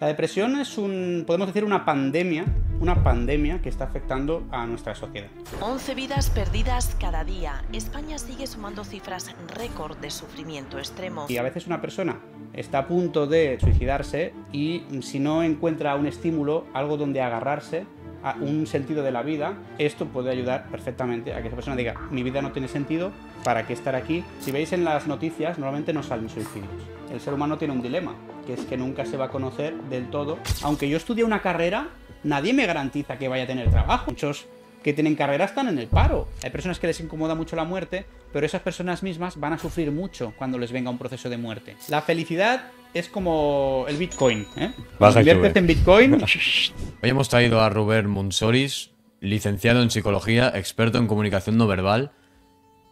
La depresión es un, podemos decir, una pandemia, una pandemia que está afectando a nuestra sociedad. 11 vidas perdidas cada día. España sigue sumando cifras récord de sufrimiento extremo. Y a veces una persona está a punto de suicidarse y si no encuentra un estímulo, algo donde agarrarse, a un sentido de la vida, esto puede ayudar perfectamente a que esa persona diga, mi vida no tiene sentido, ¿para qué estar aquí? Si veis en las noticias, normalmente no salen suicidios. El ser humano tiene un dilema que es que nunca se va a conocer del todo. Aunque yo estudie una carrera, nadie me garantiza que vaya a tener trabajo. Muchos que tienen carrera están en el paro. Hay personas que les incomoda mucho la muerte, pero esas personas mismas van a sufrir mucho cuando les venga un proceso de muerte. La felicidad es como el Bitcoin. ¿eh? inviertes en Bitcoin. Hoy hemos traído a Robert Monsoris, licenciado en psicología, experto en comunicación no verbal.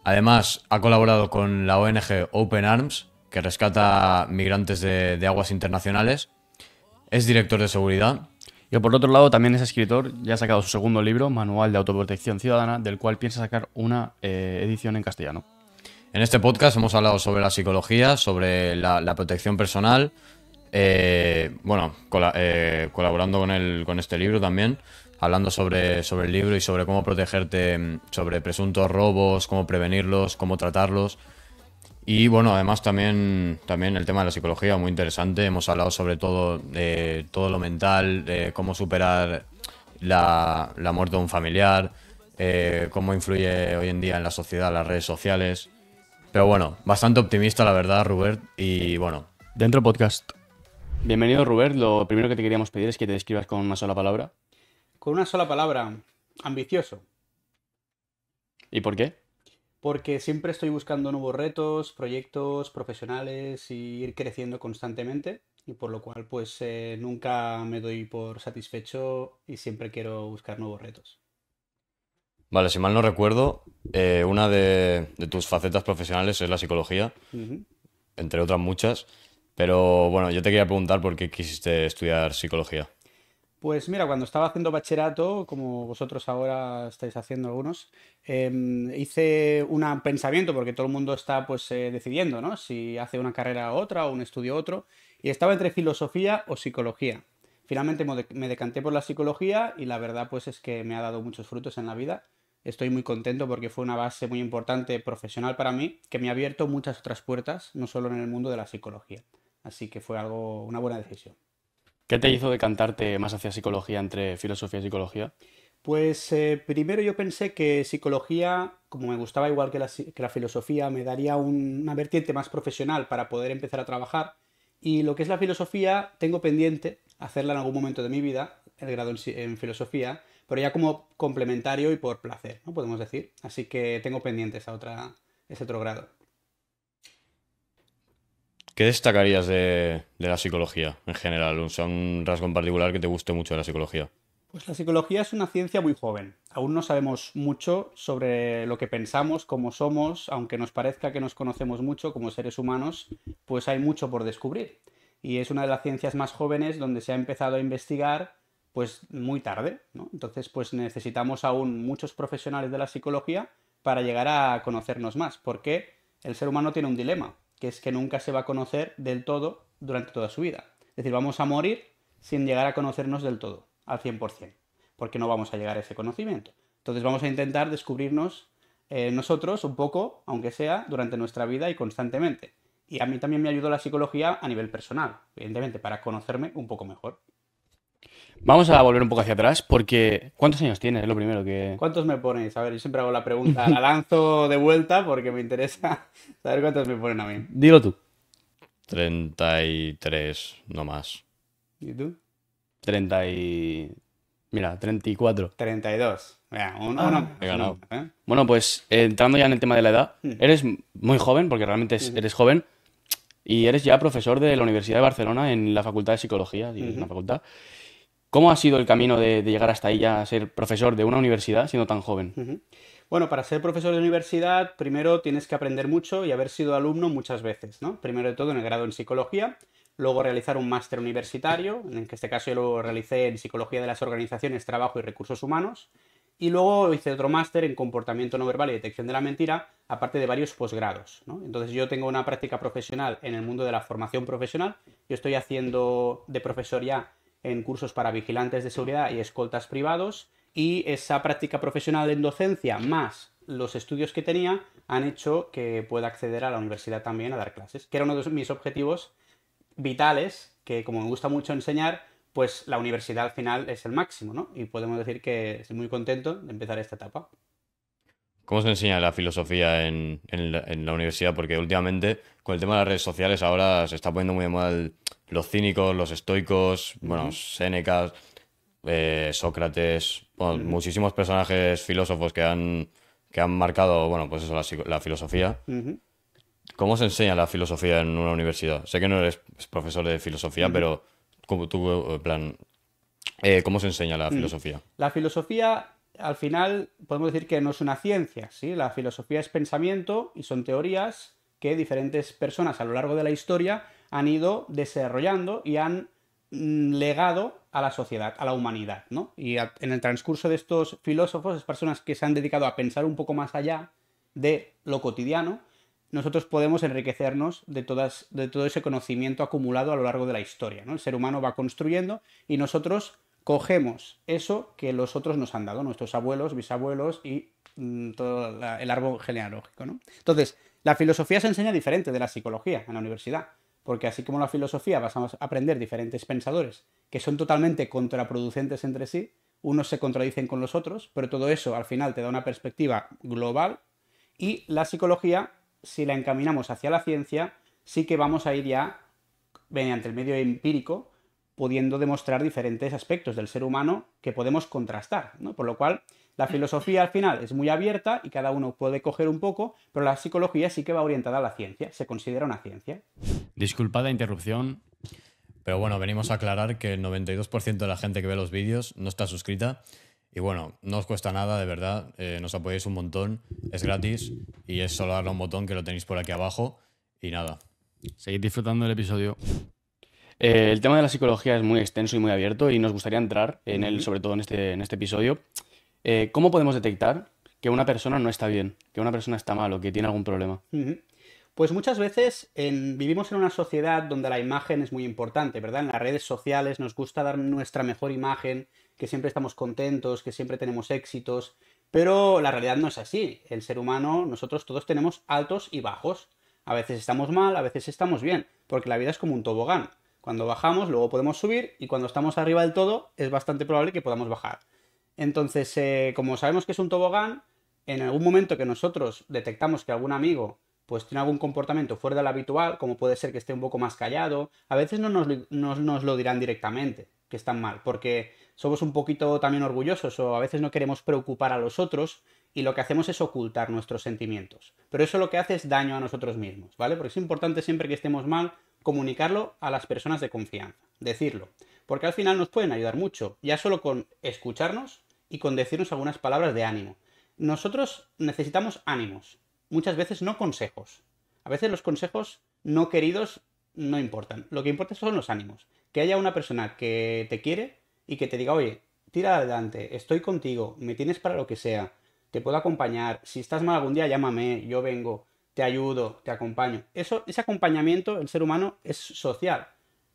Además, ha colaborado con la ONG Open Arms que rescata migrantes de, aguas internacionales. Es director de seguridad. Y por otro lado, también es escritor, ya ha sacado su segundo libro, Manual de Autoprotección Ciudadana, del cual piensa sacar una eh, edición en castellano. En este podcast hemos hablado sobre la psicología, sobre la, protección personal, eh, bueno, eh, colaborando con, con este libro también, hablando sobre, sobre el libro y sobre cómo protegerte, mm, sobre presuntos robos, cómo prevenirlos, cómo tratarlos. Y bueno, además también, también el tema de la psicología, muy interesante. Hemos hablado sobre todo de todo lo mental, de cómo superar la, muerte de un familiar, eh, cómo influye hoy en día en la sociedad las redes sociales. Pero bueno, bastante optimista la verdad, Rubert. Y bueno. Dentro podcast. Bienvenido, Rubert. Lo primero que te queríamos pedir es que te describas con una sola palabra. Con una sola palabra, ambicioso. ¿Y por qué? porque siempre estoy buscando nuevos retos, proyectos profesionales y ir creciendo constantemente y por lo cual pues eh, nunca me doy por satisfecho y siempre quiero buscar nuevos retos. Vale, si mal no recuerdo, eh, una de, tus facetas profesionales es la psicología, entre otras muchas, pero bueno, yo te quería preguntar por qué quisiste estudiar psicología. Pues mira, cuando estaba haciendo bachillerato, como vosotros ahora estáis haciendo algunos, em, hice un pensamiento, porque todo el mundo está pues eh, decidiendo, ¿no? Si hace una carrera u otra o un estudio u otro, y estaba entre filosofía o psicología. Finalmente me decanté por la psicología y la verdad pues es que me ha dado muchos frutos en la vida. Estoy muy contento porque fue una base muy importante profesional para mí, que me ha abierto muchas otras puertas, no solo en el mundo de la psicología. Así que fue algo, una buena decisión. ¿Qué te hizo decantarte más hacia psicología entre filosofía y psicología? Pues eh, primero yo pensé que psicología, como me gustaba igual que la, filosofía, me daría una vertiente más profesional para poder empezar a trabajar. Y lo que es la filosofía, tengo pendiente hacerla en algún momento de mi vida, el grado en, filosofía, pero ya como complementario y por placer, ¿no? Podemos decir. Así que tengo pendiente esa ese otro grado. ¿Qué destacarías de, la psicología en general? O un rasgo en particular que te guste mucho de la psicología. Pues la psicología es una ciencia muy joven. Aún no sabemos mucho sobre lo que pensamos, cómo somos, aunque nos parezca que nos conocemos mucho como seres humanos, pues hay mucho por descubrir. Y es una de las ciencias más jóvenes donde se ha empezado a investigar pues muy tarde, Entonces, pues necesitamos aún muchos profesionales de la psicología para llegar a conocernos más, porque el ser humano tiene un dilema que es que nunca se va a conocer del todo durante toda su vida. Es decir, vamos a morir sin llegar a conocernos del todo, al 100%, porque no vamos a llegar a ese conocimiento. Entonces vamos a intentar descubrirnos eh, nosotros un poco, aunque sea, durante nuestra vida y constantemente. Y a mí también me ayudó la psicología a nivel personal, evidentemente, para conocerme un poco mejor. Vamos a volver un poco hacia atrás porque ¿cuántos años tienes? Es lo primero que... ¿Cuántos me pones? A ver, yo siempre hago la pregunta, la lanzo de vuelta porque me interesa saber cuántos me ponen a mí. Dilo tú. 33, no más. ¿Y tú? 30 y... Mira, 34. 32. Mira, uno, ah, ¿eh? Bueno, pues eh, entrando ya en el tema de la edad, mm. eres muy joven porque realmente mm. eres joven y eres ya profesor de la Universidad de Barcelona en la Facultad de Psicología, y es una facultad. ¿Cómo ha sido el camino de, llegar hasta ahí ya a ser profesor de una universidad siendo tan joven? Bueno, para ser profesor de universidad, primero tienes que aprender mucho y haber sido alumno muchas veces, ¿no? Primero de todo en el grado en psicología, luego realizar un máster universitario, en este caso yo lo realicé en psicología de las organizaciones, trabajo y recursos humanos, y luego hice otro máster en comportamiento no verbal y detección de la mentira, aparte de varios posgrados. Entonces yo tengo una práctica profesional en el mundo de la formación profesional, yo estoy haciendo de profesor ya en cursos para vigilantes de seguridad y escoltas privados, y esa práctica profesional en docencia más los estudios que tenía han hecho que pueda acceder a la universidad también a dar clases, que era uno de mis objetivos vitales, que como me gusta mucho enseñar, pues la universidad al final es el máximo, ¿no? Y podemos decir que estoy muy contento de empezar esta etapa. ¿Cómo se enseña la filosofía en, en, la, universidad? Porque últimamente, con el tema de las redes sociales, ahora se está poniendo muy de moda los cínicos, los estoicos, bueno, Sénecas, eh, Sócrates, muchísimos personajes filósofos que han, que han marcado, bueno, pues eso, la, filosofía. ¿Cómo se enseña la filosofía en una universidad? Sé que no eres profesor de filosofía, pero tú, plan, eh, ¿cómo se enseña la filosofía? La filosofía al final podemos decir que no es una ciencia, ¿sí? La filosofía es pensamiento y son teorías que diferentes personas a lo largo de la historia han ido desarrollando y han mm, legado a la sociedad, a la humanidad, Y en el transcurso de estos filósofos, es personas que se han dedicado a pensar un poco más allá de lo cotidiano, nosotros podemos enriquecernos de, todas, de todo ese conocimiento acumulado a lo largo de la historia, El ser humano va construyendo y nosotros cogemos eso que los otros nos han dado, nuestros abuelos, bisabuelos y mm, todo el árbol genealógico. Entonces, la filosofía se enseña diferente de la psicología en la universidad, porque así como la filosofía vas a aprender diferentes pensadores que son totalmente contraproducentes entre sí, unos se contradicen con los otros, pero todo eso al final te da una perspectiva global y la psicología, si la encaminamos hacia la ciencia, sí que vamos a ir ya mediante el medio empírico, pudiendo demostrar diferentes aspectos del ser humano que podemos contrastar, ¿no? Por lo cual, la filosofía al final es muy abierta y cada uno puede coger un poco, pero la psicología sí que va orientada a la ciencia, se considera una ciencia. Disculpad la interrupción, pero bueno, venimos a aclarar que el 92% de la gente que ve los vídeos no está suscrita. Y bueno, no os cuesta nada, de verdad, eh, nos apoyáis un montón, es gratis y es solo darle un botón que lo tenéis por aquí abajo y nada. Seguid disfrutando del episodio. Eh, el tema de la psicología es muy extenso y muy abierto y nos gustaría entrar en él, sobre todo en este, este episodio. Eh, ¿Cómo podemos detectar que una persona no está bien, que una persona está mal o que tiene algún problema? Pues muchas veces vivimos en una sociedad donde la imagen es muy importante, ¿verdad? En las redes sociales nos gusta dar nuestra mejor imagen, que siempre estamos contentos, que siempre tenemos éxitos, pero la realidad no es así. El ser humano, nosotros todos tenemos altos y bajos. A veces estamos mal, a veces estamos bien, porque la vida es como un tobogán. Cuando bajamos, luego podemos subir y cuando estamos arriba del todo, es bastante probable que podamos bajar. Entonces, eh, como sabemos que es un tobogán, en algún momento que nosotros detectamos que algún amigo pues tiene algún comportamiento fuera del habitual, como puede ser que esté un poco más callado, a veces no nos, no nos lo dirán directamente, que están mal, porque somos un poquito también orgullosos o a veces no queremos preocupar a los otros y lo que hacemos es ocultar nuestros sentimientos. Pero eso lo que hace es daño a nosotros mismos, ¿vale? Porque es importante siempre que estemos mal comunicarlo a las personas de confianza, decirlo, porque al final nos pueden ayudar mucho, ya solo con escucharnos y con decirnos algunas palabras de ánimo. Nosotros necesitamos ánimos, muchas veces no consejos. A veces los consejos no queridos no importan, lo que importa son los ánimos. Que haya una persona que te quiere y que te diga, oye, tira adelante, estoy contigo, me tienes para lo que sea, te puedo acompañar, si estás mal algún día llámame, yo vengo te ayudo, te acompaño. Eso, ese acompañamiento, el ser humano, es social.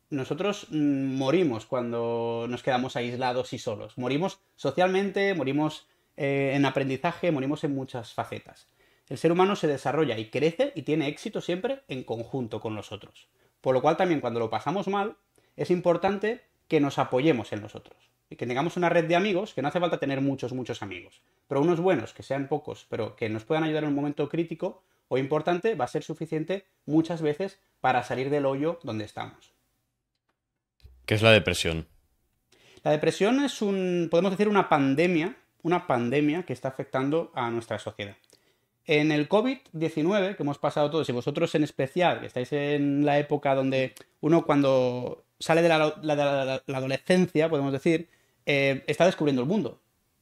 Nosotros mm, morimos cuando nos quedamos aislados y solos. Morimos socialmente, morimos eh, en aprendizaje, morimos en muchas facetas. El ser humano se desarrolla y crece y tiene éxito siempre en conjunto con los otros. Por lo cual también cuando lo pasamos mal, es importante que nos apoyemos en los otros Y que tengamos una red de amigos, que no hace falta tener muchos, muchos amigos. Pero unos buenos, que sean pocos, pero que nos puedan ayudar en un momento crítico o importante va a ser suficiente muchas veces para salir del hoyo donde estamos. ¿Qué es la depresión? La depresión es un, podemos decir, una pandemia, una pandemia que está afectando a nuestra sociedad. En el COVID-19, que hemos pasado todos, y vosotros en especial, que estáis en la época donde uno cuando sale de la, adolescencia, podemos decir, eh, está descubriendo el mundo.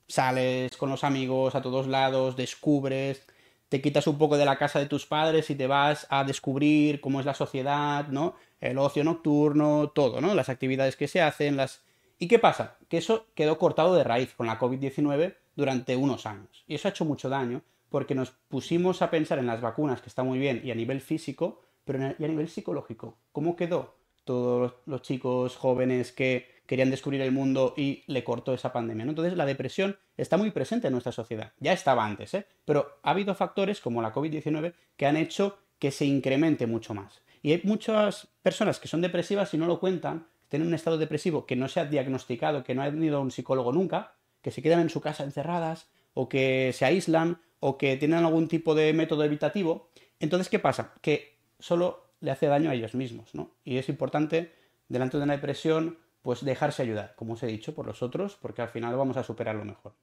Sales con los amigos a todos lados, descubres, te quitas un poco de la casa de tus padres y te vas a descubrir cómo es la sociedad, ¿no? El ocio nocturno, todo, ¿no? Las actividades que se hacen, las... ¿Y qué pasa? Que eso quedó cortado de raíz con la COVID-19 durante unos años. Y eso ha hecho mucho daño porque nos pusimos a pensar en las vacunas, que está muy bien, y a nivel físico, pero y a nivel psicológico. ¿Cómo quedó todos los chicos jóvenes que querían descubrir el mundo y le cortó esa pandemia. Entonces la depresión está muy presente en nuestra sociedad. Ya estaba antes, ¿eh? pero ha habido factores como la COVID-19 que han hecho que se incremente mucho más. Y hay muchas personas que son depresivas y no lo cuentan, tienen un estado depresivo que no se ha diagnosticado, que no ha tenido a un psicólogo nunca, que se quedan en su casa encerradas o que se aíslan o que tienen algún tipo de método evitativo. Entonces, ¿qué pasa? Que solo le hace daño a ellos mismos, ¿no? Y es importante, delante de una depresión, pues dejarse ayudar, como os he dicho, por los otros, porque al final vamos a superar lo mejor.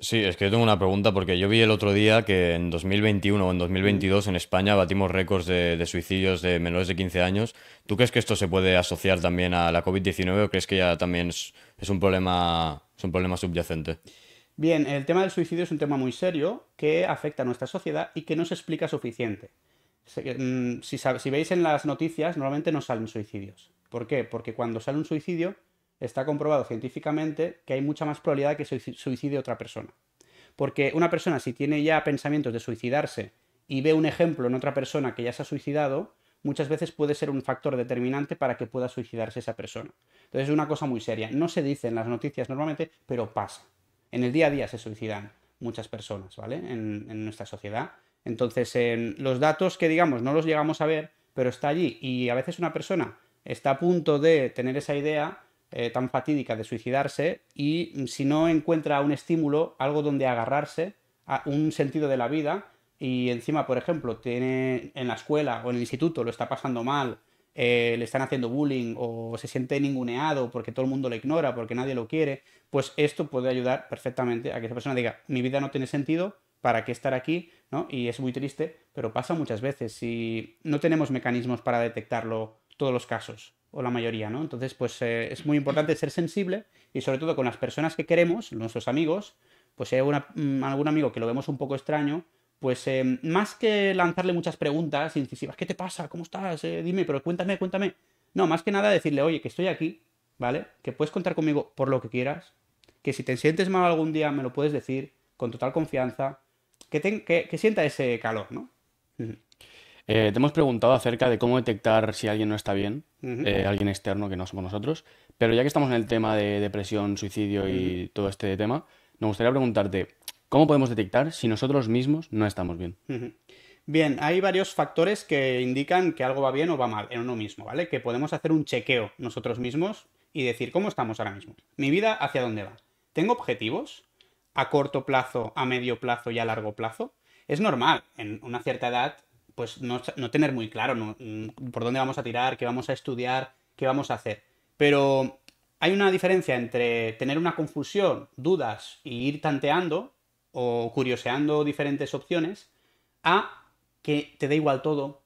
sí, es que yo tengo una pregunta porque yo vi el otro día que en 2021 o en 2022 en España batimos récords de, suicidios de menores de 15 años. ¿Tú crees que esto se puede asociar también a la COVID-19 o crees que ya también es, un problema, es un problema subyacente? Bien, el tema del suicidio es un tema muy serio que afecta a nuestra sociedad y que no se explica suficiente. Mm, si, veis en las noticias, normalmente no salen suicidios. ¿Por qué? Porque cuando sale un suicidio, está comprobado científicamente que hay mucha más probabilidad de que se suicide otra persona. Porque una persona, si tiene ya pensamientos de suicidarse y ve un ejemplo en otra persona que ya se ha suicidado, muchas veces puede ser un factor determinante para que pueda suicidarse esa persona. Entonces es una cosa muy seria. No se dice en las noticias normalmente, pero pasa. En el día a día se suicidan muchas personas, ¿vale? en nuestra sociedad. Entonces, los datos que digamos no los llegamos a ver, pero está allí y a veces una persona está a punto de tener esa idea eh, tan fatídica de suicidarse y mm, si no encuentra un estímulo, algo donde agarrarse, a un sentido de la vida y encima, por ejemplo, tiene en la escuela o en el instituto lo está pasando mal, eh, le están haciendo bullying o se siente ninguneado porque todo el mundo lo ignora, porque nadie lo quiere, pues esto puede ayudar perfectamente a que esa persona diga, mi vida no tiene sentido, ¿para qué estar aquí? ¿no? Y es muy triste, pero pasa muchas veces y no tenemos mecanismos para detectarlo todos los casos o la mayoría, ¿no? Entonces, pues eh, es muy importante ser sensible y sobre todo con las personas que queremos, nuestros amigos, pues si hay mm, algún amigo que lo vemos un poco extraño, pues eh, más que lanzarle muchas preguntas incisivas, ¿qué te pasa? ¿Cómo estás? Eh, dime, pero cuéntame, cuéntame. No, más que nada decirle, oye, que estoy aquí, ¿vale? Que puedes contar conmigo por lo que quieras, que si te sientes mal algún día me lo puedes decir con total confianza, que, sienta ese calor, ¿no? Eh, te hemos preguntado acerca de cómo detectar si alguien no está bien, eh, alguien externo que no somos nosotros, pero ya que estamos en el tema de depresión, suicidio y todo este tema, me gustaría preguntarte, ¿cómo podemos detectar si nosotros mismos no estamos bien? Bien, hay varios factores que indican que algo va bien o va mal en uno mismo, ¿vale? Que podemos hacer un chequeo nosotros mismos y decir, ¿cómo estamos ahora mismo? ¿Mi vida hacia dónde va? ¿Tengo objetivos? a corto plazo, a medio plazo y a largo plazo, es normal en una cierta edad pues no, tener muy claro mm, por dónde vamos a tirar, qué vamos a estudiar, qué vamos a hacer. Pero hay una diferencia entre tener una confusión, dudas y ir tanteando o curioseando diferentes opciones a que te dé igual todo,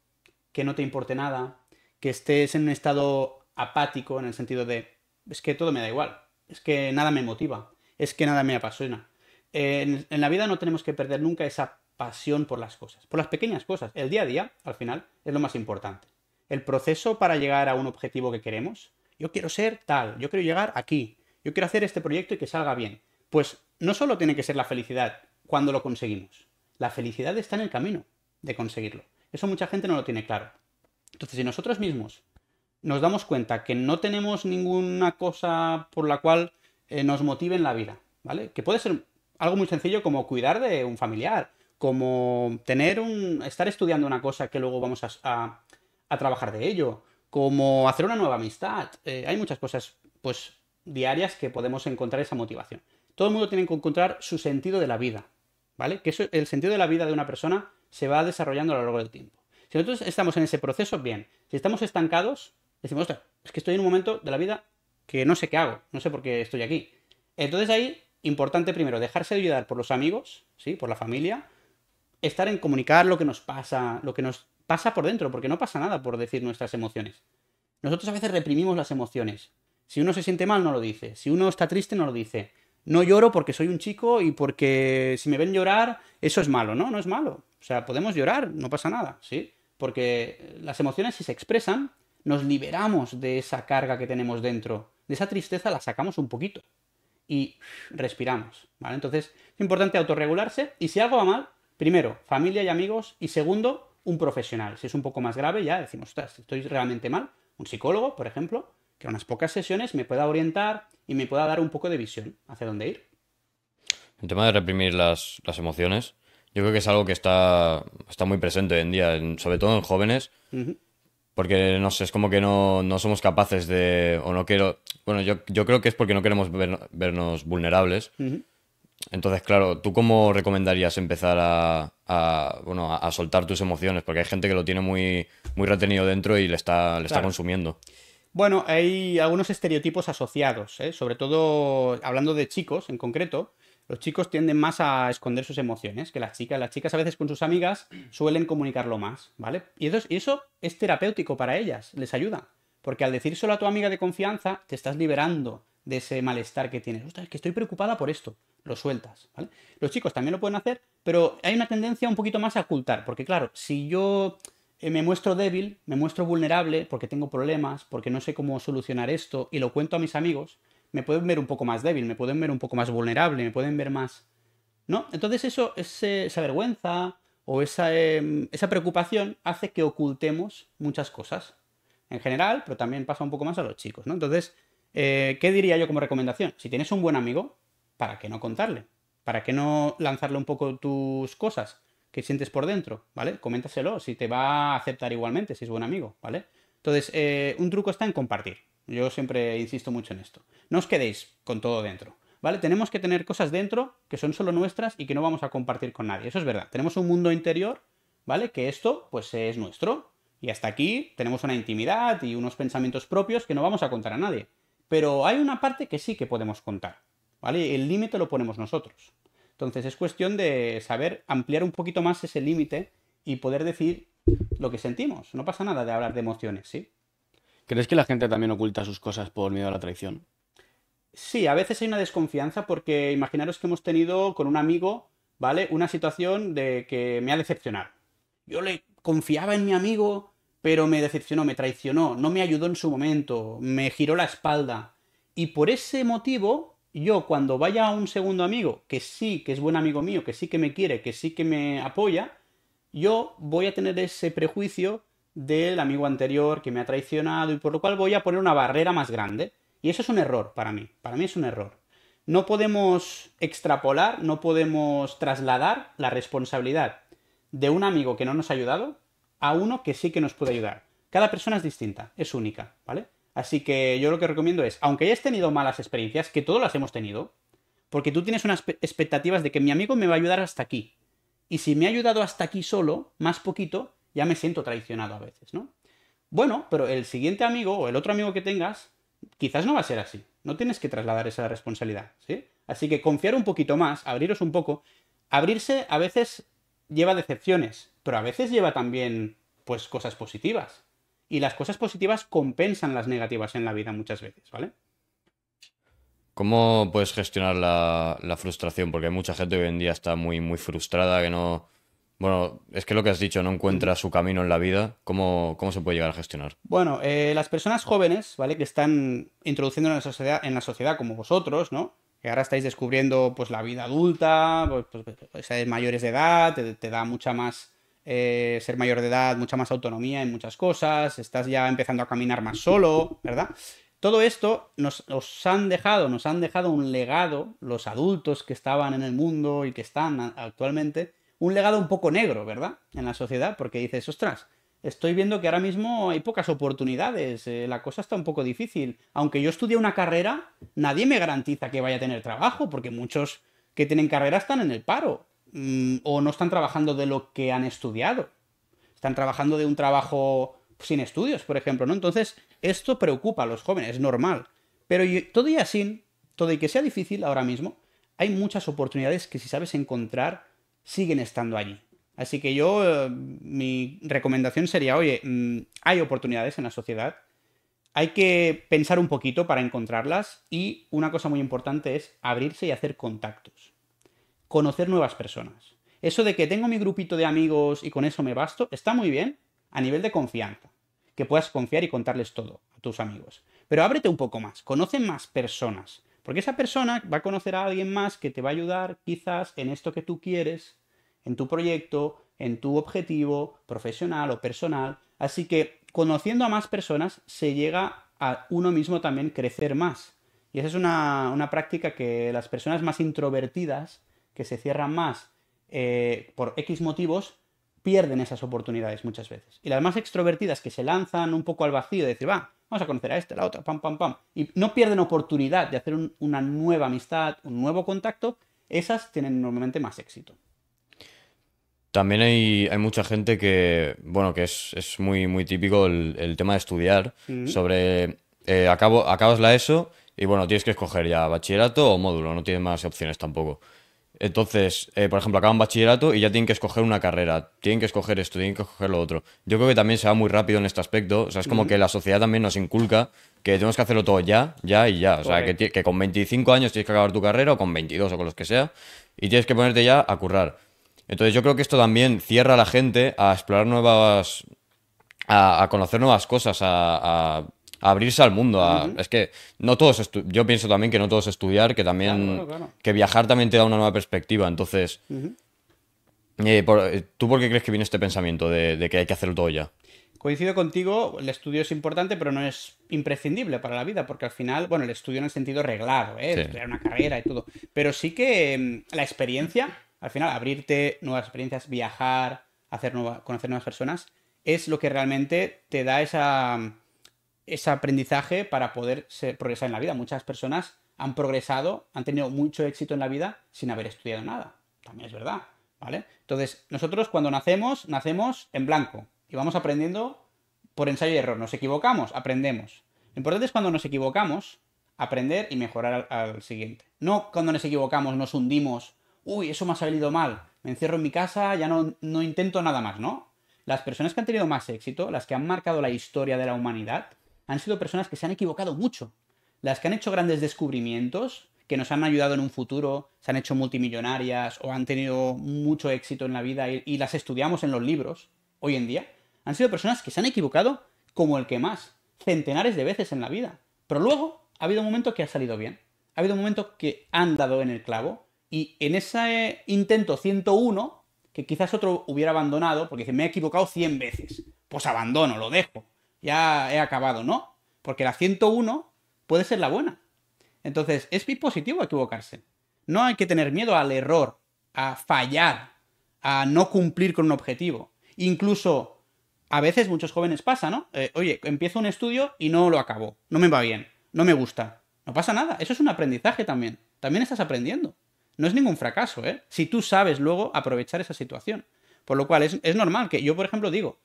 que no te importe nada, que estés en un estado apático en el sentido de es que todo me da igual, es que nada me motiva, es que nada me apasiona en, la vida no tenemos que perder nunca esa pasión por las cosas, por las pequeñas cosas. El día a día, al final, es lo más importante. El proceso para llegar a un objetivo que queremos. Yo quiero ser tal, yo quiero llegar aquí, yo quiero hacer este proyecto y que salga bien. Pues no solo tiene que ser la felicidad cuando lo conseguimos, la felicidad está en el camino de conseguirlo. Eso mucha gente no lo tiene claro. Entonces, si nosotros mismos nos damos cuenta que no tenemos ninguna cosa por la cual eh, nos motive en la vida, ¿vale? Que puede ser algo muy sencillo como cuidar de un familiar, como tener un. estar estudiando una cosa que luego vamos a, trabajar de ello, como hacer una nueva amistad. Eh, hay muchas cosas, pues, diarias que podemos encontrar esa motivación. Todo el mundo tiene que encontrar su sentido de la vida, ¿vale? Que el sentido de la vida de una persona se va desarrollando a lo largo del tiempo. Si nosotros estamos en ese proceso, bien. Si estamos estancados, decimos, es que estoy en un momento de la vida que no sé qué hago, no sé por qué estoy aquí. Entonces ahí importante primero dejarse ayudar por los amigos, ¿sí? Por la familia, estar en comunicar lo que nos pasa, lo que nos pasa por dentro, porque no pasa nada por decir nuestras emociones. Nosotros a veces reprimimos las emociones. Si uno se siente mal, no lo dice. Si uno está triste, no lo dice. No lloro porque soy un chico y porque si me ven llorar, eso es malo. No, no es malo. O sea, podemos llorar, no pasa nada, ¿sí? Porque las emociones, si se expresan, nos liberamos de esa carga que tenemos dentro. De esa tristeza la sacamos un poquito, y respiramos, ¿vale? Entonces es importante autorregularse y si algo va mal, primero, familia y amigos y segundo, un profesional. Si es un poco más grave, ya decimos, Estás, estoy realmente mal, un psicólogo, por ejemplo, que en unas pocas sesiones me pueda orientar y me pueda dar un poco de visión hacia dónde ir. El tema de reprimir las, emociones, yo creo que es algo que está, está muy presente hoy en día, sobre todo en jóvenes porque no sé, es como que no, somos capaces de, o no quiero, bueno, yo, creo que es porque no queremos vernos vulnerables. Entonces, claro, ¿tú cómo recomendarías empezar a, bueno, a, soltar tus emociones? Porque hay gente que lo tiene muy, muy retenido dentro y le está, le está consumiendo. Bueno, hay algunos estereotipos asociados, ¿eh? sobre todo hablando de chicos en concreto, los chicos tienden más a esconder sus emociones que las chicas. Las chicas a veces con sus amigas suelen comunicarlo más, ¿vale? Y eso, es terapéutico para ellas, les ayuda. Porque al decir solo a tu amiga de confianza, te estás liberando de ese malestar que tienes. Ostras, es que estoy preocupada por esto. Lo sueltas, ¿vale? Los chicos también lo pueden hacer, pero hay una tendencia un poquito más a ocultar. Porque claro, si yo eh, me muestro débil, me muestro vulnerable porque tengo problemas, porque no sé cómo solucionar esto y lo cuento a mis amigos, me pueden ver un poco más débil, me pueden ver un poco más vulnerable, me pueden ver más... ¿No? Entonces eso, esa vergüenza o em, esa, preocupación hace que ocultemos muchas cosas. En general, pero también pasa un poco más a los chicos, ¿no? Entonces, eh, ¿qué diría yo como recomendación? Si tienes un buen amigo, ¿para qué no contarle? ¿Para qué no lanzarle un poco tus cosas que sientes por dentro? ¿Vale? Coméntaselo, si te va a aceptar igualmente, si es buen amigo, ¿vale? Entonces, eh, un truco está en compartir. Yo siempre insisto mucho en esto. No os quedéis con todo dentro. ¿Vale? Tenemos que tener cosas dentro que son solo nuestras y que no vamos a compartir con nadie. Eso es verdad. Tenemos un mundo interior, ¿vale? Que esto, pues, es nuestro. Y hasta aquí tenemos una intimidad y unos pensamientos propios que no vamos a contar a nadie. Pero hay una parte que sí que podemos contar, ¿vale? El límite lo ponemos nosotros. Entonces es cuestión de saber ampliar un poquito más ese límite y poder decir lo que sentimos. No pasa nada de hablar de emociones, ¿sí? ¿Crees que la gente también oculta sus cosas por miedo a la traición? Sí, a veces hay una desconfianza porque imaginaros que hemos tenido con un amigo, ¿vale? Una situación de que me ha decepcionado. Yo le confiaba en mi amigo, pero me decepcionó, me traicionó, no me ayudó en su momento, me giró la espalda. Y por ese motivo, yo cuando vaya a un segundo amigo, que sí, que es buen amigo mío, que sí que me quiere, que sí que me apoya, yo voy a tener ese prejuicio del amigo anterior que me ha traicionado y por lo cual voy a poner una barrera más grande. Y eso es un error para mí, para mí es un error. No podemos extrapolar, no podemos trasladar la responsabilidad de un amigo que no nos ha ayudado a uno que sí que nos puede ayudar. Cada persona es distinta, es única, ¿vale? Así que yo lo que recomiendo es, aunque hayas tenido malas experiencias, que todas las hemos tenido, porque tú tienes unas expectativas de que mi amigo me va a ayudar hasta aquí. Y si me ha ayudado hasta aquí solo, más poquito, ya me siento traicionado a veces, ¿no? Bueno, pero el siguiente amigo o el otro amigo que tengas, quizás no va a ser así. No tienes que trasladar esa responsabilidad, ¿sí? Así que confiar un poquito más, abriros un poco. Abrirse a veces lleva decepciones, pero a veces lleva también, pues, cosas positivas. Y las cosas positivas compensan las negativas en la vida muchas veces, ¿vale? ¿Cómo puedes gestionar la, frustración? Porque hay mucha gente hoy en día está muy, muy frustrada, que no, bueno, es que lo que has dicho, no encuentra su camino en la vida, ¿cómo, se puede llegar a gestionar? Bueno, eh, las personas jóvenes, ¿vale? Que están introduciendo en la sociedad, en la sociedad como vosotros, ¿no? Que ahora estáis descubriendo pues la vida adulta, pues, pues, pues, pues mayores de edad, te, da mucha más, eh, ser mayor de edad, mucha más autonomía en muchas cosas, estás ya empezando a caminar más solo, ¿verdad? Todo esto nos, nos, han dejado, nos han dejado un legado, los adultos que estaban en el mundo y que están actualmente, un legado un poco negro, ¿verdad? En la sociedad, porque dices, ostras, estoy viendo que ahora mismo hay pocas oportunidades, eh, la cosa está un poco difícil. Aunque yo estudie una carrera, nadie me garantiza que vaya a tener trabajo, porque muchos que tienen carrera están en el paro, mm, o no están trabajando de lo que han estudiado. Están trabajando de un trabajo sin estudios, por ejemplo, ¿no? Entonces, esto preocupa a los jóvenes, es normal. Pero todo y así, todo y que sea difícil ahora mismo, hay muchas oportunidades que si sabes encontrar, siguen estando allí. Así que yo, eh, mi recomendación sería, oye, mm, hay oportunidades en la sociedad, hay que pensar un poquito para encontrarlas y una cosa muy importante es abrirse y hacer contactos, conocer nuevas personas. Eso de que tengo mi grupito de amigos y con eso me basto, está muy bien a nivel de confianza, que puedas confiar y contarles todo a tus amigos. Pero ábrete un poco más, conoce más personas, porque esa persona va a conocer a alguien más que te va a ayudar quizás en esto que tú quieres, en tu proyecto, en tu objetivo profesional o personal. Así que conociendo a más personas se llega a uno mismo también crecer más. Y esa es una, práctica que las personas más introvertidas, que se cierran más eh, por X motivos, pierden esas oportunidades muchas veces. Y las más extrovertidas que se lanzan un poco al vacío, de decir, va, vamos a conocer a este, a la otra, pam, pam, pam, y no pierden oportunidad de hacer una nueva amistad, un nuevo contacto, esas tienen normalmente más éxito. También hay, mucha gente que, bueno, que es, muy, muy típico el, tema de estudiar sobre, eh, acabo, acabas la ESO y bueno, tienes que escoger ya bachillerato o módulo, no tienes más opciones tampoco. Entonces, eh, por ejemplo, acaban bachillerato y ya tienen que escoger una carrera, tienen que escoger esto, tienen que escoger lo otro. Yo creo que también se va muy rápido en este aspecto, o sea, es como que la sociedad también nos inculca que tenemos que hacerlo todo ya, ya y ya. O sea, que, que, con 25 años tienes que acabar tu carrera o con 22 o con los que sea, y tienes que ponerte ya a currar. Entonces yo creo que esto también cierra a la gente a explorar nuevas, a, conocer nuevas cosas, a abrirse al mundo. Es que no todos yo pienso también que no todos estudiar, que también que viajar también te da una nueva perspectiva. Entonces, eh, eh, ¿tú por qué crees que viene este pensamiento de, que hay que hacerlo todo ya? Coincido contigo, el estudio es importante, pero no es imprescindible para la vida, porque al final, bueno, el estudio en el sentido reglado, ¿eh? una carrera y todo, pero sí que mm, la experiencia, al final, abrirte nuevas experiencias, viajar, hacer conocer nuevas personas, es lo que realmente te da esa, mm, ese aprendizaje para poder progresar en la vida. Muchas personas han progresado, han tenido mucho éxito en la vida sin haber estudiado nada. También es verdad, ¿vale? Entonces, nosotros cuando nacemos, nacemos en blanco y vamos aprendiendo por ensayo y error. Nos equivocamos, aprendemos. Lo importante es cuando nos equivocamos, aprender y mejorar al, siguiente. No cuando nos equivocamos, nos hundimos, uy, eso me ha salido mal, me encierro en mi casa, ya no, no intento nada más, ¿no? Las personas que han tenido más éxito, las que han marcado la historia de la humanidad, han sido personas que se han equivocado mucho, las que han hecho grandes descubrimientos, que nos han ayudado en un futuro, se han hecho multimillonarias o han tenido mucho éxito en la vida y, las estudiamos en los libros hoy en día, han sido personas que se han equivocado como el que más, centenares de veces en la vida. Pero luego ha habido un momento que ha salido bien, ha habido un momento que han dado en el clavo y en ese intento 101, que quizás otro hubiera abandonado, porque dice, me he equivocado 100 veces, pues abandono, lo dejo, ya he acabado, ¿no? Porque la 101 puede ser la buena. Entonces, es positivo equivocarse. No hay que tener miedo al error, a fallar, a no cumplir con un objetivo. Incluso, a veces muchos jóvenes pasa, ¿no? Eh, oye, empiezo un estudio y no lo acabo, no me va bien, no me gusta. No pasa nada, eso es un aprendizaje también. También estás aprendiendo. No es ningún fracaso, ¿eh? Si tú sabes luego aprovechar esa situación. Por lo cual, es normal que yo, por ejemplo, digo,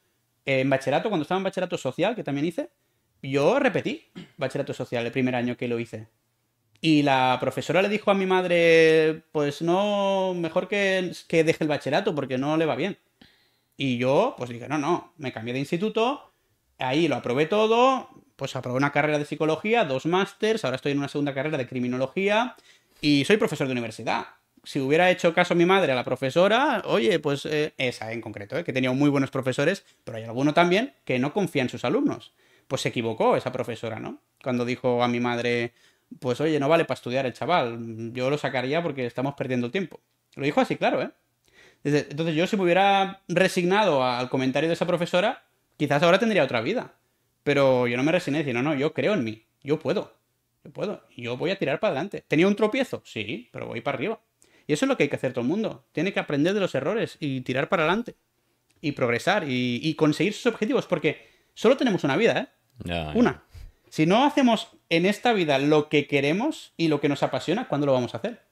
en bachillerato, cuando estaba en bachillerato social, que también hice, yo repetí bachillerato social el primer año que lo hice. Y la profesora le dijo a mi madre, pues no, mejor que, que deje el bachillerato porque no le va bien. Y yo, pues dije, no, no, me cambié de instituto, ahí lo aprobé todo, pues aprobé una carrera de psicología, dos másters, ahora estoy en una segunda carrera de criminología y soy profesor de universidad si hubiera hecho caso a mi madre, a la profesora, oye, pues eh, esa en concreto, eh, que tenía muy buenos profesores, pero hay alguno también que no confía en sus alumnos. Pues se equivocó esa profesora, ¿no? Cuando dijo a mi madre, pues oye, no vale para estudiar el chaval, yo lo sacaría porque estamos perdiendo tiempo. Lo dijo así, claro, ¿eh? Entonces yo si me hubiera resignado al comentario de esa profesora, quizás ahora tendría otra vida. Pero yo no me resigné, sino, no, yo creo en mí, yo puedo, yo puedo, yo voy a tirar para adelante. ¿Tenía un tropiezo? Sí, pero voy para arriba. Y eso es lo que hay que hacer todo el mundo. Tiene que aprender de los errores y tirar para adelante. Y progresar y, conseguir sus objetivos. Porque solo tenemos una vida, ¿eh? una. Si no hacemos en esta vida lo que queremos y lo que nos apasiona, ¿cuándo lo vamos a hacer?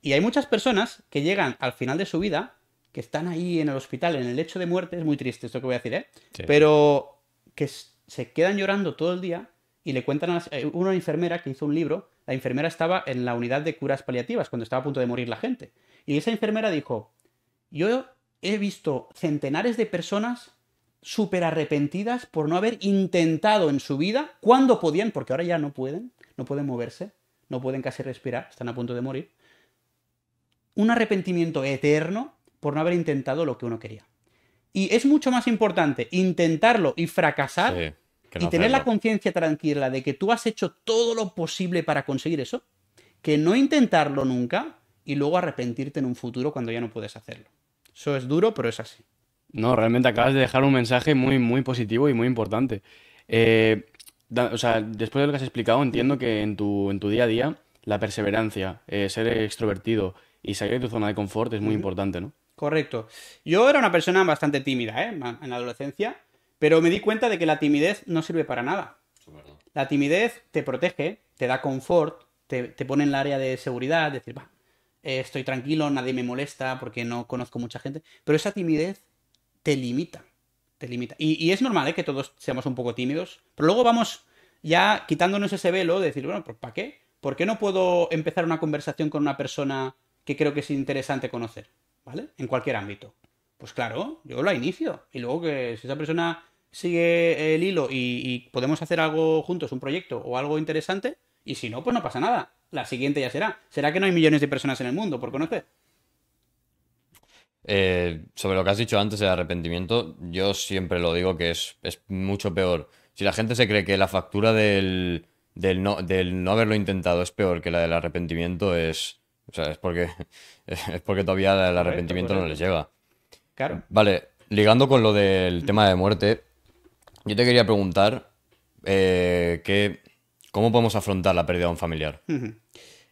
Y hay muchas personas que llegan al final de su vida, que están ahí en el hospital, en el lecho de muerte, es muy triste esto que voy a decir, ¿eh? Pero que se quedan llorando todo el día y le cuentan a eh, una enfermera que hizo un libro la enfermera estaba en la unidad de curas paliativas, cuando estaba a punto de morir la gente. Y esa enfermera dijo, yo he visto centenares de personas súper arrepentidas por no haber intentado en su vida, cuando podían, porque ahora ya no pueden, no pueden moverse, no pueden casi respirar, están a punto de morir, un arrepentimiento eterno por no haber intentado lo que uno quería. Y es mucho más importante intentarlo y fracasar y tener la conciencia tranquila de que tú has hecho todo lo posible para conseguir eso, que no intentarlo nunca y luego arrepentirte en un futuro cuando ya no puedes hacerlo. Eso es duro, pero es así. No, realmente acabas de dejar un mensaje muy, muy positivo y muy importante. Eh, o sea, después de lo que has explicado, entiendo que en tu, en tu día a día, la perseverancia, eh, ser extrovertido y salir de tu zona de confort es muy importante, ¿no? Correcto. Yo era una persona bastante tímida, ¿eh? En la adolescencia. Pero me di cuenta de que la timidez no sirve para nada. La timidez te protege, te da confort, te, pone en el área de seguridad, decir, va, eh, estoy tranquilo, nadie me molesta porque no conozco mucha gente. Pero esa timidez te limita, te limita. Y, es normal ¿eh? que todos seamos un poco tímidos, pero luego vamos ya quitándonos ese velo de decir, bueno, ¿para qué? ¿Por qué no puedo empezar una conversación con una persona que creo que es interesante conocer? ¿Vale? En cualquier ámbito. Pues claro, yo la inicio. Y luego que si esa persona sigue el hilo y, podemos hacer algo juntos, un proyecto o algo interesante, y si no, pues no pasa nada. La siguiente ya será. ¿Será que no hay millones de personas en el mundo por conocer? Eh, sobre lo que has dicho antes El arrepentimiento, yo siempre lo digo que es, mucho peor. Si la gente se cree que la factura del, no, haberlo intentado es peor que la del arrepentimiento, es, porque, es porque todavía el arrepentimiento no les lleva. Claro. Vale, ligando con lo del tema de muerte, yo te quería preguntar eh, cómo podemos afrontar la pérdida de un familiar.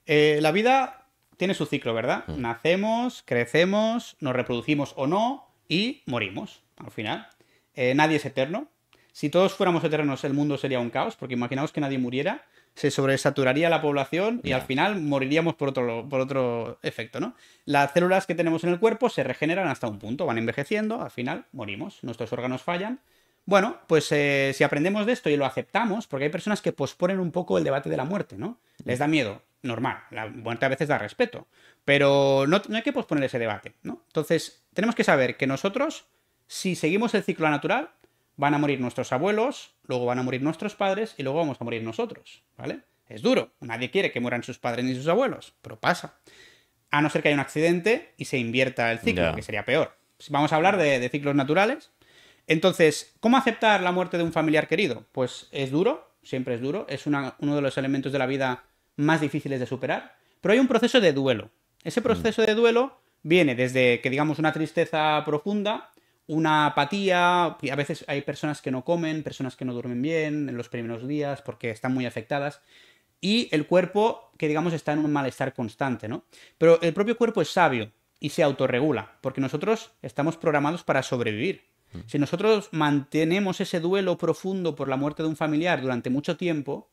Eh, la vida tiene su ciclo, ¿verdad? Nacemos, crecemos, nos reproducimos o no y morimos, al final. Eh, nadie es eterno. Si todos fuéramos eternos, el mundo sería un caos, porque imaginaos que nadie muriera se sobresaturaría la población y al final moriríamos por otro, por otro efecto, ¿no? Las células que tenemos en el cuerpo se regeneran hasta un punto, van envejeciendo, al final morimos, nuestros órganos fallan. Bueno, pues eh, si aprendemos de esto y lo aceptamos, porque hay personas que posponen un poco el debate de la muerte, ¿no? Les da miedo, normal, la muerte a veces da respeto, pero no, no hay que posponer ese debate, ¿no? Entonces, tenemos que saber que nosotros, si seguimos el ciclo natural, van a morir nuestros abuelos, luego van a morir nuestros padres y luego vamos a morir nosotros, ¿vale? Es duro, nadie quiere que mueran sus padres ni sus abuelos, pero pasa. A no ser que haya un accidente y se invierta el ciclo, que sería peor. Vamos a hablar de, ciclos naturales. Entonces, ¿cómo aceptar la muerte de un familiar querido? Pues es duro, siempre es duro, es uno de los elementos de la vida más difíciles de superar, pero hay un proceso de duelo. Ese proceso de duelo viene desde que digamos una tristeza profunda una apatía, a veces hay personas que no comen, personas que no duermen bien en los primeros días porque están muy afectadas, y el cuerpo que digamos está en un malestar constante, ¿no? Pero el propio cuerpo es sabio y se autorregula, porque nosotros estamos programados para sobrevivir. Mm. Si nosotros mantenemos ese duelo profundo por la muerte de un familiar durante mucho tiempo,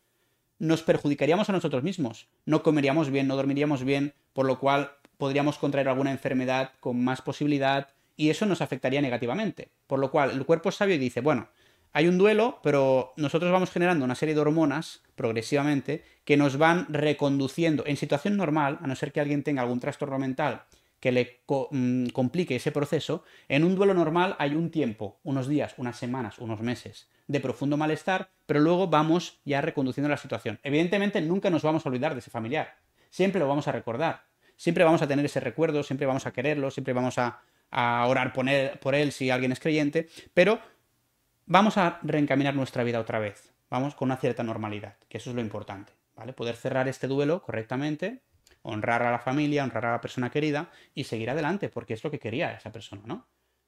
nos perjudicaríamos a nosotros mismos. No comeríamos bien, no dormiríamos bien, por lo cual podríamos contraer alguna enfermedad con más posibilidad, y eso nos afectaría negativamente. Por lo cual, el cuerpo es sabio y dice, bueno, hay un duelo, pero nosotros vamos generando una serie de hormonas progresivamente que nos van reconduciendo en situación normal, a no ser que alguien tenga algún trastorno mental que le mm, complique ese proceso, en un duelo normal hay un tiempo, unos días, unas semanas, unos meses de profundo malestar, pero luego vamos ya reconduciendo la situación. Evidentemente nunca nos vamos a olvidar de ese familiar, siempre lo vamos a recordar, siempre vamos a tener ese recuerdo, siempre vamos a quererlo, siempre vamos a a orar por él, si alguien es creyente, pero vamos a reencaminar nuestra vida otra vez, vamos con una cierta normalidad, que eso es lo importante, ¿vale? Poder cerrar este duelo correctamente, honrar a la familia, honrar a la persona querida y seguir adelante, porque es lo que quería esa persona, ¿no?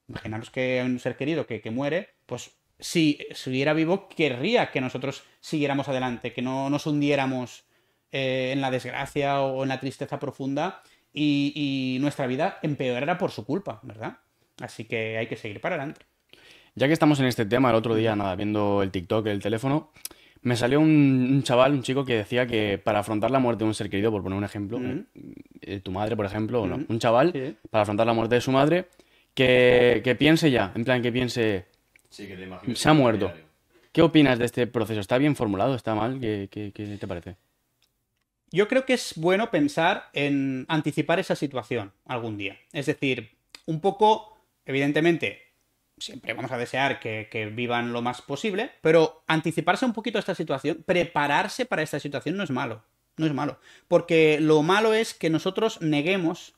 Imaginaros que un ser querido que, muere, pues si estuviera vivo, querría que nosotros siguiéramos adelante, que no nos hundiéramos eh, en la desgracia o en la tristeza profunda y, nuestra vida empeorará por su culpa, ¿verdad? Así que hay que seguir para adelante. Ya que estamos en este tema, el otro día, nada, viendo el TikTok, el teléfono, me salió un, chaval, un chico que decía que para afrontar la muerte de un ser querido, por poner un ejemplo, eh, eh, tu madre, por ejemplo, un chaval, para afrontar la muerte de su madre, que, piense ya, en plan que piense, se ha muerto. ¿Qué opinas de este proceso? ¿Está bien formulado? ¿Está mal? ¿Qué, qué te parece? yo creo que es bueno pensar en anticipar esa situación algún día. Es decir, un poco, evidentemente, siempre vamos a desear que, vivan lo más posible, pero anticiparse un poquito a esta situación, prepararse para esta situación no es malo. No es malo. Porque lo malo es que nosotros neguemos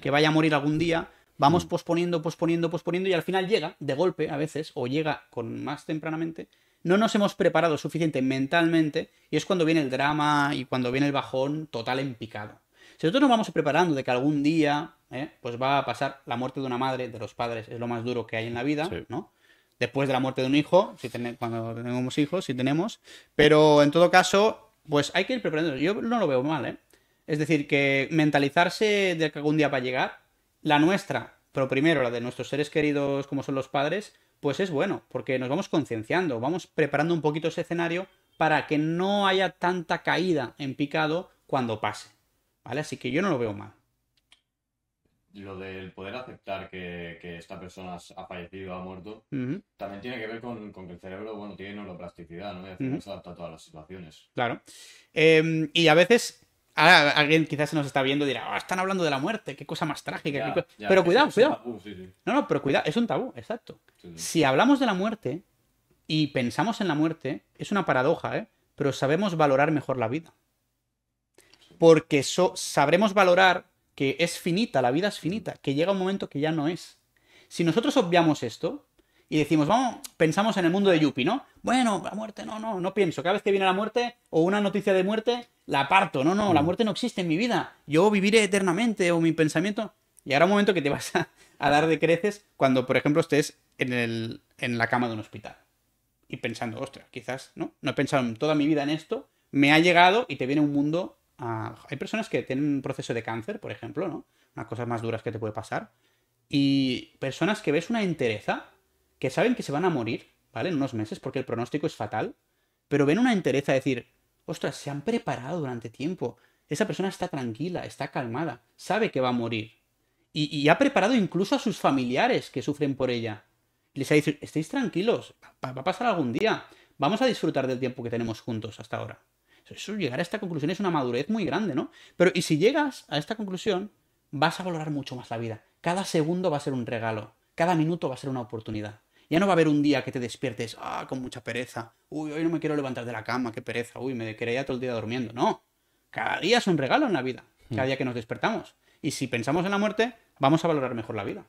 que vaya a morir algún día, vamos mm. posponiendo, posponiendo, posponiendo y al final llega de golpe a veces o llega con más tempranamente no nos hemos preparado suficiente mentalmente y es cuando viene el drama y cuando viene el bajón total en picado. Si nosotros nos vamos preparando de que algún día ¿eh? pues va a pasar la muerte de una madre, de los padres, es lo más duro que hay en la vida, ¿no? Después de la muerte de un hijo, si cuando tenemos hijos, si tenemos. Pero en todo caso, pues hay que ir preparando. Yo no lo veo mal, ¿eh? Es decir, que mentalizarse de que algún día va a llegar, la nuestra, pero primero la de nuestros seres queridos como son los padres, pues es bueno, porque nos vamos concienciando, vamos preparando un poquito ese escenario para que no haya tanta caída en picado cuando pase. ¿Vale? Así que yo no lo veo mal. Lo del poder aceptar que, esta persona ha fallecido, o ha muerto, también tiene que ver con, que el cerebro, bueno, tiene neuroplasticidad, ¿no? Y se adapta a todas las situaciones. Claro. Em, y a veces Ahora alguien quizás se nos está viendo y dirá, ah, están hablando de la muerte, qué cosa más trágica. pero cuidado, cuidado. No, no, pero cuidado, es un tabú, exacto. si hablamos de la muerte y pensamos en la muerte, es una paradoja, ¿eh? Pero sabemos valorar mejor la vida. Porque sabremos valorar que es finita, la vida es finita, mm. que llega un momento que ya no es. Si nosotros obviamos esto, y decimos, vamos, pensamos en el mundo de Yuppie, ¿no? Bueno, la muerte, no, no, no pienso. Cada vez que viene la muerte o una noticia de muerte, la parto. No, no, la mm. muerte no existe en mi vida. Yo viviré eternamente o mi pensamiento. Y ahora un momento que te vas a, dar de creces cuando, por ejemplo, estés en, el, en la cama de un hospital. Y pensando, ostras, quizás, ¿no? No he pensado toda mi vida en esto. Me ha llegado y te viene un mundo hay personas que tienen un proceso de cáncer, por ejemplo, ¿no? Unas cosas más duras que te puede pasar. Y personas que ves una entereza que saben que se van a morir, ¿vale? En unos meses, porque el pronóstico es fatal, pero ven una entereza a decir, ostras, se han preparado durante tiempo, esa persona está tranquila, está calmada, sabe que va a morir. Y, ha preparado incluso a sus familiares que sufren por ella. Les ha dicho, estéis tranquilos, va, a pasar algún día, vamos a disfrutar del tiempo que tenemos juntos hasta ahora. Eso, llegar a esta conclusión es una madurez muy grande, ¿no? Pero y si llegas a esta conclusión, vas a valorar mucho más la vida. Cada segundo va a ser un regalo, cada minuto va a ser una oportunidad. Ya no va a haber un día que te despiertes, ah, con mucha pereza, uy, hoy no me quiero levantar de la cama, qué pereza, uy, me quería todo el día durmiendo. No, cada día es un regalo en la vida, hmm. cada día que nos despertamos. Y si pensamos en la muerte, vamos a valorar mejor la vida.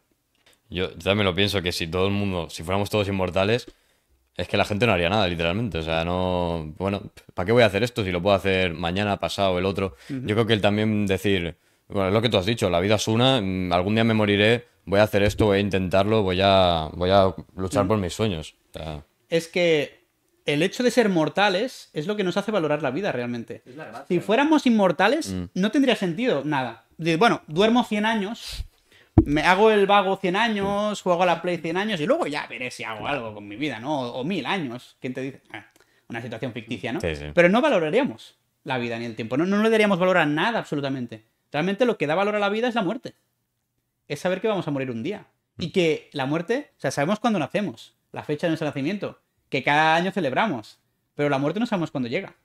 Yo, también lo pienso, que si todo el mundo, si fuéramos todos inmortales, es que la gente no haría nada, literalmente. O sea, no. Bueno, ¿para qué voy a hacer esto si lo puedo hacer mañana, pasado, el otro? Yo creo que él también decir. Bueno, es lo que tú has dicho, la vida es una, mm, algún día me moriré, voy a hacer esto, voy a intentarlo, voy a, voy a luchar mm. por mis sueños. Es que el hecho de ser mortales es lo que nos hace valorar la vida realmente. si fuéramos inmortales, mm. no tendría sentido nada. Bueno, duermo 100 años, me hago el vago 100 años, juego a la Play 100 años y luego ya veré si hago algo con mi vida, ¿no? O, mil años. ¿Quién te dice? Ah, una situación ficticia, ¿no? Pero no valoraríamos la vida ni el tiempo, no, no le daríamos valor a nada absolutamente. Realmente lo que da valor a la vida es la muerte es saber que vamos a morir un día. Mm. Y que la muerte, o sea, sabemos cuándo nacemos, la fecha de nuestro nacimiento, que cada año celebramos, pero la muerte no sabemos cuándo llega.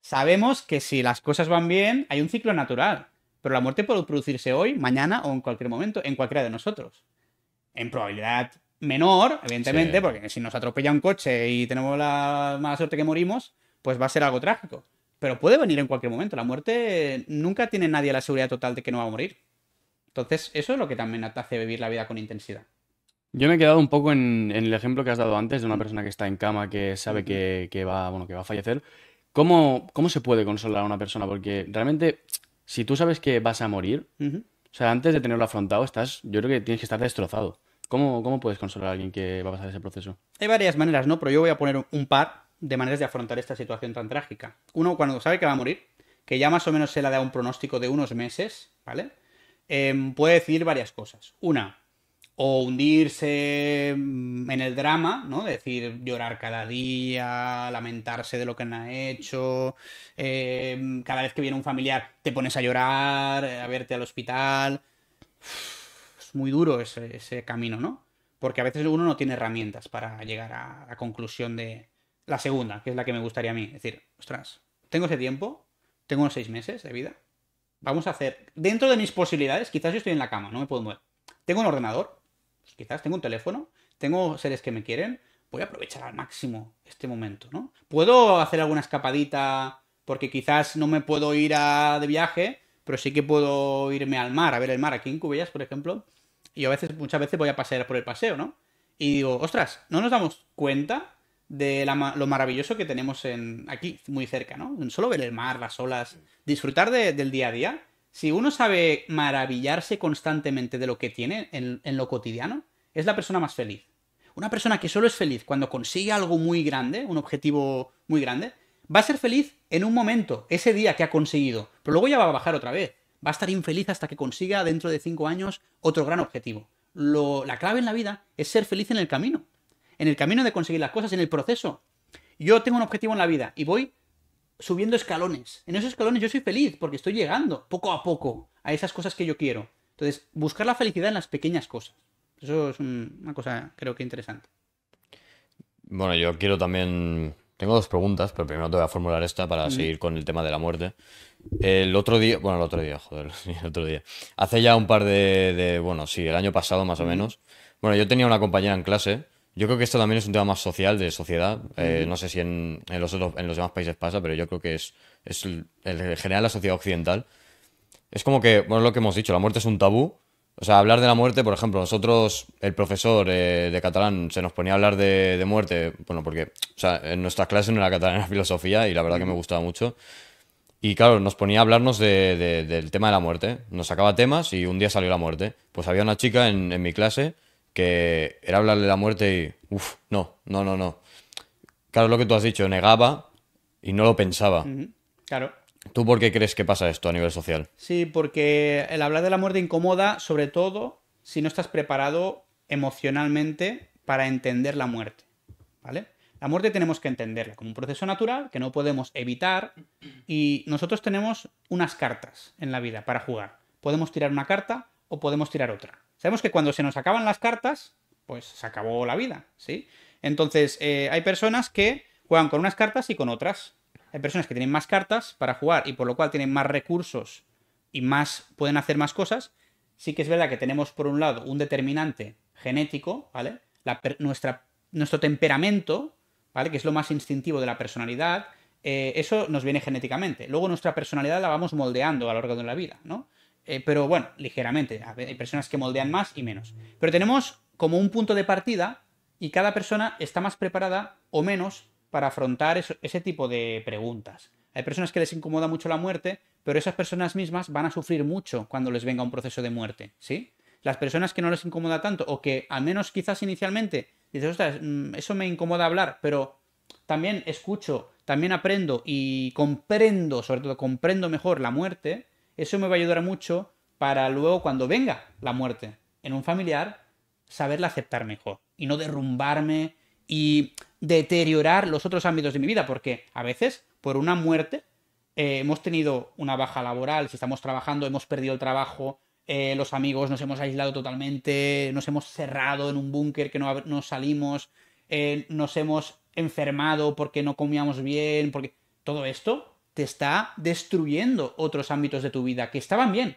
Sabemos que si las cosas van bien, hay un ciclo natural, pero la muerte puede producirse hoy, mañana o en cualquier momento, en cualquiera de nosotros. En probabilidad menor, evidentemente, porque si nos atropella un coche y tenemos la mala suerte que morimos, pues va a ser algo trágico. Pero puede venir en cualquier momento. La muerte nunca tiene nadie la seguridad total de que no va a morir. Entonces, eso es lo que también te hace vivir la vida con intensidad. Yo me he quedado un poco en, el ejemplo que has dado antes de una mm. persona que está en cama, que sabe que, va, bueno, que va a fallecer. ¿Cómo, se puede consolar a una persona? Porque realmente, si tú sabes que vas a morir, o sea, antes de tenerlo afrontado, estás, yo creo que tienes que estar destrozado. ¿Cómo, puedes consolar a alguien que va a pasar ese proceso? Hay varias maneras, ¿no? Pero yo voy a poner un par de maneras de afrontar esta situación tan trágica. Uno, cuando sabe que va a morir, que ya más o menos se le da un pronóstico de unos meses, ¿vale? Em, puede decir varias cosas. Una, o hundirse mm, en el drama, ¿no? decir, llorar cada día, lamentarse de lo que han hecho, em, cada vez que viene un familiar te pones a llorar, eh, a verte al hospital. Es muy duro ese, camino, ¿no? Porque a veces uno no tiene herramientas para llegar a la conclusión de la segunda, que es la que me gustaría a mí. Es decir, ostras, tengo ese tiempo, tengo unos seis meses de vida, Vamos a hacer, dentro de mis posibilidades, quizás yo estoy en la cama, no me puedo mover. Tengo un ordenador, quizás tengo un teléfono, tengo seres que me quieren, voy a aprovechar al máximo este momento, ¿no? Puedo hacer alguna escapadita porque quizás no me puedo ir a, de viaje, pero sí que puedo irme al mar, a ver el mar aquí en Cubellas, por ejemplo. Y a veces, muchas veces voy a pasear por el paseo, ¿no? Y digo, ostras, no nos damos cuenta de lo maravilloso que tenemos en, aquí, muy cerca, ¿no? Solo ver el mar, las olas, disfrutar del día a día. Si uno sabe maravillarse constantemente de lo que tiene en, lo cotidiano, es la persona más feliz. Una persona que solo es feliz cuando consigue algo muy grande, un objetivo muy grande, va a ser feliz en un momento, ese día que ha conseguido, pero luego ya va a bajar otra vez. Va a estar infeliz hasta que consiga dentro de cinco años otro gran objetivo. Lo, la clave en la vida es ser feliz en el camino en el camino de conseguir las cosas, en el proceso. Yo tengo un objetivo en la vida y voy subiendo escalones. En esos escalones yo soy feliz porque estoy llegando poco a poco a esas cosas que yo quiero. Entonces, buscar la felicidad en las pequeñas cosas. Eso es una cosa creo que interesante. Bueno, yo quiero también... Tengo dos preguntas, pero primero te voy a formular esta para seguir con el tema de la muerte. El otro día, bueno, el otro día, joder, el otro día. Hace ya un par de, de bueno, sí, el año pasado más o menos. Bueno, yo tenía una compañera en clase yo creo que esto también es un tema más social, de sociedad. Eh, no sé si en, en, los otros, en los demás países pasa, pero yo creo que es, es el, en general la sociedad occidental. Es como que, bueno, lo que hemos dicho, la muerte es un tabú. O sea, hablar de la muerte, por ejemplo, nosotros, el profesor eh, de catalán se nos ponía a hablar de, de, muerte, bueno, porque, o sea, en nuestras clases no era catalán, era filosofía y la verdad que me gustaba mucho. Y claro, nos ponía a hablarnos de, del tema de la muerte. Nos sacaba temas y un día salió la muerte. Pues había una chica en, en mi clase que era hablarle de la muerte y, uff, no, no, no, no. Claro, lo que tú has dicho, negaba y no lo pensaba. Claro. ¿Tú por qué crees que pasa esto a nivel social? Sí, porque el hablar de la muerte incomoda, sobre todo si no estás preparado emocionalmente para entender la muerte. ¿Vale? La muerte tenemos que entenderla como un proceso natural que no podemos evitar y nosotros tenemos unas cartas en la vida para jugar. Podemos tirar una carta o podemos tirar otra. Sabemos que cuando se nos acaban las cartas, pues se acabó la vida, ¿sí? Entonces, eh, hay personas que juegan con unas cartas y con otras. Hay personas que tienen más cartas para jugar y por lo cual tienen más recursos y más pueden hacer más cosas. Sí que es verdad que tenemos, por un lado, un determinante genético, ¿vale? nuestra, nuestro temperamento, ¿vale? Que es lo más instintivo de la personalidad. Eh, eso nos viene genéticamente. Luego nuestra personalidad la vamos moldeando a lo largo de la vida, ¿no? Eh, pero bueno, ligeramente. Hay personas que moldean más y menos. Pero tenemos como un punto de partida y cada persona está más preparada o menos para afrontar ese tipo de preguntas. Hay personas que les incomoda mucho la muerte, pero esas personas mismas van a sufrir mucho cuando les venga un proceso de muerte, ¿sí? Las personas que no les incomoda tanto o que al menos quizás inicialmente dices, ostras, mm, eso me incomoda hablar, pero también escucho, también aprendo y comprendo, sobre todo comprendo mejor la muerte, eso me va a ayudar mucho para luego cuando venga la muerte en un familiar, saberla aceptar mejor y no derrumbarme y deteriorar los otros ámbitos de mi vida, porque a veces por una muerte eh, hemos tenido una baja laboral, si estamos trabajando hemos perdido el trabajo, eh, los amigos nos hemos aislado totalmente, nos hemos cerrado en un búnker que no, salimos, eh, nos hemos enfermado porque no comíamos bien, porque todo esto te está destruyendo otros ámbitos de tu vida que estaban bien,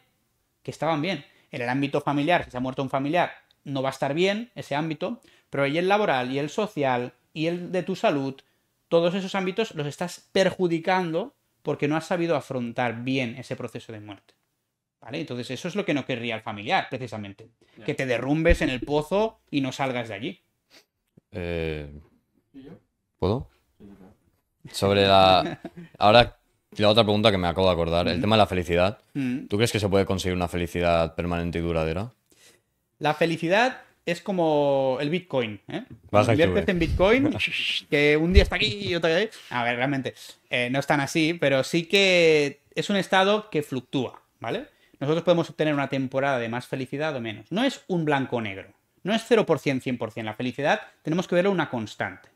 que estaban bien. En el ámbito familiar, si se ha muerto un familiar, no va a estar bien ese ámbito, pero ahí el laboral, y el social, y el de tu salud, todos esos ámbitos los estás perjudicando porque no has sabido afrontar bien ese proceso de muerte. ¿Vale? Entonces eso es lo que no querría el familiar, precisamente. Que te derrumbes en el pozo y no salgas de allí. Eh, ¿Puedo? Sobre la... Ahora la otra pregunta que me acabo de acordar, el tema de la felicidad. Mm. ¿Tú crees que se puede conseguir una felicidad permanente y duradera? La felicidad es como el Bitcoin. ¿eh? Inviertes en Bitcoin, que un día está aquí y otro ahí. A ver, realmente, eh, no es tan así, pero sí que es un estado que fluctúa, ¿vale? Nosotros podemos obtener una temporada de más felicidad o menos. No es un blanco negro. No es 0%, 100%. La felicidad tenemos que verlo una constante.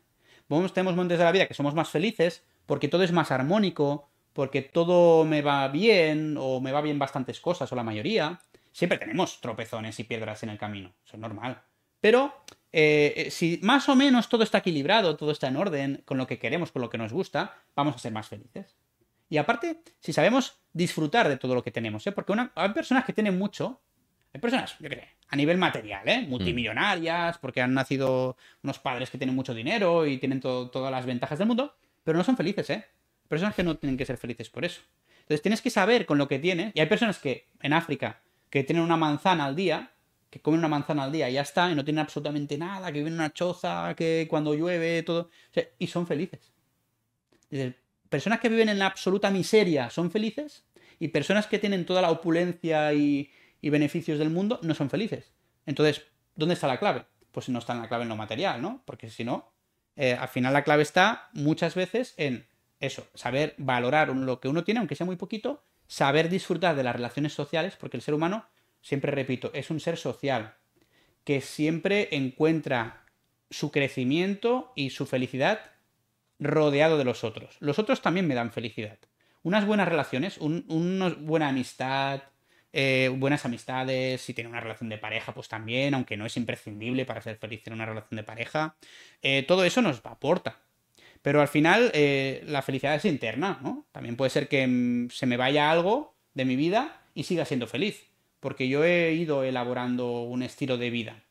Vamos, tenemos momentos de la vida que somos más felices porque todo es más armónico, porque todo me va bien o me va bien bastantes cosas o la mayoría, siempre tenemos tropezones y piedras en el camino, eso es normal. Pero eh, eh, si más o menos todo está equilibrado, todo está en orden, con lo que queremos, con lo que nos gusta, vamos a ser más felices. Y aparte, si sabemos disfrutar de todo lo que tenemos, ¿eh? porque hay personas que tienen mucho, hay personas, yo creo, a nivel material, ¿eh? multimillonarias, porque han nacido unos padres que tienen mucho dinero y tienen todas las ventajas del mundo, pero no son felices, ¿eh? personas que no tienen que ser felices por eso. Entonces tienes que saber con lo que tienes. Y hay personas que en África que tienen una manzana al día, que comen una manzana al día y ya está, y no tienen absolutamente nada, que viven en una choza, que cuando llueve, todo. y son felices. personas que viven en la absoluta miseria son felices y personas que tienen toda la opulencia y, beneficios del mundo no son felices. Entonces, ¿dónde está la clave? Pues no está en la clave en lo material, ¿no? Porque si no, eh, al final la clave está muchas veces en eso, saber valorar lo que uno tiene, aunque sea muy poquito, saber disfrutar de las relaciones sociales, porque el ser humano, siempre repito, es un ser social, que siempre encuentra su crecimiento y su felicidad rodeado de los otros. Los otros también me dan felicidad. Unas buenas relaciones, una buena amistad, eh, buenas amistades, si tiene una relación de pareja, pues también, aunque no es imprescindible para ser feliz en una relación de pareja, eh, todo eso nos aporta. Pero al final eh, la felicidad es interna, ¿no? También puede ser que mm, se me vaya algo de mi vida y siga siendo feliz, porque yo he ido elaborando un estilo de vida.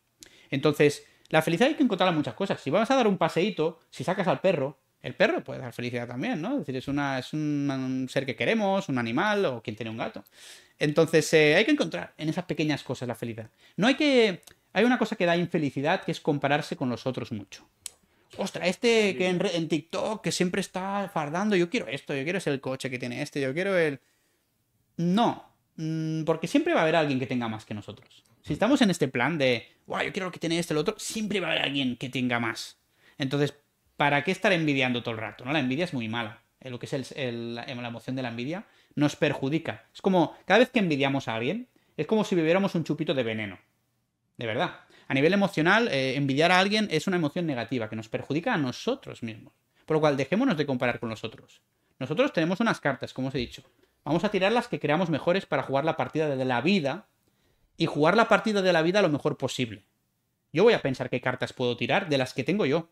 Entonces, la felicidad hay que encontrarla en muchas cosas. Si vas a dar un paseíto, si sacas al perro, el perro puede dar felicidad también, ¿no? Es decir, es, un, ser que queremos, un animal o quien tiene un gato. Entonces, eh, hay que encontrar en esas pequeñas cosas la felicidad. No hay que... Hay una cosa que da infelicidad, que es compararse con los otros mucho. Ostras, este que en, TikTok que siempre está fardando, yo quiero esto, yo quiero ese coche que tiene este, yo quiero el. No, mm, porque siempre va a haber alguien que tenga más que nosotros. Si estamos en este plan de, wow, yo quiero lo que tiene este, el otro, siempre va a haber alguien que tenga más. Entonces, ¿para qué estar envidiando todo el rato? ¿no? La envidia es muy mala. Eh, lo que es el, la emoción de la envidia nos perjudica. Es como, cada vez que envidiamos a alguien, es como si bebiéramos un chupito de veneno. De verdad a nivel emocional, eh, envidiar a alguien es una emoción negativa que nos perjudica a nosotros mismos. Por lo cual, dejémonos de comparar con los otros. Nosotros tenemos unas cartas, como os he dicho. Vamos a tirar las que creamos mejores para jugar la partida de la vida y jugar la partida de la vida lo mejor posible. Yo voy a pensar qué cartas puedo tirar de las que tengo yo.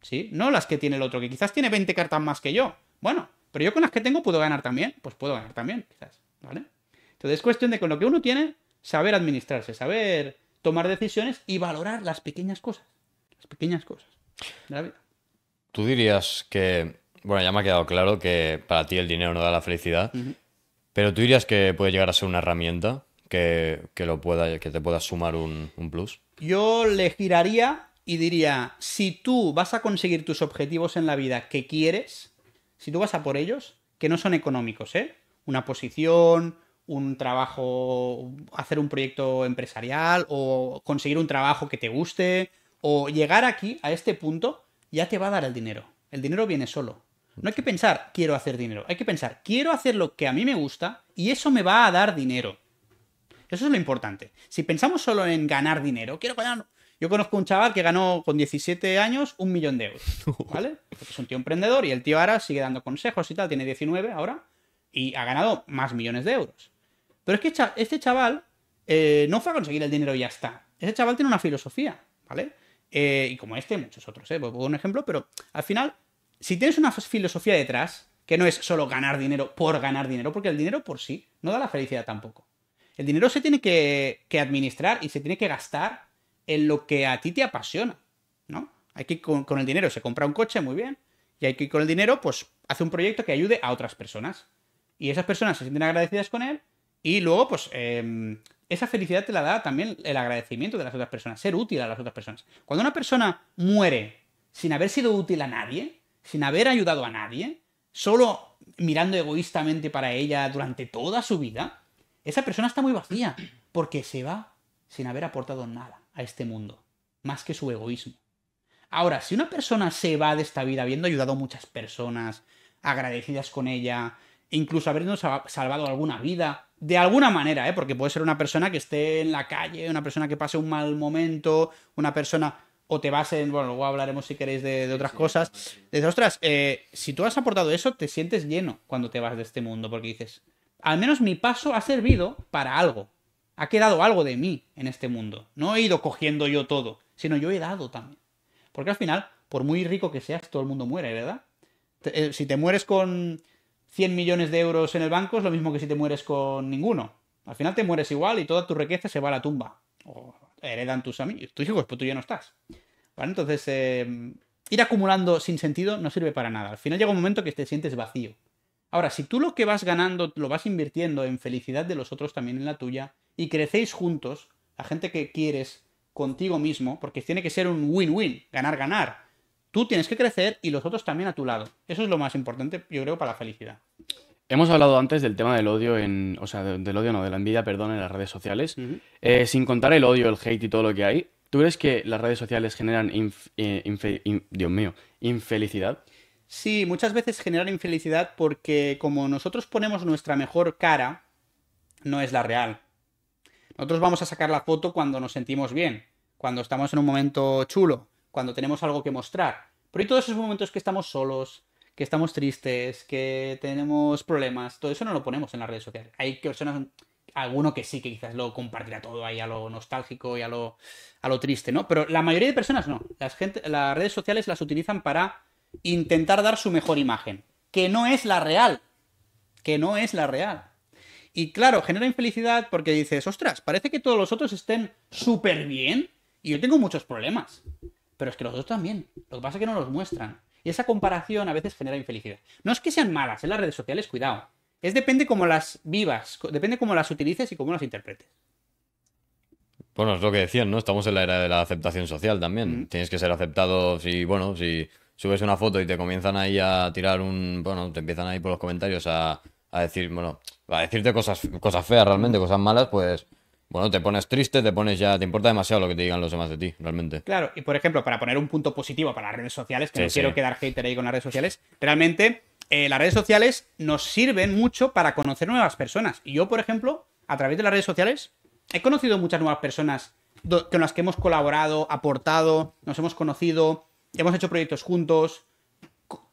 ¿Sí? No las que tiene el otro, que quizás tiene 20 cartas más que yo. Bueno, pero yo con las que tengo puedo ganar también. Pues puedo ganar también, quizás. ¿Vale? Entonces es cuestión de con lo que uno tiene, saber administrarse, saber tomar decisiones y valorar las pequeñas cosas. Las pequeñas cosas de Tú dirías que, bueno, ya me ha quedado claro que para ti el dinero no da la felicidad, pero tú dirías que puede llegar a ser una herramienta que, lo pueda, que te pueda sumar un, un plus. Yo le giraría y diría, si tú vas a conseguir tus objetivos en la vida que quieres, si tú vas a por ellos, que no son económicos, ¿eh? Una posición, un trabajo, hacer un proyecto empresarial o conseguir un trabajo que te guste o llegar aquí, a este punto, ya te va a dar el dinero. El dinero viene solo. No hay que pensar, quiero hacer dinero. Hay que pensar, quiero hacer lo que a mí me gusta y eso me va a dar dinero. Eso es lo importante. Si pensamos solo en ganar dinero, quiero ganar. Yo conozco un chaval que ganó con 17 años un millón de euros. ¿Vale? es un tío emprendedor y el tío ahora sigue dando consejos y tal. Tiene 19 ahora y ha ganado más millones de euros. Pero es que este chaval eh, no fue a conseguir el dinero y ya está. Ese chaval tiene una filosofía, ¿vale? Eh, y como este, muchos otros, ¿eh? Pongo un ejemplo, pero al final, si tienes una filosofía detrás, que no es solo ganar dinero por ganar dinero, porque el dinero por sí no da la felicidad tampoco. El dinero se tiene que, administrar y se tiene que gastar en lo que a ti te apasiona, ¿no? Hay que ir con, con el dinero, se compra un coche, muy bien, y hay que ir con el dinero, pues hace un proyecto que ayude a otras personas. Y esas personas se sienten agradecidas con él y luego, pues, em, esa felicidad te la da también el agradecimiento de las otras personas, ser útil a las otras personas. Cuando una persona muere sin haber sido útil a nadie, sin haber ayudado a nadie, solo mirando egoístamente para ella durante toda su vida, esa persona está muy vacía, porque se va sin haber aportado nada a este mundo, más que su egoísmo. Ahora, si una persona se va de esta vida habiendo ayudado a muchas personas, agradecidas con ella, incluso habiendo salvado alguna vida, de alguna manera, ¿eh? porque puede ser una persona que esté en la calle, una persona que pase un mal momento, una persona o te vas en, bueno, luego hablaremos si queréis de, otras cosas. ostras, eh, si tú has aportado eso, te sientes lleno cuando te vas de este mundo, porque dices, al menos mi paso ha servido para algo, ha quedado algo de mí en este mundo. No he ido cogiendo yo todo, sino yo he dado también. Porque al final, por muy rico que seas, todo el mundo muere, ¿verdad? Eh, si te mueres con 100 millones de euros en el banco es lo mismo que si te mueres con ninguno. Al final te mueres igual y toda tu riqueza se va a la tumba. O heredan tus amigos, tus hijos, pues tú ya no estás. Entonces, eh, ir acumulando sin sentido no sirve para nada. Al final llega un momento que te sientes vacío. Ahora, si tú lo que vas ganando lo vas invirtiendo en felicidad de los otros, también en la tuya, y crecéis juntos, la gente que quieres contigo mismo, porque tiene que ser un win-win, ganar-ganar. Tú tienes que crecer y los otros también a tu lado. Eso es lo más importante, yo creo, para la felicidad. Hemos hablado antes del tema del odio en. O sea, del odio no, de la envidia, perdón, en las redes sociales. Eh, sin contar el odio, el hate y todo lo que hay, ¿tú crees que las redes sociales generan. Eh, Dios mío, infelicidad? Sí, muchas veces generan infelicidad porque como nosotros ponemos nuestra mejor cara, no es la real. Nosotros vamos a sacar la foto cuando nos sentimos bien, cuando estamos en un momento chulo cuando tenemos algo que mostrar. Pero hay todos esos momentos que estamos solos, que estamos tristes, que tenemos problemas, todo eso no lo ponemos en las redes sociales. Hay personas, alguno que sí, que quizás lo compartirá todo ahí a lo nostálgico y a lo, a lo triste, ¿no? Pero la mayoría de personas no. Las, gente, las redes sociales las utilizan para intentar dar su mejor imagen, que no es la real. Que no es la real. Y claro, genera infelicidad porque dices, ostras, parece que todos los otros estén súper bien y yo tengo muchos problemas. Pero es que los dos también. Lo que pasa es que no los muestran. Y esa comparación a veces genera infelicidad. No es que sean malas en las redes sociales, cuidado. Es depende cómo las vivas, depende cómo las utilices y cómo las interpretes. Bueno, es lo que decían, ¿no? Estamos en la era de la aceptación social también. Mm. Tienes que ser aceptado si, bueno, si subes una foto y te comienzan ahí a tirar un. Bueno, te empiezan ahí por los comentarios a, a decir, bueno, a decirte cosas, cosas feas realmente, cosas malas, pues bueno, te pones triste, te pones ya, te importa demasiado lo que te digan los demás de ti, realmente. Claro, y por ejemplo, para poner un punto positivo para las redes sociales, que no quiero quedar hater ahí con las redes sociales, realmente eh, las redes sociales nos sirven mucho para conocer nuevas personas. Y yo, por ejemplo, a través de las redes sociales, he conocido muchas nuevas personas con las que hemos colaborado, aportado, nos hemos conocido, hemos hecho proyectos juntos,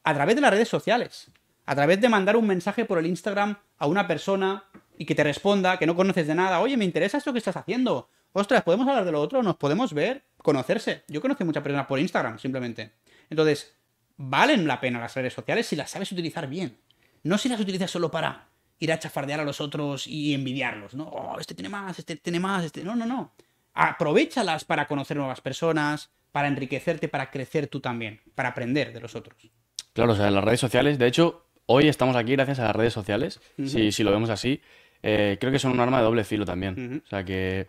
a través de las redes sociales, a través de mandar un mensaje por el Instagram a una persona, y que te responda, que no conoces de nada, oye, me interesa esto que estás haciendo. Ostras, podemos hablar de lo otro, nos podemos ver, conocerse. Yo conozco muchas personas por Instagram, simplemente. Entonces, valen la pena las redes sociales si las sabes utilizar bien. No si las utilizas solo para ir a chafardear a los otros y envidiarlos, ¿no? Oh, este tiene más, este tiene más, este. No, no, no. Aprovechalas para conocer nuevas personas, para enriquecerte, para crecer tú también, para aprender de los otros. Claro, o sea, las redes sociales, de hecho, hoy estamos aquí gracias a las redes sociales, si, si, lo vemos así, eh, creo que son un arma de doble filo también. O sea que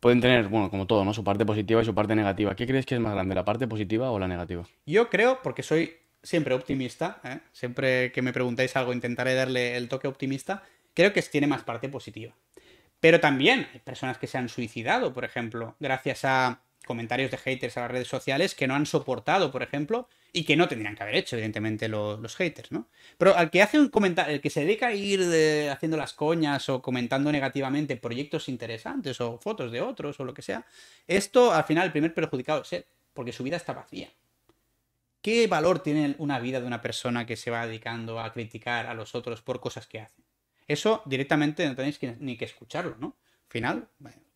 pueden tener, bueno, como todo, ¿no? Su parte positiva y su parte negativa. ¿Qué crees que es más grande, la parte positiva o la negativa? Yo creo, porque soy siempre optimista, ¿eh? siempre que me preguntáis algo intentaré darle el toque optimista, creo que tiene más parte positiva. Pero también hay personas que se han suicidado, por ejemplo, gracias a comentarios de haters a las redes sociales que no han soportado, por ejemplo, y que no tendrían que haber hecho, evidentemente, los, haters, ¿no? Pero al que hace un comentario, el que se dedica a ir haciendo las coñas o comentando negativamente proyectos interesantes o fotos de otros o lo que sea, esto al final el primer perjudicado es porque su vida está vacía. ¿Qué valor tiene una vida de una persona que se va dedicando a criticar a los otros por cosas que hacen? Eso directamente no tenéis ni que escucharlo, ¿no? Al final,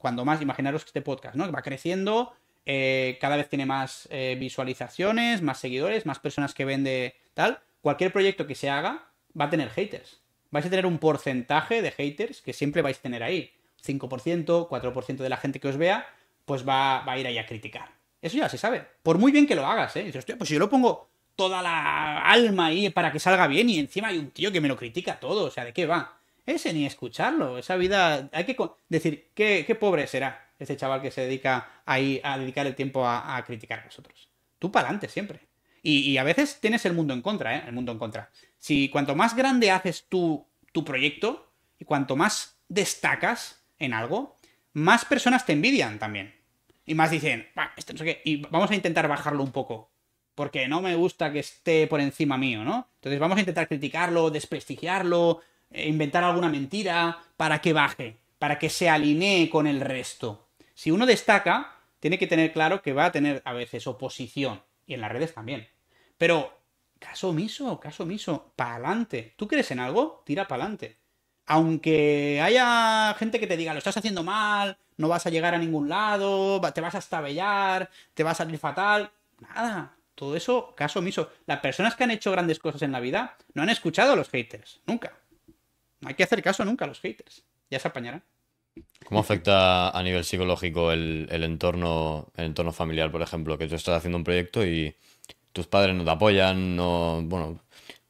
cuando más, imaginaros que este podcast, ¿no? va creciendo, eh, cada vez tiene más eh, visualizaciones, más seguidores, más personas que vende tal. Cualquier proyecto que se haga va a tener haters. Vais a tener un porcentaje de haters que siempre vais a tener ahí. 5%, 4% de la gente que os vea, pues va, a ir ahí a criticar. Eso ya se sabe. Por muy bien que lo hagas, ¿eh? Dices, pues yo lo pongo toda la alma ahí para que salga bien y encima hay un tío que me lo critica todo, o sea, ¿de qué va? ese ni escucharlo. Esa vida, hay que decir, ¿qué, pobre será ese chaval que se dedica ahí a dedicar el tiempo a, criticar a nosotros. Tú para adelante siempre. Y, a veces tienes el mundo en contra, ¿eh? El mundo en contra. Si cuanto más grande haces tu, tu proyecto y cuanto más destacas en algo, más personas te envidian también. Y más dicen, esto no sé qué, y vamos a intentar bajarlo un poco porque no me gusta que esté por encima mío, ¿no? Entonces vamos a intentar criticarlo, desprestigiarlo, eh, inventar alguna mentira para que baje, para que se alinee con el resto. Si uno destaca, tiene que tener claro que va a tener a veces oposición, y en las redes también. Pero caso omiso, caso omiso, para adelante. ¿Tú crees en algo? Tira para adelante. Aunque haya gente que te diga, lo estás haciendo mal, no vas a llegar a ningún lado, te vas a estabellar, te vas a salir fatal, nada. Todo eso, caso omiso. Las personas que han hecho grandes cosas en la vida no han escuchado a los haters, nunca. No hay que hacer caso nunca a los haters. Ya se apañarán. ¿Cómo afecta a nivel psicológico el, entorno, entorno familiar, por ejemplo? Que tú estás haciendo un proyecto y tus padres no te apoyan, no. Bueno,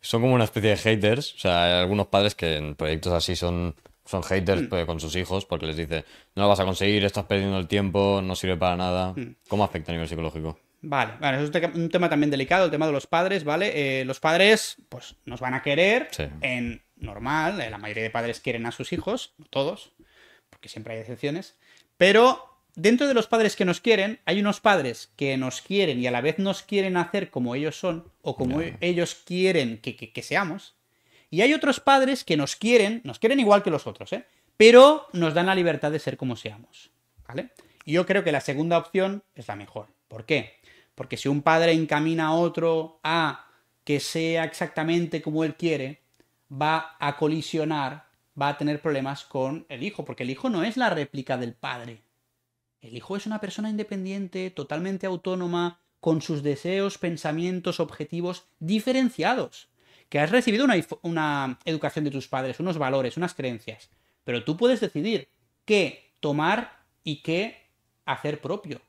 son como una especie de haters. O sea, hay algunos padres que en proyectos así son, son haters mm. pues, con sus hijos porque les dice no lo vas a conseguir, estás perdiendo el tiempo, no sirve para nada. Mm. ¿Cómo afecta a nivel psicológico? Vale, bueno es un, tema también delicado, el tema de los padres, ¿vale? Eh, los padres, pues, nos van a querer en normal, eh, la mayoría de padres quieren a sus hijos, todos, porque siempre hay excepciones, pero dentro de los padres que nos quieren, hay unos padres que nos quieren y a la vez nos quieren hacer como ellos son o como ellos quieren que, que, seamos, y hay otros padres que nos quieren, nos quieren igual que los otros, ¿eh? pero nos dan la libertad de ser como seamos, ¿vale? Y yo creo que la segunda opción es la mejor. ¿Por qué? Porque si un padre encamina a otro a que sea exactamente como él quiere, va a colisionar, va a tener problemas con el hijo, porque el hijo no es la réplica del padre. El hijo es una persona independiente, totalmente autónoma, con sus deseos, pensamientos, objetivos diferenciados. Que has recibido una, educación de tus padres, unos valores, unas creencias. Pero tú puedes decidir qué tomar y qué hacer propio,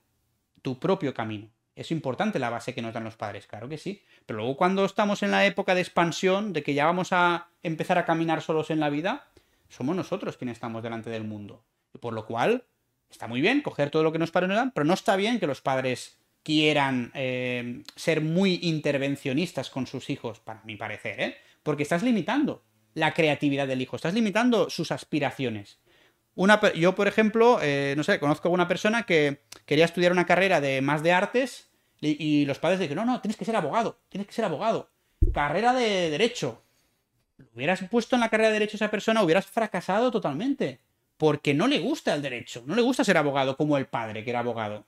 tu propio camino. Es importante la base que nos dan los padres, claro que sí. Pero luego cuando estamos en la época de expansión, de que ya vamos a empezar a caminar solos en la vida, somos nosotros quienes estamos delante del mundo. Por lo cual, está muy bien coger todo lo que nos padres nos dan, pero no está bien que los padres quieran eh, ser muy intervencionistas con sus hijos, para mi parecer, ¿eh? porque estás limitando la creatividad del hijo, estás limitando sus aspiraciones. Una, yo, por ejemplo, eh, no sé, conozco a una persona que quería estudiar una carrera de más de artes y, los padres dicen, no, no, tienes que ser abogado, tienes que ser abogado. Carrera de derecho. Hubieras puesto en la carrera de derecho a esa persona, hubieras fracasado totalmente. Porque no le gusta el derecho, no le gusta ser abogado como el padre que era abogado.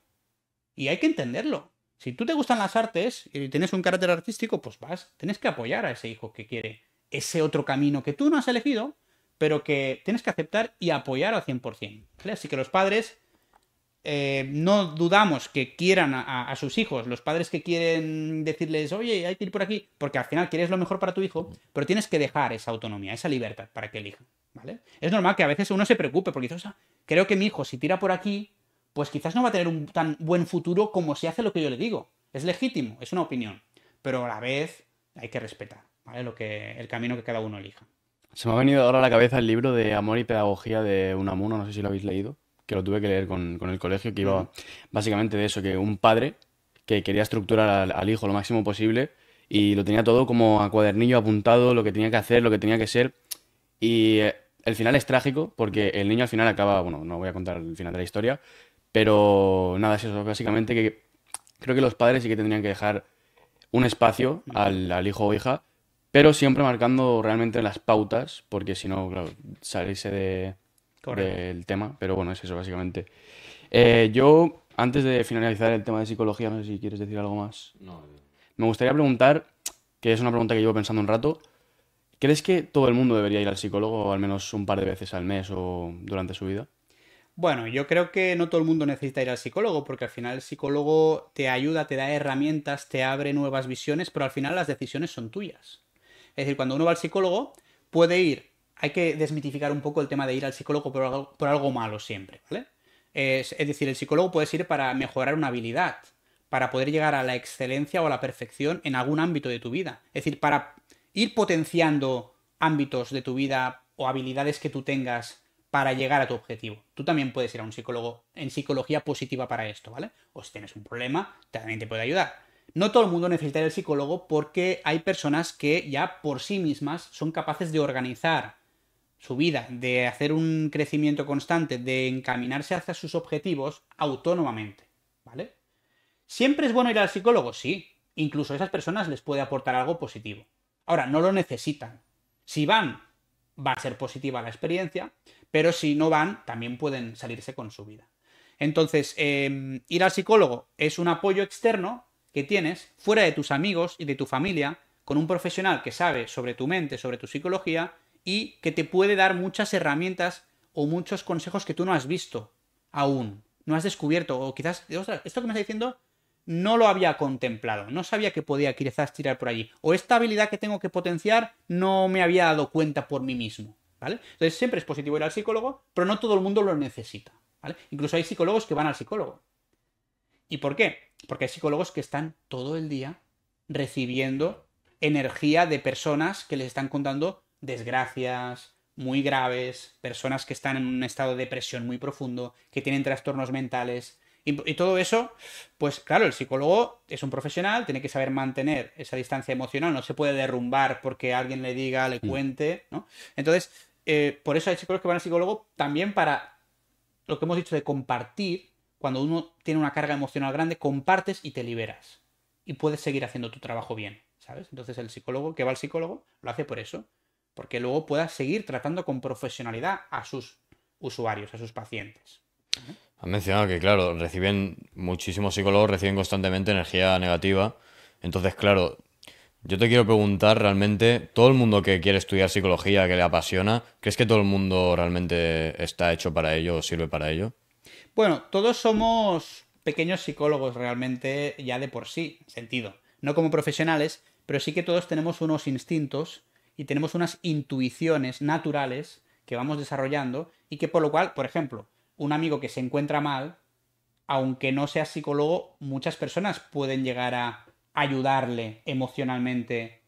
Y hay que entenderlo. Si tú te gustan las artes y tienes un carácter artístico, pues vas, tienes que apoyar a ese hijo que quiere ese otro camino que tú no has elegido, pero que tienes que aceptar y apoyar al 100%. Así que los padres eh, no dudamos que quieran a, sus hijos, los padres que quieren decirles, oye, hay que ir por aquí, porque al final quieres lo mejor para tu hijo, pero tienes que dejar esa autonomía, esa libertad para que elija, ¿vale? Es normal que a veces uno se preocupe, porque dice, o sea, creo que mi hijo si tira por aquí, pues quizás no va a tener un tan buen futuro como si hace lo que yo le digo. Es legítimo, es una opinión, pero a la vez hay que respetar, Lo que, el camino que cada uno elija. Se me ha venido ahora a la cabeza el libro de Amor y Pedagogía de Unamuno, no sé si lo habéis leído que lo tuve que leer con, el colegio, que iba básicamente de eso, que un padre que quería estructurar al, hijo lo máximo posible y lo tenía todo como a cuadernillo apuntado, lo que tenía que hacer, lo que tenía que ser. Y eh, el final es trágico porque el niño al final acaba, bueno, no voy a contar el final de la historia, pero nada, es eso, básicamente que creo que los padres sí que tendrían que dejar un espacio al, al hijo o hija, pero siempre marcando realmente las pautas, porque si no, claro, salirse de, el del tema, pero bueno, es eso básicamente. Eh, yo, antes de finalizar el tema de psicología, no sé si quieres decir algo más. No. Me gustaría preguntar, que es una pregunta que llevo pensando un rato, ¿crees que todo el mundo debería ir al psicólogo al menos un par de veces al mes o durante su vida? Bueno, yo creo que no todo el mundo necesita ir al psicólogo, porque al final el psicólogo te ayuda, te da herramientas, te abre nuevas visiones, pero al final las decisiones son tuyas. Es decir, cuando uno va al psicólogo, puede ir hay que desmitificar un poco el tema de ir al psicólogo por algo, malo siempre, ¿vale? Es, decir, el psicólogo puede ir para mejorar una habilidad, para poder llegar a la excelencia o a la perfección en algún ámbito de tu vida. Es decir, para ir potenciando ámbitos de tu vida o habilidades que tú tengas para llegar a tu objetivo. Tú también puedes ir a un psicólogo en psicología positiva para esto, ¿vale? O si tienes un problema, también te puede ayudar. No todo el mundo necesita ir al psicólogo porque hay personas que ya por sí mismas son capaces de organizar su vida, de hacer un crecimiento constante, de encaminarse hacia sus objetivos autónomamente, ¿vale? ¿Siempre es bueno ir al psicólogo? Sí. Incluso a esas personas les puede aportar algo positivo. Ahora, no lo necesitan. Si van, va a ser positiva la experiencia, pero si no van, también pueden salirse con su vida. Entonces, em, ir al psicólogo es un apoyo externo que tienes fuera de tus amigos y de tu familia, con un profesional que sabe sobre tu mente, sobre tu psicología, y que te puede dar muchas herramientas o muchos consejos que tú no has visto aún, no has descubierto, o quizás, esto que me está diciendo no lo había contemplado, no sabía que podía quizás tirar por allí, o esta habilidad que tengo que potenciar no me había dado cuenta por mí mismo, ¿vale? Entonces siempre es positivo ir al psicólogo, pero no todo el mundo lo necesita, ¿vale? Incluso hay psicólogos que van al psicólogo. ¿Y por qué? Porque hay psicólogos que están todo el día recibiendo energía de personas que les están contando desgracias muy graves, personas que están en un estado de depresión muy profundo, que tienen trastornos mentales. Y, todo eso, pues claro, el psicólogo es un profesional, tiene que saber mantener esa distancia emocional, no se puede derrumbar porque alguien le diga, le mm. cuente, ¿no? Entonces, eh, por eso hay psicólogos que van al psicólogo también para lo que hemos dicho de compartir. Cuando uno tiene una carga emocional grande, compartes y te liberas. Y puedes seguir haciendo tu trabajo bien, ¿sabes? Entonces el psicólogo que va al psicólogo lo hace por eso, porque luego pueda seguir tratando con profesionalidad a sus usuarios, a sus pacientes. Has mencionado que, claro, reciben muchísimos psicólogos, reciben constantemente energía negativa. Entonces, claro, yo te quiero preguntar realmente, todo el mundo que quiere estudiar psicología, que le apasiona, ¿crees que todo el mundo realmente está hecho para ello o sirve para ello? Bueno, todos somos pequeños psicólogos realmente ya de por sí, sentido. No como profesionales, pero sí que todos tenemos unos instintos y tenemos unas intuiciones naturales que vamos desarrollando y que por lo cual, por ejemplo, un amigo que se encuentra mal, aunque no sea psicólogo, muchas personas pueden llegar a ayudarle emocionalmente,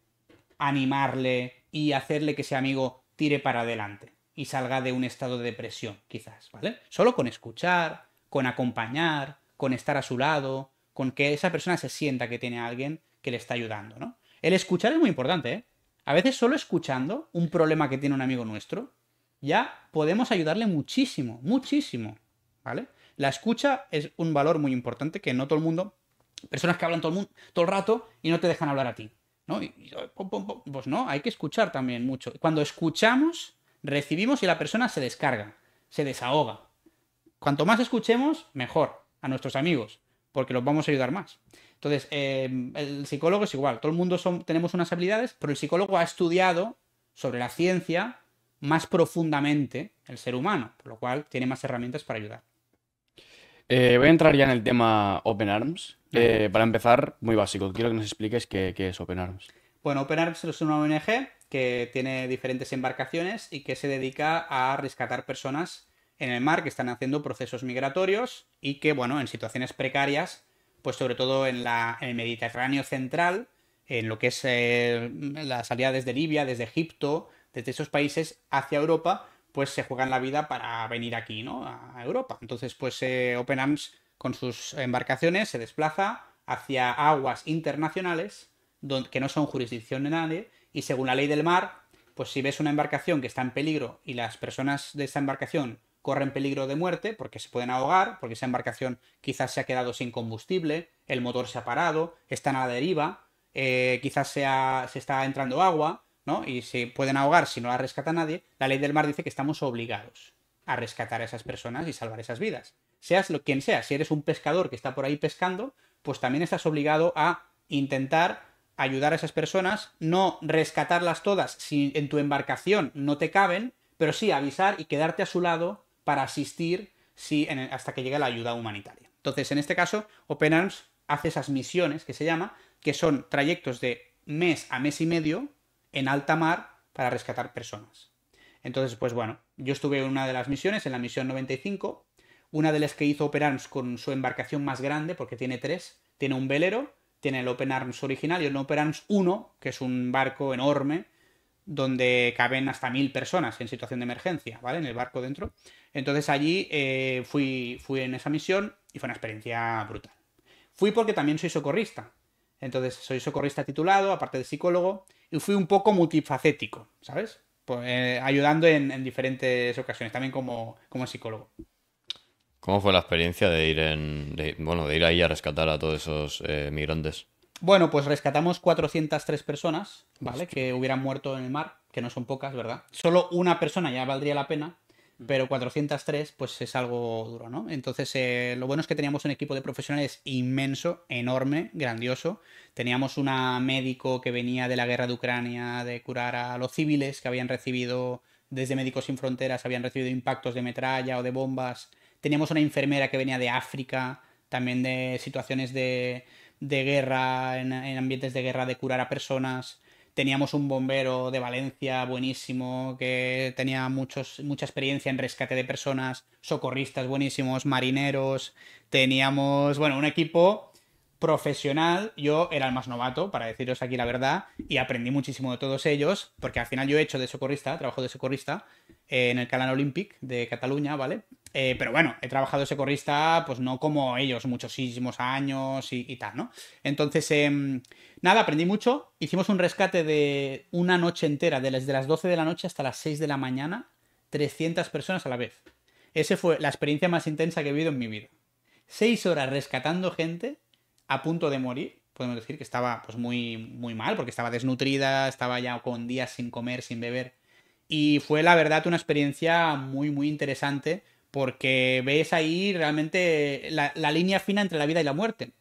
animarle y hacerle que ese amigo tire para adelante y salga de un estado de depresión, quizás, ¿vale? Solo con escuchar, con acompañar, con estar a su lado, con que esa persona se sienta que tiene a alguien que le está ayudando, ¿no? El escuchar es muy importante, ¿eh? A veces solo escuchando un problema que tiene un amigo nuestro, ya podemos ayudarle muchísimo, muchísimo, ¿vale? La escucha es un valor muy importante que no todo el mundo, personas que hablan todo el, rato y no te dejan hablar a ti, ¿no? pues no, hay que escuchar también mucho. Cuando escuchamos, recibimos y la persona se descarga, se desahoga. Cuanto más escuchemos, mejor a nuestros amigos, porque los vamos a ayudar más. Entonces, em, el psicólogo es igual, todo el mundo tenemos unas habilidades, pero el psicólogo ha estudiado sobre la ciencia más profundamente el ser humano, por lo cual tiene más herramientas para ayudar. Eh, voy a entrar ya en el tema Open Arms. Eh, para empezar, muy básico, quiero que nos expliques qué, qué es Open Arms. Bueno, Open Arms es una ONG que tiene diferentes embarcaciones y que se dedica a rescatar personas en el mar que están haciendo procesos migratorios y que, bueno, en situaciones precarias pues sobre todo en, el Mediterráneo central, en lo que es eh, la salida desde Libia, desde Egipto, desde esos países hacia Europa, pues se juegan la vida para venir aquí, ¿no? A Europa. Entonces, pues eh, Open Arms con sus embarcaciones se desplaza hacia aguas internacionales que no son jurisdicción de nadie y según la ley del mar, pues si ves una embarcación que está en peligro y las personas de esa embarcación corren peligro de muerte porque se pueden ahogar, porque esa embarcación quizás se ha quedado sin combustible, el motor se ha parado, están a la deriva, eh, quizás se está entrando agua, ¿no? Y se pueden ahogar si no la rescata nadie. La ley del mar dice que estamos obligados a rescatar a esas personas y salvar esas vidas. Seas lo, quien sea, si eres un pescador que está por ahí pescando, pues también estás obligado a intentar ayudar a esas personas, no rescatarlas todas si en tu embarcación no te caben, pero sí avisar y quedarte a su lado para asistir si, hasta que llegue la ayuda humanitaria. Entonces, en este caso, Open Arms hace esas misiones que se llama, que son trayectos de mes a mes y medio en alta mar para rescatar personas. Entonces, pues bueno, yo estuve en una de las misiones, en la misión 95, una de las que hizo Open Arms con su embarcación más grande, porque tiene tres, tiene un velero, tiene el Open Arms original y el Open Arms 1, que es un barco enorme, donde caben hasta mil personas en situación de emergencia, ¿vale? En el barco dentro. Entonces allí eh, fui, fui en esa misión y fue una experiencia brutal. Fui porque también soy socorrista. Entonces soy socorrista titulado, aparte de psicólogo, y fui un poco multifacético, ¿sabes? Pues, eh, ayudando en, diferentes ocasiones, también como, como psicólogo. ¿Cómo fue la experiencia de ir en, bueno, de ir ahí a rescatar a todos esos eh, migrantes? Bueno, pues rescatamos 403 personas, ¿vale? Que hubieran muerto en el mar, que no son pocas, ¿verdad? Solo una persona ya valdría la pena, pero 403 pues es algo duro, ¿no? Entonces, eh, lo bueno es que teníamos un equipo de profesionales inmenso, enorme, grandioso. Teníamos una médico que venía de la guerra de Ucrania, de curar a los civiles que habían recibido, desde Médicos Sin Fronteras, habían recibido impactos de metralla o de bombas. Teníamos una enfermera que venía de África, también de situaciones de, de guerra, en, en ambientes de guerra, de curar a personas. Teníamos un bombero de Valencia buenísimo, que tenía muchos, mucha experiencia en rescate de personas, socorristas buenísimos, marineros. Teníamos, bueno, un equipo profesional. Yo era el más novato, para deciros aquí la verdad, y aprendí muchísimo de todos ellos, porque al final yo he hecho de socorrista, trabajo de socorrista eh, en el Canal Olympic de Cataluña, ¿vale? Eh, pero bueno, he trabajado de socorrista, pues no como ellos, muchísimos años y, tal, ¿no? Entonces, em, Nada, aprendí mucho. Hicimos un rescate de una noche entera, desde las 12 de la noche hasta las 6 de la mañana, 300 personas a la vez. Esa fue la experiencia más intensa que he vivido en mi vida. Seis horas rescatando gente a punto de morir. Podemos decir que estaba pues, muy, muy mal, porque estaba desnutrida, estaba ya con días sin comer, sin beber. Y fue la verdad una experiencia muy, muy interesante, porque ves ahí realmente la línea fina entre la vida y la muerte.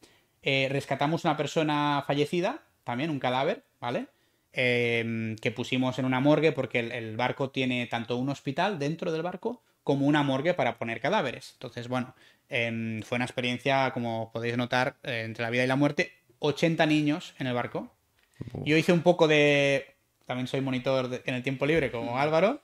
Eh, rescatamos una persona fallecida, también un cadáver, ¿vale? Em, que pusimos en una morgue porque el, barco tiene tanto un hospital dentro del barco como una morgue para poner cadáveres. Entonces, bueno, em, fue una experiencia, como podéis notar, eh, entre la vida y la muerte. 80 niños en el barco. Yo hice un poco de... También soy monitor en el tiempo libre como Álvaro.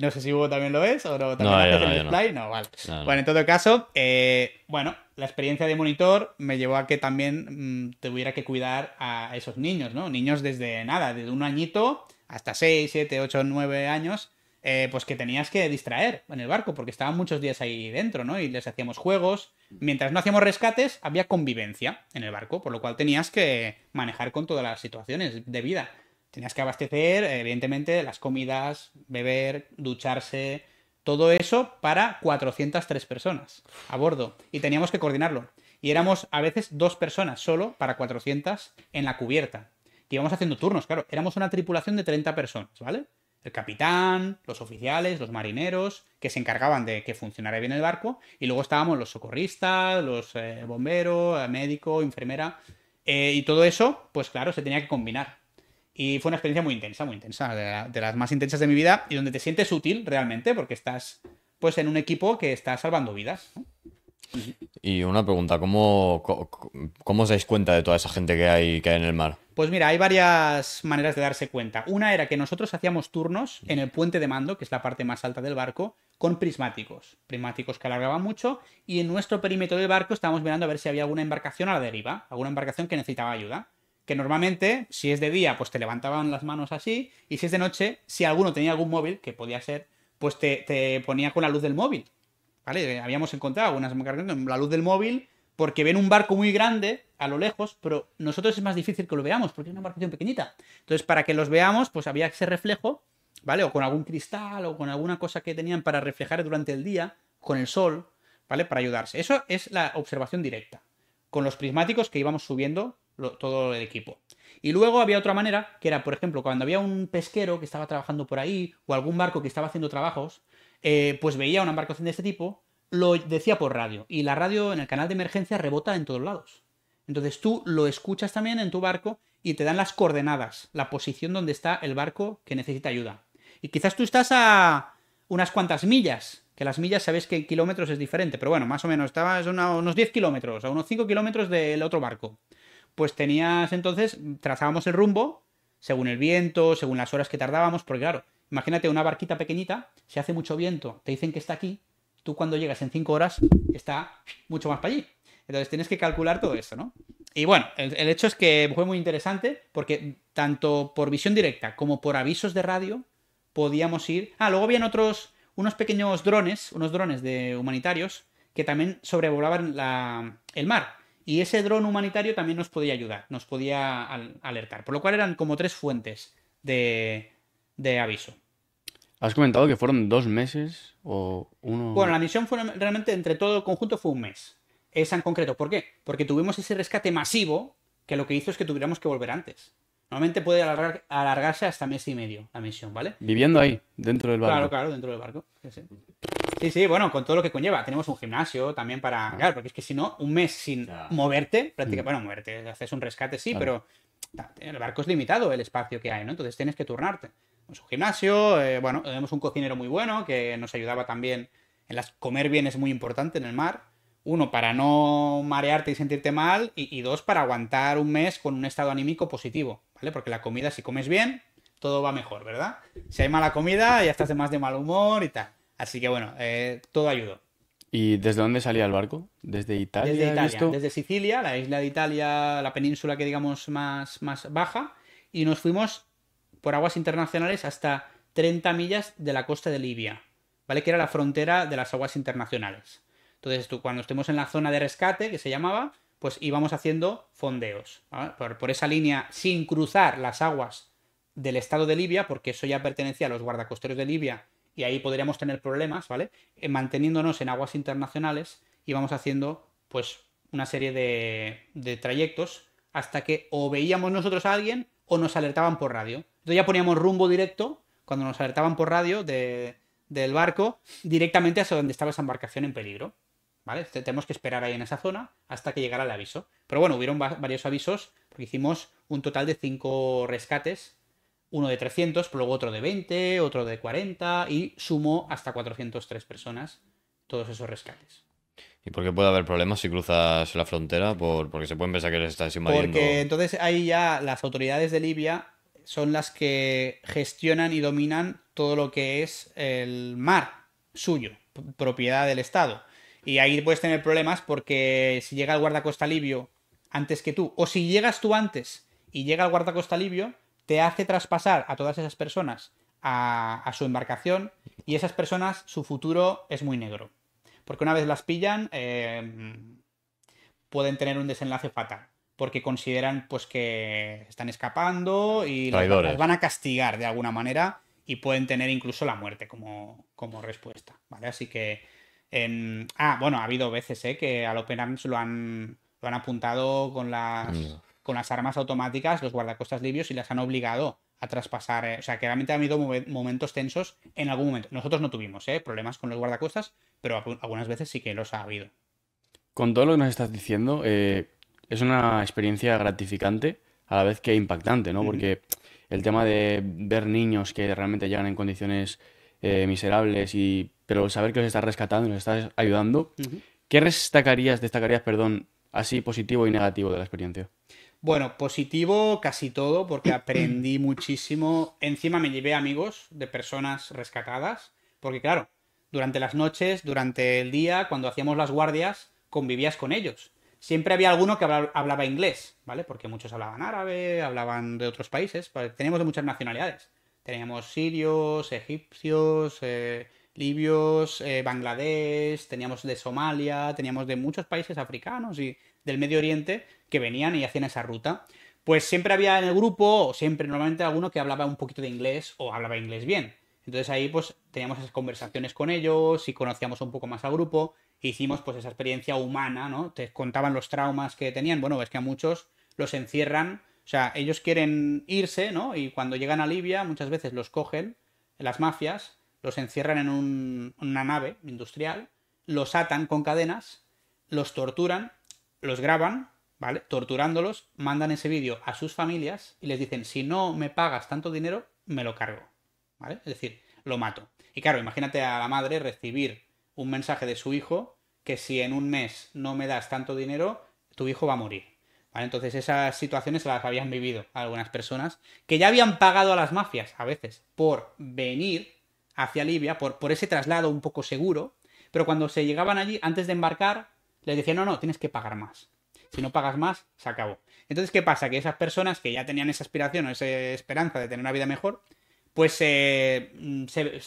No sé si Hugo también lo es. o no, también no, vale. Bueno, en todo caso, eh, bueno, la experiencia de monitor me llevó a que también mm, tuviera que cuidar a esos niños, ¿no? Niños desde nada, desde un añito hasta 6, 7, 8, 9 años, eh, pues que tenías que distraer en el barco, porque estaban muchos días ahí dentro, ¿no? Y les hacíamos juegos. Mientras no hacíamos rescates, había convivencia en el barco, por lo cual tenías que manejar con todas las situaciones de vida. Tenías que abastecer, evidentemente, las comidas, beber, ducharse, todo eso para 403 personas a bordo. Y teníamos que coordinarlo. Y éramos a veces dos personas solo para 400 en la cubierta. Que íbamos haciendo turnos, claro. Éramos una tripulación de 30 personas, ¿vale? El capitán, los oficiales, los marineros, que se encargaban de que funcionara bien el barco. Y luego estábamos los socorristas, los eh, bomberos, médico, enfermera. Eh, y todo eso, pues claro, se tenía que combinar. Y fue una experiencia muy intensa, muy intensa, de, las más intensas de mi vida y donde te sientes útil realmente porque estás pues en un equipo que está salvando vidas. Y una pregunta, ¿cómo, ¿cómo, os dais cuenta de toda esa gente que hay, que hay en el mar? Pues mira, hay varias maneras de darse cuenta. Una era que nosotros hacíamos turnos en el puente de mando, que es la parte más alta del barco, con prismáticos. Prismáticos que alargaban mucho y en nuestro perímetro del barco estábamos mirando a ver si había alguna embarcación a la deriva, alguna embarcación que necesitaba ayuda que normalmente, si es de día, pues te levantaban las manos así, y si es de noche, si alguno tenía algún móvil, que podía ser, pues te, ponía con la luz del móvil. ¿Vale? Eh, habíamos encontrado algunas con la luz del móvil, porque ven un barco muy grande a lo lejos, pero nosotros es más difícil que lo veamos, porque es una embarcación pequeñita. Entonces, para que los veamos, pues había ese reflejo, ¿vale? O con algún cristal, o con alguna cosa que tenían para reflejar durante el día, con el sol, ¿vale? Para ayudarse. Eso es la observación directa, con los prismáticos que íbamos subiendo todo el equipo. Y luego había otra manera, que era, por ejemplo, cuando había un pesquero que estaba trabajando por ahí, o algún barco que estaba haciendo trabajos, eh, pues veía una embarcación de este tipo, lo decía por radio. Y la radio en el canal de emergencia rebota en todos lados. Entonces tú lo escuchas también en tu barco y te dan las coordenadas, la posición donde está el barco que necesita ayuda. Y quizás tú estás a unas cuantas millas, que las millas sabes que kilómetros es diferente, pero bueno, más o menos, estabas a unos 10 kilómetros, a unos 5 kilómetros del otro barco pues tenías entonces, trazábamos el rumbo, según el viento, según las horas que tardábamos, porque claro, imagínate una barquita pequeñita, si hace mucho viento, te dicen que está aquí, tú cuando llegas en cinco horas, está mucho más para allí. Entonces tienes que calcular todo eso, ¿no? Y bueno, el, hecho es que fue muy interesante porque tanto por visión directa como por avisos de radio podíamos ir. Ah, luego habían otros, unos pequeños drones, unos drones de humanitarios que también sobrevolaban el mar. Y ese dron humanitario también nos podía ayudar, nos podía alertar. Por lo cual eran como tres fuentes de, de aviso. Has comentado que fueron dos meses o uno. Bueno, la misión fue realmente entre todo el conjunto fue un mes. Esa en concreto. ¿Por qué? Porque tuvimos ese rescate masivo que lo que hizo es que tuviéramos que volver antes. Normalmente puede alargarse hasta mes y medio la misión, ¿vale? Viviendo ahí, dentro del barco. Claro, claro, dentro del barco. Sí, sí. bueno, con todo lo que conlleva. Tenemos un gimnasio también para. Ah. Claro, porque es que si no, un mes sin moverte, prácticamente, mm. bueno, moverte, haces un rescate, sí, pero el barco es limitado el espacio que hay, ¿no? Entonces tienes que turnarte. un gimnasio, eh, bueno, tenemos un cocinero muy bueno que nos ayudaba también en las comer bien es muy importante en el mar. Uno, para no marearte y sentirte mal, y dos, para aguantar un mes con un estado anímico positivo. Porque la comida, si comes bien, todo va mejor, ¿verdad? Si hay mala comida, ya estás de más de mal humor y tal. Así que bueno, eh, todo ayudó. ¿Y desde dónde salía el barco? ¿Desde Italia? Desde Italia, desde Sicilia, la isla de Italia, la península que digamos más, más baja, y nos fuimos por aguas internacionales hasta 30 millas de la costa de Libia, ¿vale? Que era la frontera de las aguas internacionales. Entonces, tú, cuando estemos en la zona de rescate, que se llamaba, pues íbamos haciendo fondeos por, esa línea sin cruzar las aguas del estado de Libia, porque eso ya pertenecía a los guardacosteros de Libia y ahí podríamos tener problemas, ¿vale? Eh, manteniéndonos en aguas internacionales íbamos haciendo pues una serie de, trayectos hasta que o veíamos nosotros a alguien o nos alertaban por radio. Entonces ya poníamos rumbo directo cuando nos alertaban por radio del barco directamente hacia donde estaba esa embarcación en peligro. Tenemos que esperar ahí en esa zona hasta que llegara el aviso. Pero bueno, hubieron varios avisos, porque hicimos un total de cinco rescates, uno de 300, luego otro de 20, otro de 40, y sumó hasta 403 personas todos esos rescates. ¿Y por qué puede haber problemas si cruzas la frontera? porque se pueden pensar que les estás invadiendo. Porque entonces ahí ya las autoridades de Libia son las que gestionan y dominan todo lo que es el mar suyo, propiedad del Estado. Y ahí puedes tener problemas porque si llega el guardacosta libio antes que tú, o si llegas tú antes y llega el guardacosta libio, te hace traspasar a todas esas personas a, su embarcación y esas personas, su futuro es muy negro. Porque una vez las pillan, eh, pueden tener un desenlace fatal. Porque consideran pues que están escapando y las, van a castigar de alguna manera y pueden tener incluso la muerte como, como respuesta. ¿vale? Así que Ah, bueno, ha habido veces ¿eh? que al Open Arms lo han, han apuntado con las, con las armas automáticas, los guardacostas libios, y las han obligado a traspasar. Eh, o sea, que realmente ha habido momentos tensos en algún momento. Nosotros no tuvimos eh, problemas con los guardacostas, pero algunas veces sí que los ha habido. Con todo lo que nos estás diciendo, eh, es una experiencia gratificante a la vez que impactante, ¿no? Porque el tema de ver niños que realmente llegan en condiciones eh, miserables, y, pero saber que los estás rescatando, los estás ayudando. ¿Qué destacarías, destacarías, perdón, así positivo y negativo de la experiencia? Bueno, positivo casi todo, porque aprendí muchísimo. Encima me llevé amigos de personas rescatadas, porque claro, durante las noches, durante el día, cuando hacíamos las guardias, convivías con ellos. Siempre había alguno que hablaba inglés, ¿vale? Porque muchos hablaban árabe, hablaban de otros países, pues, teníamos de muchas nacionalidades. Teníamos sirios, egipcios, eh, libios, eh, Bangladesh, teníamos de Somalia, teníamos de muchos países africanos y del Medio Oriente que venían y hacían esa ruta. Pues siempre había en el grupo, siempre normalmente alguno que hablaba un poquito de inglés o hablaba inglés bien. Entonces ahí pues teníamos esas conversaciones con ellos y conocíamos un poco más al grupo, hicimos pues esa experiencia humana, ¿no? Te contaban los traumas que tenían, bueno, es que a muchos los encierran o sea, ellos quieren irse, ¿no? Y cuando llegan a Libia, muchas veces los cogen, las mafias, los encierran en una nave industrial, los atan con cadenas, los torturan, los graban, ¿vale? Torturándolos, mandan ese vídeo a sus familias y les dicen, si no me pagas tanto dinero, me lo cargo, ¿vale? Es decir, lo mato. Y claro, imagínate a la madre recibir un mensaje de su hijo que si en un mes no me das tanto dinero, tu hijo va a morir. Entonces esas situaciones las habían vivido algunas personas que ya habían pagado a las mafias a veces por venir hacia Libia, por, por ese traslado un poco seguro, pero cuando se llegaban allí, antes de embarcar, les decían, no, no, tienes que pagar más. Si no pagas más, se acabó. Entonces, ¿qué pasa? Que esas personas que ya tenían esa aspiración o esa esperanza de tener una vida mejor, pues se, mm,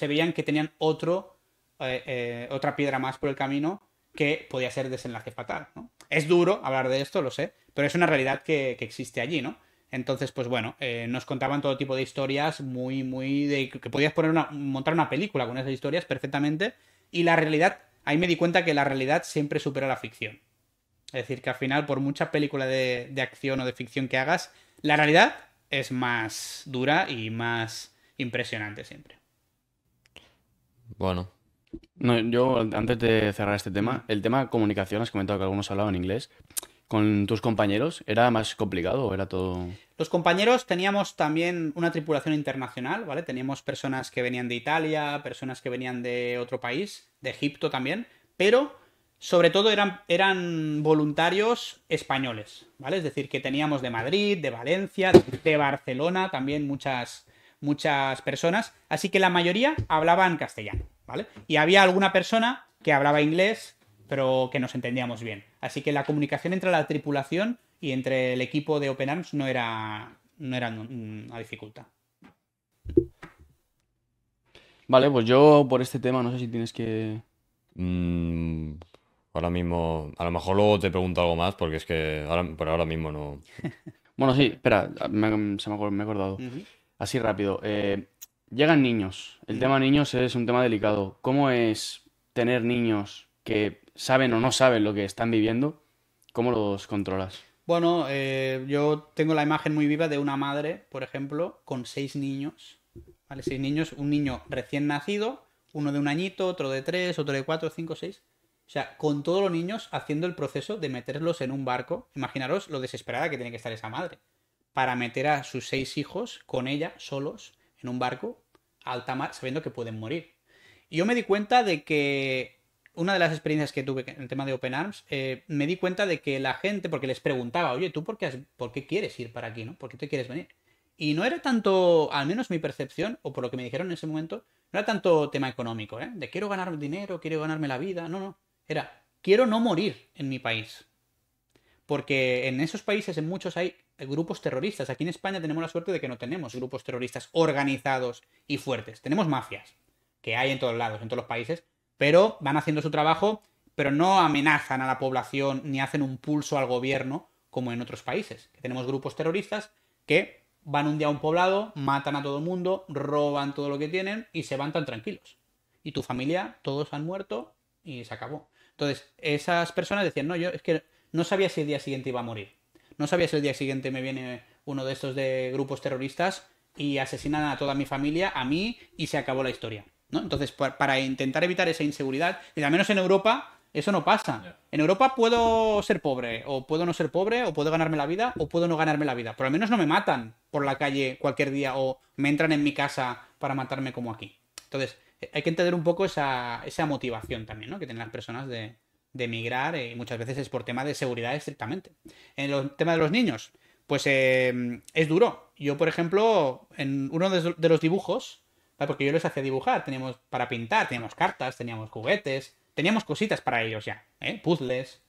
veían que tenían otro, eh, eh, otra piedra más por el camino que podía ser desenlace fatal. ¿no? Es duro hablar de esto, lo sé, pero es una realidad que, existe allí, ¿no? Entonces, pues bueno, eh, nos contaban todo tipo de historias muy, muy. De, que podías poner una, montar una película con esas historias perfectamente. Y la realidad, ahí me di cuenta que la realidad siempre supera la ficción. Es decir, que al final, por mucha película de acción o de ficción que hagas, la realidad es más dura y más impresionante siempre. Bueno, yo antes de cerrar este tema, el tema de comunicación, has comentado que algunos hablaban inglés. ¿Con tus compañeros era más complicado o era todo...? Los compañeros teníamos también una tripulación internacional, ¿vale? Teníamos personas que venían de Italia, personas que venían de otro país, de Egipto también, pero sobre todo eran, eran voluntarios españoles, ¿vale? Es decir, que teníamos de Madrid, de Valencia, de Barcelona también muchas, muchas personas, así que la mayoría hablaban castellano. ¿vale? Y había alguna persona que hablaba inglés, pero que nos entendíamos bien. Así que la comunicación entre la tripulación y entre el equipo de Open Arms no era, no era una dificultad. Vale, pues yo por este tema no sé si tienes que... Mm, ahora mismo, a lo mejor luego te pregunto algo más porque es que ahora, por ahora mismo no... bueno, sí, espera, me, se me, he acordado. Así rápido. Eh, Llegan niños. El mm. tema niños es un tema delicado. ¿Cómo es tener niños que saben o no saben lo que están viviendo? ¿Cómo los controlas? Bueno, eh, yo tengo la imagen muy viva de una madre, por ejemplo, con seis niños. ¿Vale? Seis niños, un niño recién nacido, uno de un añito, otro de tres, otro de cuatro, cinco, seis. O sea, con todos los niños haciendo el proceso de meterlos en un barco. Imaginaros lo desesperada que tiene que estar esa madre. Para meter a sus seis hijos con ella, solos, en un barco alta mar sabiendo que pueden morir. Y yo me di cuenta de que una de las experiencias que tuve en el tema de Open Arms, eh, me di cuenta de que la gente, porque les preguntaba, oye, ¿tú por qué, por qué quieres ir para aquí? ¿no? ¿Por qué te quieres venir? Y no era tanto, al menos mi percepción, o por lo que me dijeron en ese momento, no era tanto tema económico, ¿eh? de quiero ganar dinero, quiero ganarme la vida, no, no, era quiero no morir en mi país. Porque en esos países, en muchos, hay grupos terroristas. Aquí en España tenemos la suerte de que no tenemos grupos terroristas organizados y fuertes. Tenemos mafias, que hay en todos lados, en todos los países, pero van haciendo su trabajo, pero no amenazan a la población ni hacen un pulso al gobierno como en otros países. Que tenemos grupos terroristas que van un día a un poblado, matan a todo el mundo, roban todo lo que tienen y se van tan tranquilos. Y tu familia, todos han muerto y se acabó. Entonces, esas personas decían, no, yo es que no sabía si el día siguiente iba a morir. No sabía si el día siguiente me viene uno de estos de grupos terroristas y asesinan a toda mi familia, a mí, y se acabó la historia. Entonces, para intentar evitar esa inseguridad, y al menos en Europa, eso no pasa. En Europa puedo ser pobre, o puedo no ser pobre, o puedo ganarme la vida, o puedo no ganarme la vida. Pero al menos no me matan por la calle cualquier día, o me entran en mi casa para matarme como aquí. Entonces, eh, hay que entender un poco esa, esa motivación también, ¿no? Que tienen las personas de, de migrar y eh, muchas veces es por tema de seguridad estrictamente. En el tema de los niños, pues em, es duro. Yo, por ejemplo, en uno de los dibujos, porque yo les hacía dibujar, teníamos para pintar, teníamos cartas, teníamos juguetes, teníamos cositas para ellos ya, ¿eh? puzzles.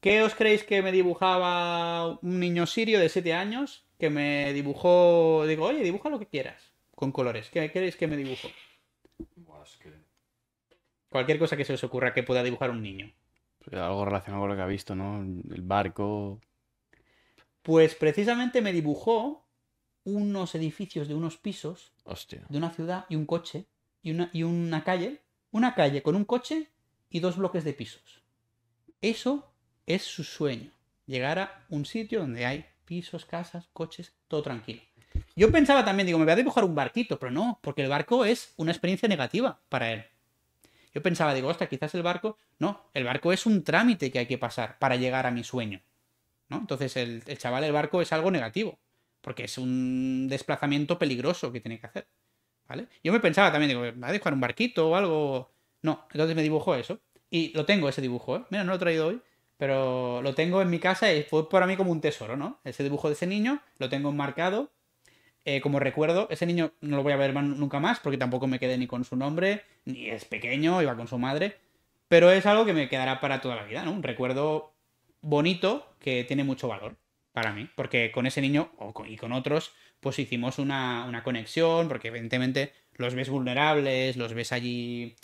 ¿Qué os creéis que me dibujaba un niño sirio de 7 años que me dibujó, digo, oye, dibuja lo que quieras, con colores? ¿Qué queréis que me dibujo? Cualquier cosa que se os ocurra que pueda dibujar un niño. Algo relacionado con lo que ha visto, ¿no? El barco. Pues precisamente me dibujó unos edificios de unos pisos de una ciudad y un coche y una, y una calle. Una calle con un coche y dos bloques de pisos. Eso es su sueño. Llegar a un sitio donde hay pisos, casas, coches, todo tranquilo. Yo pensaba también, digo, me voy a dibujar un barquito, pero no, porque el barco es una experiencia negativa para él. Yo pensaba, digo, ostras, quizás el barco. No, el barco es un trámite que hay que pasar para llegar a mi sueño. ¿no? Entonces, el, chaval del barco es algo negativo, porque es un desplazamiento peligroso que tiene que hacer. ¿Vale? Yo me pensaba también, digo, va a dejar un barquito o algo? No, entonces me dibujó eso. Y lo tengo ese dibujo, ¿eh? Mira, no lo he traído hoy, pero lo tengo en mi casa y fue para mí como un tesoro, ¿no? Ese dibujo de ese niño, lo tengo enmarcado eh, como recuerdo, ese niño no lo voy a ver nunca más porque tampoco me quedé ni con su nombre, ni es pequeño, iba con su madre, pero es algo que me quedará para toda la vida, ¿no? Un recuerdo bonito que tiene mucho valor para mí, porque con ese niño y con otros, pues hicimos una, conexión, porque evidentemente los ves vulnerables, los ves allí...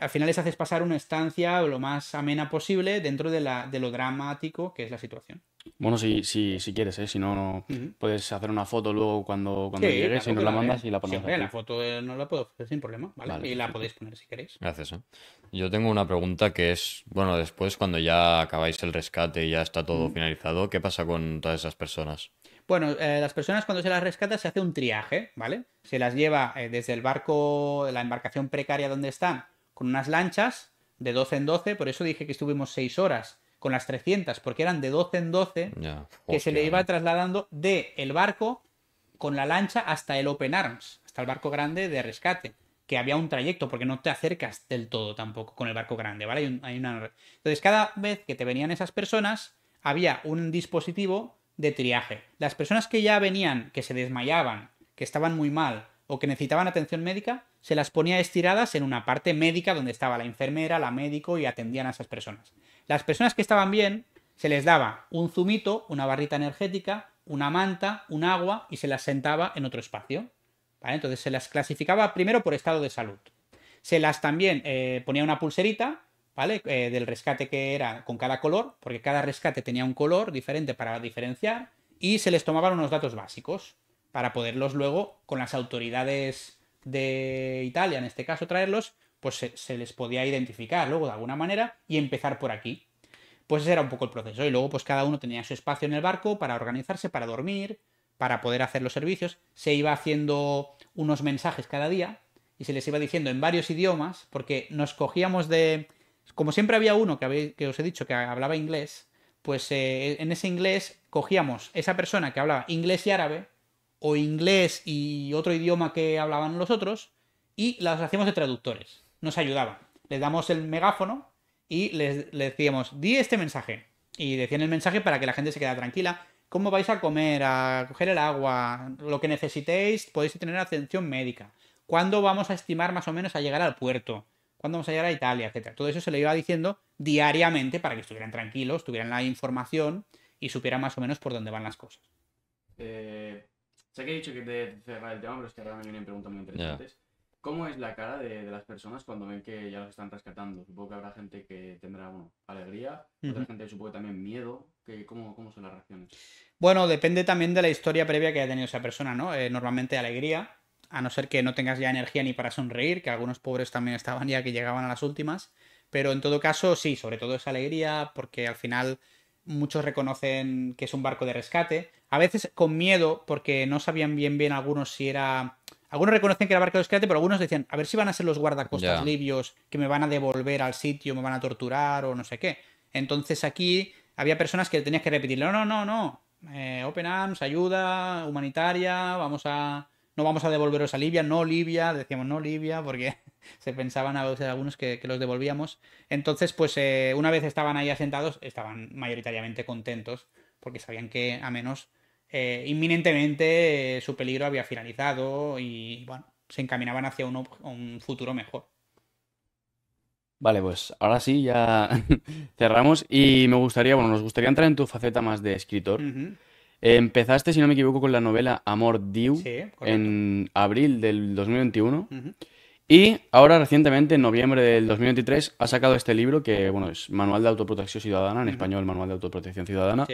Al final les haces pasar una estancia lo más amena posible dentro de lo dramático que es la situación. Bueno, si, si, si quieres, ¿eh? si no, puedes hacer una foto luego cuando, cuando llegues y nos la, mandas y la ponemos. la foto eh, no la puedo hacer sin problema, ¿vale? Y la podéis poner si queréis. Gracias. ¿eh? Yo tengo una pregunta que es, bueno, después cuando ya acabáis el rescate y ya está todo finalizado, ¿qué pasa con todas esas personas? Bueno, eh, las personas cuando se las rescata se hace un triaje, ¿vale? Se las lleva desde el barco, la embarcación precaria donde están, con unas lanchas de 12 en 12, por eso dije que estuvimos 6 horas con las 300, porque eran de 12 en 12, que se le iba trasladando de el barco con la lancha hasta el Open Arms, hasta el barco grande de rescate, que había un trayecto, porque no te acercas del todo tampoco con el barco grande, ¿vale? hay una... Entonces, cada vez que te venían esas personas, había un dispositivo de triaje. Las personas que ya venían, que se desmayaban, que estaban muy mal o que necesitaban atención médica, se las ponía estiradas en una parte médica donde estaba la enfermera, la médico y atendían a esas personas. Las personas que estaban bien se les daba un zumito, una barrita energética, una manta, un agua y se las sentaba en otro espacio. Entonces se las clasificaba primero por estado de salud. Se las también eh, ponía una pulserita, ¿vale? Eh, del rescate que era con cada color, porque cada rescate tenía un color diferente para diferenciar, y se les tomaban unos datos básicos para poderlos luego con las autoridades de Italia, en este caso, traerlos pues se, les podía identificar luego de alguna manera y empezar por aquí. Pues ese era un poco el proceso. Y luego, pues cada uno tenía su espacio en el barco para organizarse, para dormir, para poder hacer los servicios. Se iba haciendo unos mensajes cada día y se les iba diciendo en varios idiomas, porque nos cogíamos de. Como siempre había uno que, que os he dicho que hablaba inglés, pues eh, en ese inglés cogíamos esa persona que hablaba inglés y árabe, o inglés y otro idioma que hablaban los otros, y las hacíamos de traductores nos ayudaba. Les damos el megáfono y les, decíamos, di este mensaje. Y decían el mensaje para que la gente se quedara tranquila. ¿Cómo vais a comer? ¿A coger el agua? Lo que necesitéis, podéis tener atención médica. ¿Cuándo vamos a estimar más o menos a llegar al puerto? ¿Cuándo vamos a llegar a Italia? Etcétera. Todo eso se le iba diciendo diariamente para que estuvieran tranquilos, tuvieran la información y supieran más o menos por dónde van las cosas. Eh, sé que he dicho que te cerrar el tema, pero es que ahora me vienen preguntas muy interesantes. ¿Cómo es la cara de, las personas cuando ven que ya los están rescatando? Supongo que habrá gente que tendrá bueno, alegría, otra gente supongo también miedo. ¿cómo, ¿Cómo son las reacciones? Bueno, depende también de la historia previa que haya tenido esa persona, ¿no? Eh, normalmente alegría, a no ser que no tengas ya energía ni para sonreír, que algunos pobres también estaban ya que llegaban a las últimas. Pero en todo caso, sí, sobre todo es alegría, porque al final muchos reconocen que es un barco de rescate. A veces con miedo, porque no sabían bien bien algunos si era algunos reconocen que era barca de escrete, pero algunos decían, a ver si van a ser los guardacostas libios que me van a devolver al sitio, me van a torturar o no sé qué. Entonces aquí había personas que tenías que repetirle, no, no, no, no, eh, Open Arms, ayuda humanitaria, vamos a... No vamos a devolveros a Libia, no Libia, decíamos no Libia, porque se pensaban a veces algunos que, los devolvíamos. Entonces, pues eh, una vez estaban ahí asentados, estaban mayoritariamente contentos, porque sabían que a menos eh, inminentemente eh, su peligro había finalizado y bueno, se encaminaban hacia un, futuro mejor. Vale, pues ahora sí, ya cerramos y me gustaría, bueno, nos gustaría entrar en tu faceta más de escritor. empezaste, si no me equivoco, con la novela Amor Diu en abril del 2021 y ahora recientemente, en noviembre del 2023, ha sacado este libro que, bueno, es Manual de Autoprotección Ciudadana, en español Manual de Autoprotección Ciudadana.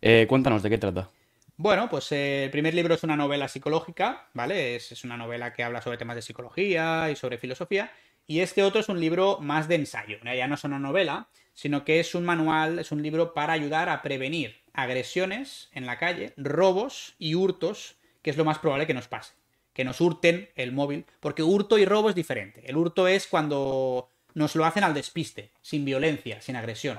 Eh, cuéntanos, ¿de qué trata? Bueno, pues eh, el primer libro es una novela psicológica, ¿vale? Es, es, una novela que habla sobre temas de psicología y sobre filosofía. Y este otro es un libro más de ensayo. Ya no es una novela, sino que es un manual, es un libro para ayudar a prevenir agresiones en la calle, robos y hurtos, que es lo más probable que nos pase. Que nos hurten el móvil, porque hurto y robo es diferente. El hurto es cuando nos lo hacen al despiste, sin violencia, sin agresión.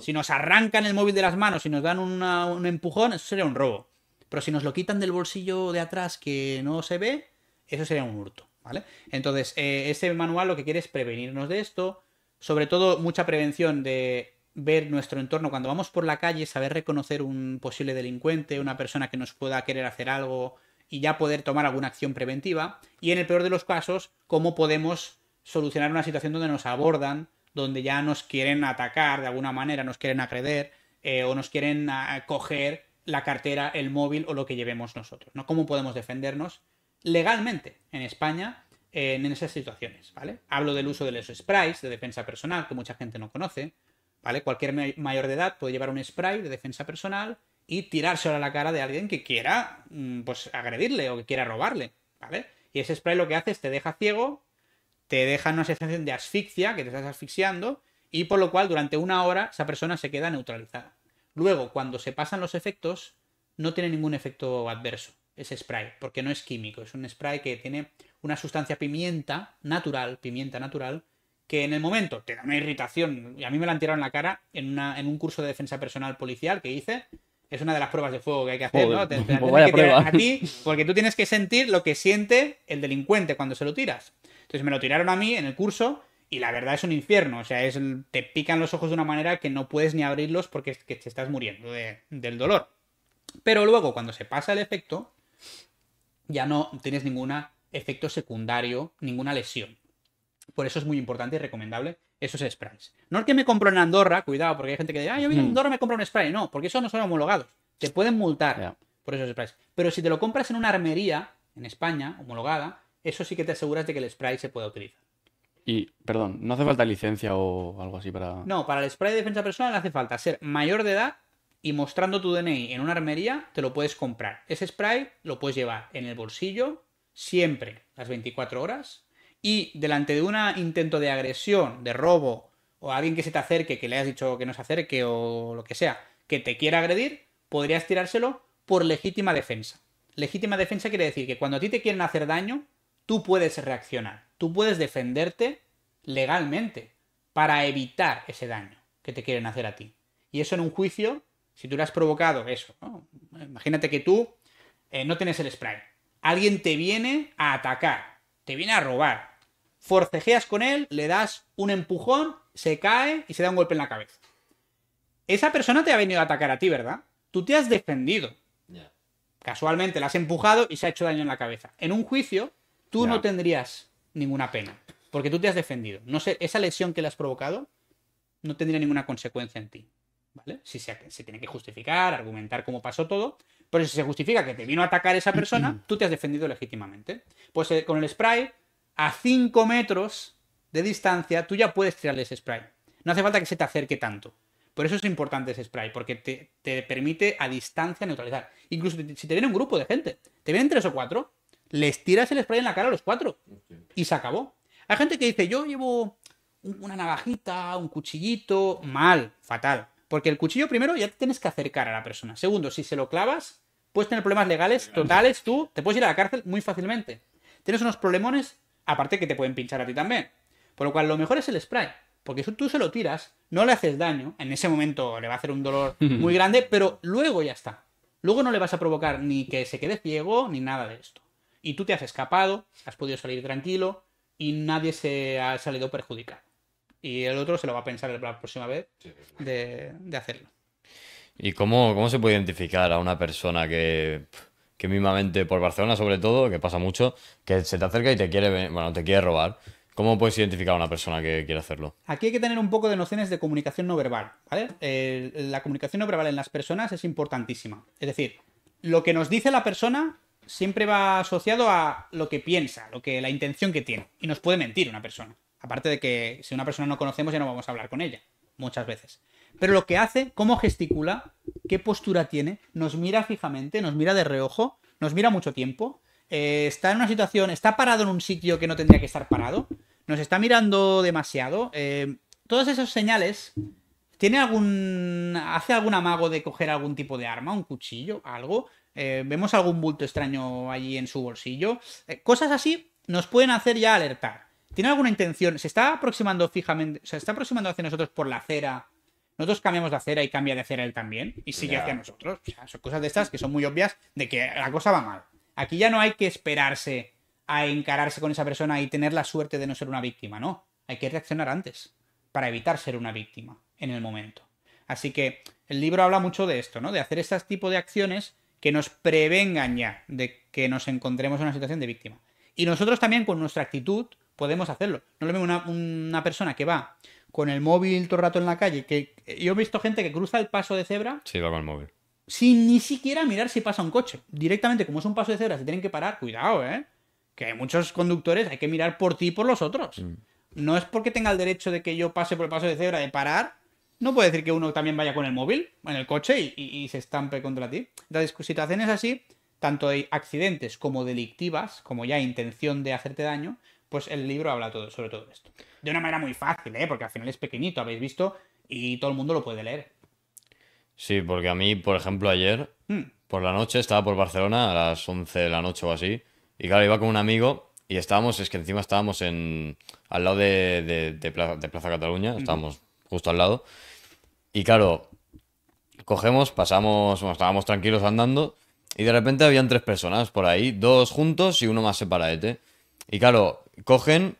Si nos arrancan el móvil de las manos y nos dan un empujón, eso sería un robo. Pero si nos lo quitan del bolsillo de atrás que no se ve, eso sería un hurto, ¿vale? Entonces, eh, este manual lo que quiere es prevenirnos de esto, sobre todo mucha prevención de ver nuestro entorno cuando vamos por la calle, saber reconocer un posible delincuente, una persona que nos pueda querer hacer algo y ya poder tomar alguna acción preventiva. Y en el peor de los casos, cómo podemos solucionar una situación donde nos abordan, donde ya nos quieren atacar de alguna manera, nos quieren agredir eh, o nos quieren ah, coger la cartera, el móvil o lo que llevemos nosotros, ¿no? ¿Cómo podemos defendernos legalmente en España en esas situaciones, ¿vale? Hablo del uso de los sprays de defensa personal, que mucha gente no conoce, ¿vale? Cualquier mayor de edad puede llevar un spray de defensa personal y tirárselo a la cara de alguien que quiera, mm, pues, agredirle o que quiera robarle, ¿vale? Y ese spray lo que hace es te deja ciego, te deja una sensación de asfixia, que te estás asfixiando, y por lo cual durante una hora esa persona se queda neutralizada. Luego, cuando se pasan los efectos, no tiene ningún efecto adverso ese spray, porque no es químico, es un spray que tiene una sustancia pimienta natural, pimienta natural, que en el momento te da una irritación, y a mí me la han tirado en la cara en, una, en un curso de defensa personal policial que hice, es una de las pruebas de fuego que hay que hacer, porque tú tienes que sentir lo que siente el delincuente cuando se lo tiras. Entonces me lo tiraron a mí en el curso y la verdad es un infierno. O sea, te pican los ojos de una manera que no puedes ni abrirlos porque te estás muriendo del dolor. Pero luego, cuando se pasa el efecto, ya no tienes ningún efecto secundario, ninguna lesión. Por eso es muy importante y recomendable esos sprays. No es que me compro en Andorra, cuidado, porque hay gente que dice, ah, yo vine hmm. Andorra me compro un spray. No, porque esos no son homologados. Te pueden multar por esos sprays. Pero si te lo compras en una armería en España, homologada, eso sí que te aseguras de que el spray se pueda utilizar. Y, perdón, ¿no hace falta licencia o algo así para...? No, para el spray de defensa personal hace falta ser mayor de edad y mostrando tu DNI en una armería te lo puedes comprar. Ese spray lo puedes llevar en el bolsillo siempre, las 24 horas, y delante de un intento de agresión, de robo, o alguien que se te acerque, que le hayas dicho que no se acerque o lo que sea, que te quiera agredir, podrías tirárselo por legítima defensa. Legítima defensa quiere decir que cuando a ti te quieren hacer daño, tú puedes reaccionar, tú puedes defenderte legalmente para evitar ese daño que te quieren hacer a ti. Y eso en un juicio, si tú le has provocado eso, imagínate que tú eh, no tienes el spray, alguien te viene a atacar, te viene a robar, forcejeas con él, le das un empujón, se cae y se da un golpe en la cabeza. Esa persona te ha venido a atacar a ti, ¿verdad? Tú te has defendido. Casualmente la has empujado y se ha hecho daño en la cabeza. En un juicio, tú no tendrías ninguna pena, porque tú te has defendido. No sé, esa lesión que le has provocado no tendría ninguna consecuencia en ti. ¿Vale? Si se, tiene que justificar, argumentar cómo pasó todo, pero si se justifica que te vino a atacar esa persona, tú te has defendido legítimamente. Pues eh, con el spray, a 5 metros de distancia, tú ya puedes tirarle ese spray. No hace falta que se te acerque tanto. Por eso es importante ese spray, porque te, te permite a distancia neutralizar. Incluso si te viene un grupo de gente, te vienen tres o cuatro, les tiras el spray en la cara a los cuatro. Y se acabó. Hay gente que dice, yo llevo una navajita, un cuchillito, mal, fatal. Porque el cuchillo primero ya te tienes que acercar a la persona. Segundo, si se lo clavas, puedes tener problemas legales totales, tú te puedes ir a la cárcel muy fácilmente. Tienes unos problemones, aparte que te pueden pinchar a ti también. Por lo cual lo mejor es el spray. Porque tú se lo tiras, no le haces daño, en ese momento le va a hacer un dolor muy grande, pero luego ya está. Luego no le vas a provocar ni que se quede ciego ni nada de esto y tú te has escapado, has podido salir tranquilo y nadie se ha salido perjudicado. Y el otro se lo va a pensar la próxima vez de, hacerlo. ¿Y cómo, cómo, se puede identificar a una persona que, que mismamente por Barcelona sobre todo, que pasa mucho, que se te acerca y te quiere, bueno, te quiere robar? ¿Cómo puedes identificar a una persona que quiere hacerlo? Aquí hay que tener un poco de nociones de comunicación no verbal, la comunicación no verbal en las personas es importantísima. Es decir, lo que nos dice la persona siempre va asociado a lo que piensa, lo que, la intención que tiene. Y nos puede mentir una persona. Aparte de que si una persona no conocemos ya no vamos a hablar con ella, muchas veces. Pero lo que hace, cómo gesticula, qué postura tiene, nos mira fijamente, nos mira de reojo, nos mira mucho tiempo, eh, está en una situación, está parado en un sitio que no tendría que estar parado, nos está mirando demasiado. Eh, todas esas señales, ¿tiene algún. hace algún amago de coger algún tipo de arma, un cuchillo, algo? Eh, vemos algún bulto extraño allí en su bolsillo. Eh, cosas así nos pueden hacer ya alertar. ¿Tiene alguna intención? ¿Se está aproximando fijamente? ¿Se está aproximando hacia nosotros por la acera? Nosotros cambiamos de acera y cambia de acera él también y sigue hacia nosotros. O sea, son cosas de estas que son muy obvias de que la cosa va mal. Aquí ya no hay que esperarse a encararse con esa persona y tener la suerte de no ser una víctima, no. Hay que reaccionar antes para evitar ser una víctima en el momento. Así que el libro habla mucho de esto, ¿no? De hacer este tipo de acciones que nos prevengan ya de que nos encontremos en una situación de víctima. Y nosotros también con nuestra actitud podemos hacerlo. No lo mismo una, persona que va con el móvil todo el rato en la calle, que yo he visto gente que cruza el paso de cebra. Sí, va con el móvil. Sin ni siquiera mirar si pasa un coche. Directamente, como es un paso de cebra, se tienen que parar. Cuidado, ¿eh? Que hay muchos conductores, hay que mirar por ti y por los otros. Mm. No es porque tenga el derecho de que yo pase por el paso de cebra de parar no puede decir que uno también vaya con el móvil en el coche y, se estampe contra ti. Entonces, situaciones así, tanto hay accidentes como delictivas, como ya intención de hacerte daño, pues el libro habla todo, sobre todo esto. De una manera muy fácil, ¿eh? porque al final es pequeñito, habéis visto, y todo el mundo lo puede leer. Sí, porque a mí, por ejemplo, ayer mm. por la noche estaba por Barcelona a las 11 de la noche o así, y claro, iba con un amigo y estábamos, es que encima estábamos en al lado de, Plaza, de Plaza, Cataluña, estábamos justo al lado, y claro, cogemos, pasamos, bueno, estábamos tranquilos andando y de repente habían tres personas por ahí, dos juntos y uno más separadete. Y claro, cogen,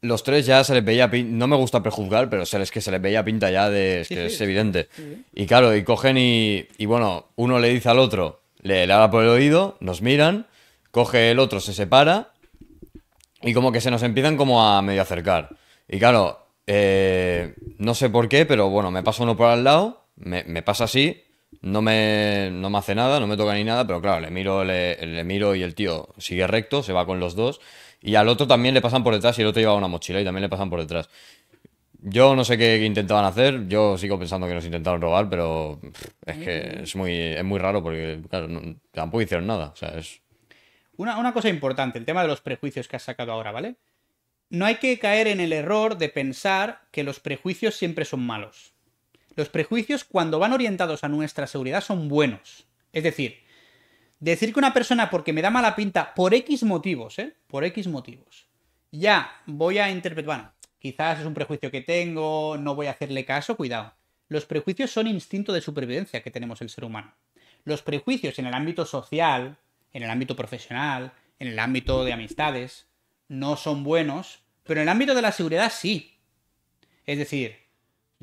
los tres ya se les veía no me gusta prejuzgar, pero es que se les veía pinta ya de, es que es evidente. Y claro, y cogen y, bueno, uno le dice al otro, le, le habla por el oído, nos miran, coge el otro, se separa y como que se nos empiezan como a medio acercar. Y claro, eh, no sé por qué, pero bueno, me pasa uno por al lado, me, pasa así, no me, no me, hace nada, no me toca ni nada, pero claro, le miro, le, miro y el tío sigue recto, se va con los dos. Y al otro también le pasan por detrás y el otro lleva una mochila y también le pasan por detrás. Yo no sé qué intentaban hacer, yo sigo pensando que nos intentaron robar, pero es que es muy, muy raro porque, tampoco hicieron nada. es... una cosa importante, el tema de los prejuicios que has sacado ahora, ¿vale? No hay que caer en el error de pensar que los prejuicios siempre son malos. Los prejuicios cuando van orientados a nuestra seguridad son buenos. Es decir, decir que una persona porque me da mala pinta por X motivos, ¿eh? Por X motivos. Ya voy a interpretar, bueno, quizás es un prejuicio que tengo, no voy a hacerle caso, cuidado. Los prejuicios son instinto de supervivencia que tenemos el ser humano. Los prejuicios en el ámbito social, en el ámbito profesional, en el ámbito de amistades, no son buenos, pero en el ámbito de la seguridad sí. Es decir,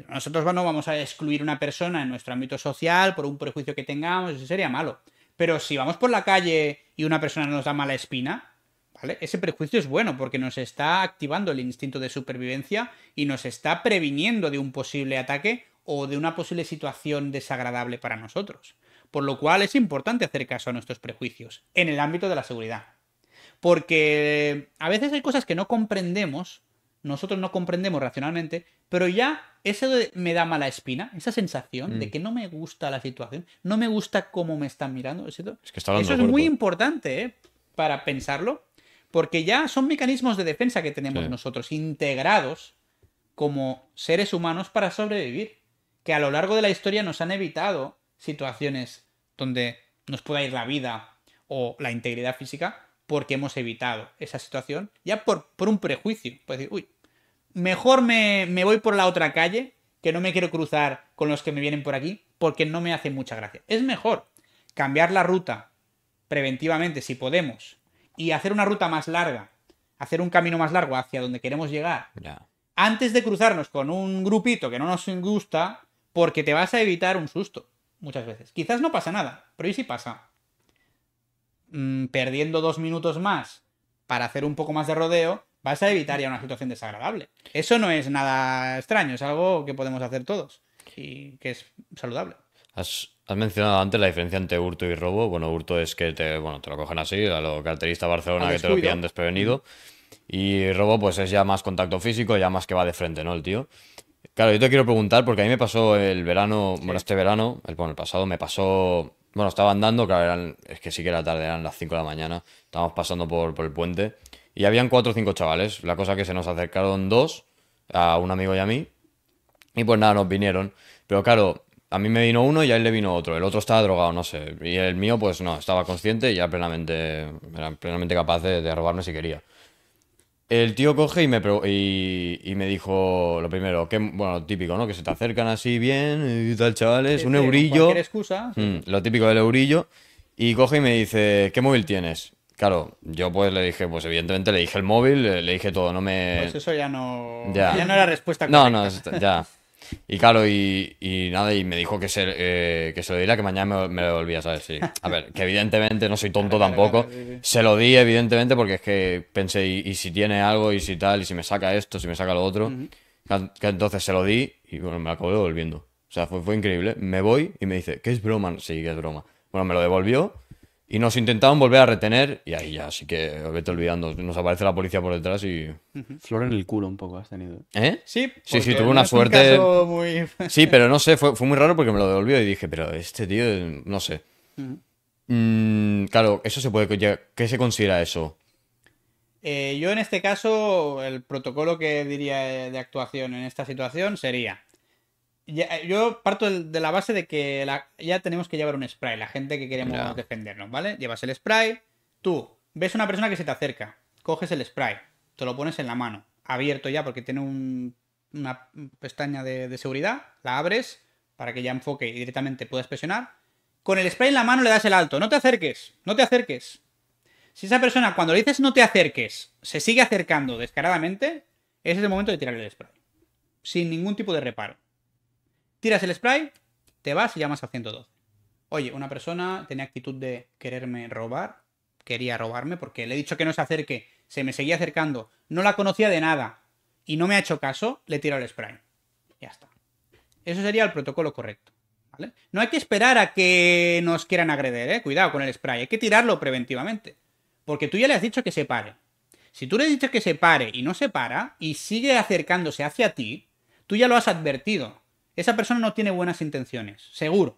nosotros no vamos a excluir una persona en nuestro ámbito social por un prejuicio que tengamos, eso sería malo. Pero si vamos por la calle y una persona nos da mala espina, ¿vale? Ese prejuicio es bueno porque nos está activando el instinto de supervivencia y nos está previniendo de un posible ataque o de una posible situación desagradable para nosotros. Por lo cual es importante hacer caso a nuestros prejuicios en el ámbito de la seguridad. Porque eh, a veces hay cosas que no comprendemos, nosotros no comprendemos racionalmente, pero ya eso me da mala espina, esa sensación de mm. que no me gusta la situación, no me gusta cómo me están mirando. Eso es muy importante ¿eh? para pensarlo, porque ya son mecanismos de defensa que tenemos nosotros integrados como seres humanos para sobrevivir, que a lo largo de la historia nos han evitado situaciones donde nos pueda ir la vida o la integridad física porque hemos evitado esa situación, ya por, un prejuicio. Puedes decir, uy, mejor me, me voy por la otra calle, que no me quiero cruzar con los que me vienen por aquí, porque no me hace mucha gracia. Es mejor cambiar la ruta preventivamente, si podemos, y hacer una ruta más larga, hacer un camino más largo hacia donde queremos llegar, antes de cruzarnos con un grupito que no nos gusta, porque te vas a evitar un susto muchas veces. Quizás no pasa nada, pero ¿y si sí pasa? Mm, perdiendo dos minutos más para hacer un poco más de rodeo, vas a evitar ya una situación desagradable. Eso no es nada extraño, es algo que podemos hacer todos y que es saludable. Has, mencionado antes la diferencia entre hurto y robo. Bueno, hurto es que te, bueno, te lo cogen así, a lo carterista Barcelona, que te lo pillan desprevenido. Y robo, pues es ya más contacto físico, ya más que va de frente, ¿no? El tío. Claro, yo te quiero preguntar, porque a mí me pasó el verano, bueno, este verano, el, bueno, el pasado, me pasó bueno, estaba andando, claro, es que sí que era tarde, eran las 5 de la mañana. Estábamos pasando por, el puente. Y habían cuatro o cinco chavales. La cosa que se nos acercaron dos, a un amigo y a mí. Y pues nada, nos vinieron. Pero claro, a mí me vino uno y a él le vino otro. El otro estaba drogado, no sé. Y el mío, pues no, estaba consciente y ya plenamente, era plenamente capaz de, de robarme si quería. El tío coge y me, y, me dijo lo primero, que bueno, típico, ¿no? Que se te acercan así bien y tal, chavales, un sí, eurillo. Mm, excusa. lo típico del eurillo. Y coge y me dice, ¿qué móvil tienes? Claro, yo pues le dije, pues evidentemente le dije el móvil, le, dije todo, no me... Pues eso ya no... Ya, ya no era respuesta correcta. No, no, ya. Y claro, y, y, nada, y me dijo que se, eh, que se lo diera, que mañana me, lo devolvía, ¿sabes? Sí. A ver, que evidentemente no soy tonto tampoco. Se lo di, evidentemente, porque es que pensé, y, si tiene algo, y si tal, y si me saca esto, si me saca lo otro. que, entonces se lo di y bueno, me lo acabo devolviendo. O sea, fue, fue increíble. Me voy y me dice, ¿qué es broma? Sí, que es broma. Bueno, me lo devolvió y nos intentaron volver a retener y ahí ya, así que vete olvidando. Nos aparece la policía por detrás y... Flor en el culo un poco has tenido. ¿Eh? Sí, sí, sí, tuve una suerte... sí, pero no sé, fue, fue, muy raro porque me lo devolvió y dije, pero este tío, no sé. Mm, claro, eso se puede... ¿Qué se considera eso? Eh, yo en este caso, el protocolo que diría de actuación en esta situación sería eh, yo parto de la base de que ya tenemos que llevar un spray, la gente que queremos defendernos, ¿vale? Llevas el spray, tú ves una persona que se te acerca, coges el spray, te lo pones en la mano, abierto ya porque tiene una pestaña de, seguridad, la abres para que ya enfoque y directamente puedas presionar. Con el spray en la mano le das el alto, no te acerques, no te acerques. Si esa persona cuando le dices no te acerques se sigue acercando descaradamente, ese es el momento de tirar el spray. Sin ningún tipo de reparo. Tiras el spray, te vas y llamas a 112. Oye, una persona tenía actitud de quererme robar, quería robarme porque le he dicho que no se acerque, se me seguía acercando, no la conocía de nada y no me ha hecho caso, le tiro el spray. Ya está. Eso sería el protocolo correcto. No hay que esperar a que nos quieran agreder, ¿eh? cuidado con el spray, hay que tirarlo preventivamente. Porque tú ya le has dicho que se pare. Si tú le has dicho que se pare y no se para y sigue acercándose hacia ti, tú ya lo has advertido. Esa persona no tiene buenas intenciones, seguro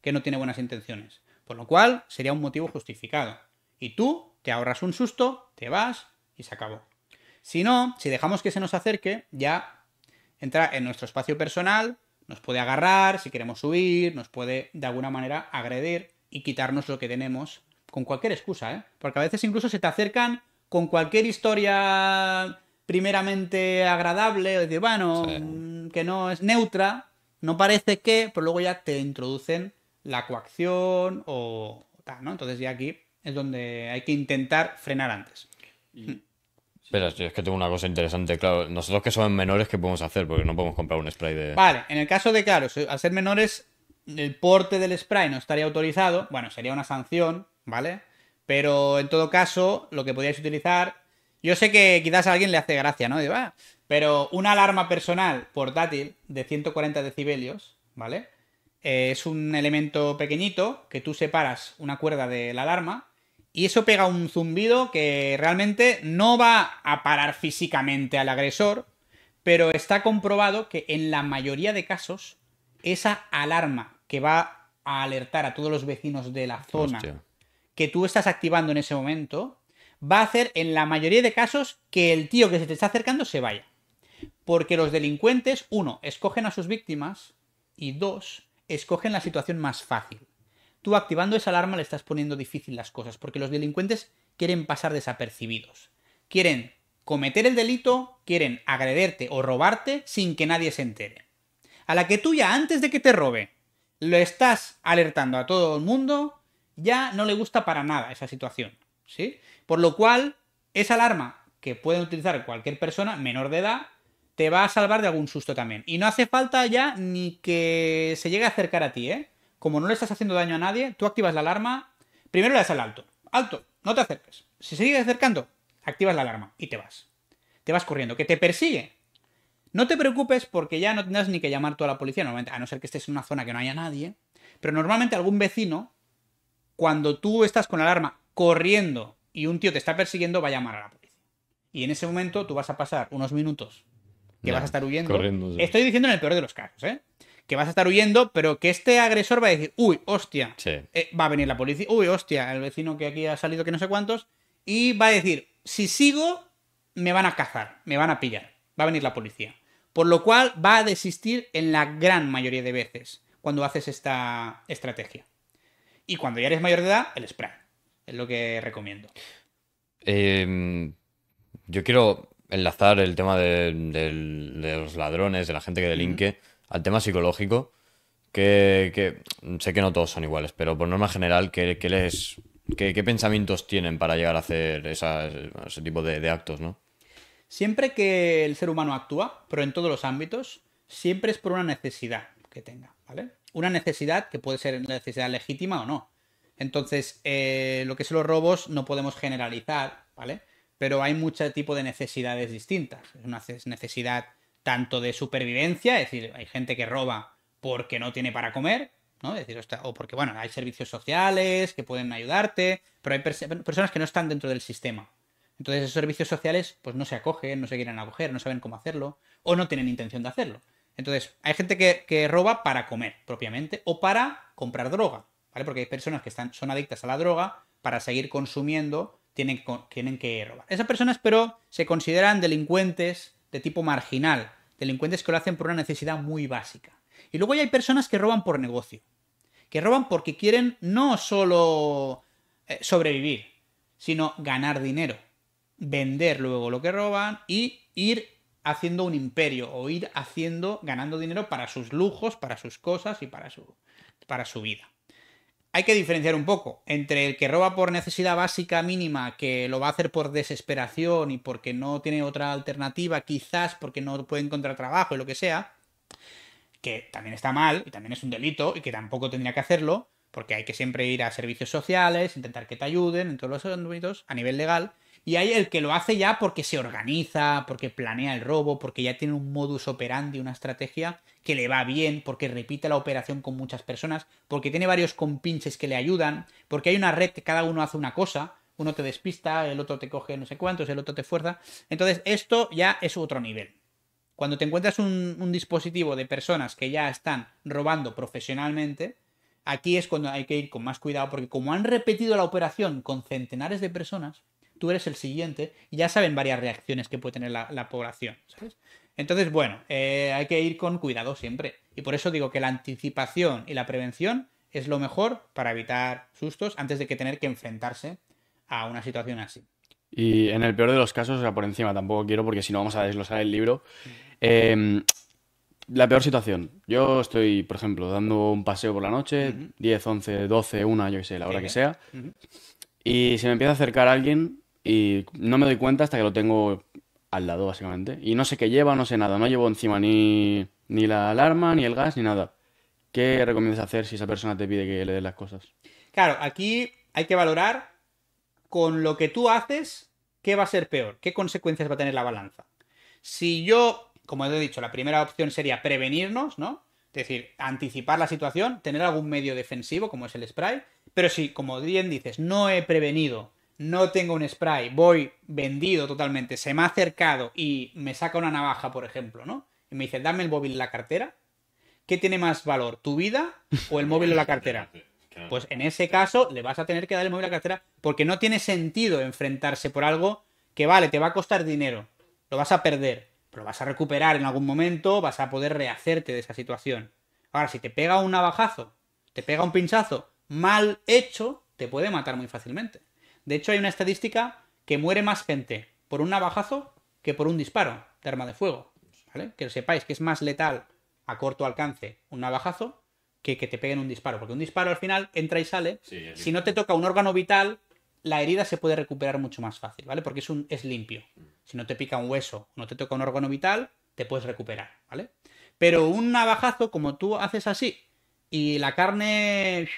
que no tiene buenas intenciones, por lo cual sería un motivo justificado. Y tú te ahorras un susto, te vas y se acabó. Si no, si dejamos que se nos acerque, ya entra en nuestro espacio personal, nos puede agarrar, si queremos huir, nos puede de alguna manera agredir y quitarnos lo que tenemos con cualquier excusa, ¿eh? Porque a veces incluso se te acercan con cualquier historia primeramente agradable, o de, bueno, mm, que no es neutra, no parece que, pero luego ya te introducen la coacción o tal, ¿no? Entonces ya aquí es donde hay que intentar frenar antes. Mm. Pero es que tengo una cosa interesante, claro. Nosotros que somos menores, ¿qué podemos hacer? Porque no podemos comprar un spray de. Vale, en el caso de, claro, al ser menores, el porte del spray no estaría autorizado. Bueno, sería una sanción, ¿vale? Pero en todo caso, lo que podíais utilizar. Yo sé que quizás a alguien le hace gracia, ¿no? De, ah, pero una alarma personal portátil de 140 decibelios, ¿vale? Eh, es un elemento pequeñito que tú separas una cuerda de la alarma y eso pega un zumbido que realmente no va a parar físicamente al agresor, pero está comprobado que en la mayoría de casos esa alarma que va a alertar a todos los vecinos de la zona que tú estás activando en ese momento va a hacer en la mayoría de casos que el tío que se te está acercando se vaya. Porque los delincuentes, uno, escogen a sus víctimas y dos, escogen la situación más fácil. Tú activando esa alarma le estás poniendo difícil las cosas, porque los delincuentes quieren pasar desapercibidos. Quieren cometer el delito, quieren agrederte o robarte sin que nadie se entere. A la que tú ya antes de que te robe lo estás alertando a todo el mundo, ya no le gusta para nada esa situación. ¿sí? Por lo cual, esa alarma que puede utilizar cualquier persona menor de edad te va a salvar de algún susto también. Y no hace falta ya ni que se llegue a acercar a ti, ¿eh? Como no le estás haciendo daño a nadie, tú activas la alarma. Primero le das al alto. Alto, no te acerques. Si sigue acercando, activas la alarma y te vas. Te vas corriendo, que te persigue. No te preocupes porque ya no tendrás ni que llamar tú a la policía, normalmente, a no ser que estés en una zona que no haya nadie. Pero normalmente algún vecino, cuando tú estás con la alarma corriendo y un tío te está persiguiendo, va a llamar a la policía. Y en ese momento tú vas a pasar unos minutos que vas a estar huyendo. Estoy diciendo en el peor de los casos, ¿eh? Que vas a estar huyendo, pero que este agresor va a decir, uy, hostia, eh, va a venir la policía, uy, hostia, el vecino que aquí ha salido que no sé cuántos, y va a decir, si sigo, me van a cazar, me van a pillar, va a venir la policía. Por lo cual va a desistir en la gran mayoría de veces cuando haces esta estrategia. Y cuando ya eres mayor de edad, el spray. Es lo que recomiendo. Em, yo quiero enlazar el tema de, los ladrones, de la gente que delinque, al tema psicológico, que, sé que no todos son iguales, pero por norma general, ¿qué, qué, pensamientos tienen para llegar a hacer ese tipo de, actos? ¿no? Siempre que el ser humano actúa, pero en todos los ámbitos, siempre es por una necesidad que tenga, ¿vale? Una necesidad que puede ser una necesidad legítima o no. Entonces, eh, lo que son los robos no podemos generalizar, ¿vale? pero hay mucho tipo de necesidades distintas. Es una necesidad tanto de supervivencia, es decir, hay gente que roba porque no tiene para comer, ¿no? decir, o porque, bueno, hay servicios sociales que pueden ayudarte, pero hay personas que no están dentro del sistema. Entonces esos servicios sociales pues no se acogen, no se quieren acoger, no saben cómo hacerlo o no tienen intención de hacerlo. Entonces hay gente que, roba para comer propiamente o para comprar droga, ¿vale? Porque hay personas que están, son adictas a la droga para seguir consumiendo tienen que, robar. Esas personas, pero, se consideran delincuentes de tipo marginal, delincuentes que lo hacen por una necesidad muy básica. Y luego ya hay personas que roban por negocio, que roban porque quieren no solo eh, sobrevivir, sino ganar dinero, vender luego lo que roban y ir haciendo un imperio o ir haciendo, ganando dinero para sus lujos, para sus cosas y para su, para su vida hay que diferenciar un poco entre el que roba por necesidad básica mínima, que lo va a hacer por desesperación y porque no tiene otra alternativa, quizás porque no puede encontrar trabajo y lo que sea, que también está mal y también es un delito y que tampoco tendría que hacerlo, porque hay que siempre ir a servicios sociales, intentar que te ayuden en todos los ámbitos a nivel legal, y hay el que lo hace ya porque se organiza, porque planea el robo, porque ya tiene un modus operandi, una estrategia que le va bien, porque repite la operación con muchas personas, porque tiene varios compinches que le ayudan, porque hay una red que cada uno hace una cosa, uno te despista, el otro te coge no sé cuántos, el otro te fuerza. Entonces, esto ya es otro nivel. Cuando te encuentras un, un dispositivo de personas que ya están robando profesionalmente, aquí es cuando hay que ir con más cuidado, porque como han repetido la operación con centenares de personas, tú eres el siguiente, y ya saben varias reacciones que puede tener la, población, ¿sabes? Entonces, bueno, eh, hay que ir con cuidado siempre. Y por eso digo que la anticipación y la prevención es lo mejor para evitar sustos antes de que tener que enfrentarse a una situación así. Y en el peor de los casos, o sea, por encima tampoco quiero, porque si no vamos a desglosar el libro. Em, la peor situación. Yo estoy, por ejemplo, dando un paseo por la noche, 10, 11, 12, 1, yo qué sé, la hora que sea. Y se me empieza a acercar alguien y no me doy cuenta hasta que lo tengo al lado, básicamente. Y no sé qué lleva, no sé nada. No llevo encima ni, ni la alarma, ni el gas, ni nada. ¿Qué recomiendas hacer si esa persona te pide que le des las cosas? Claro, aquí hay que valorar con lo que tú haces, qué va a ser peor, qué consecuencias va a tener la balanza. Si yo, como he dicho, la primera opción sería prevenirnos, ¿no? Es decir, anticipar la situación, tener algún medio defensivo, como es el spray. Pero si, como bien dices, no he prevenido no tengo un spray, voy vendido totalmente, se me ha acercado y me saca una navaja, por ejemplo, ¿no? Y me dice, dame el móvil y la cartera. ¿Qué tiene más valor, tu vida o el móvil o la cartera? Pues en ese caso le vas a tener que dar el móvil a la cartera porque no tiene sentido enfrentarse por algo que vale, te va a costar dinero, lo vas a perder, pero vas a recuperar en algún momento, vas a poder rehacerte de esa situación. Ahora, si te pega un navajazo, te pega un pinchazo mal hecho, te puede matar muy fácilmente. De hecho, hay una estadística que muere más gente por un navajazo que por un disparo de arma de fuego. ¿vale? Que sepáis que es más letal a corto alcance un navajazo que que te peguen un disparo. Porque un disparo al final entra y sale. si no te toca un órgano vital, la herida se puede recuperar mucho más fácil, ¿vale? Porque es, un, es limpio. Mm. Si no te pica un hueso, no te toca un órgano vital, te puedes recuperar, ¿vale? Pero un navajazo, como tú haces así, y la carne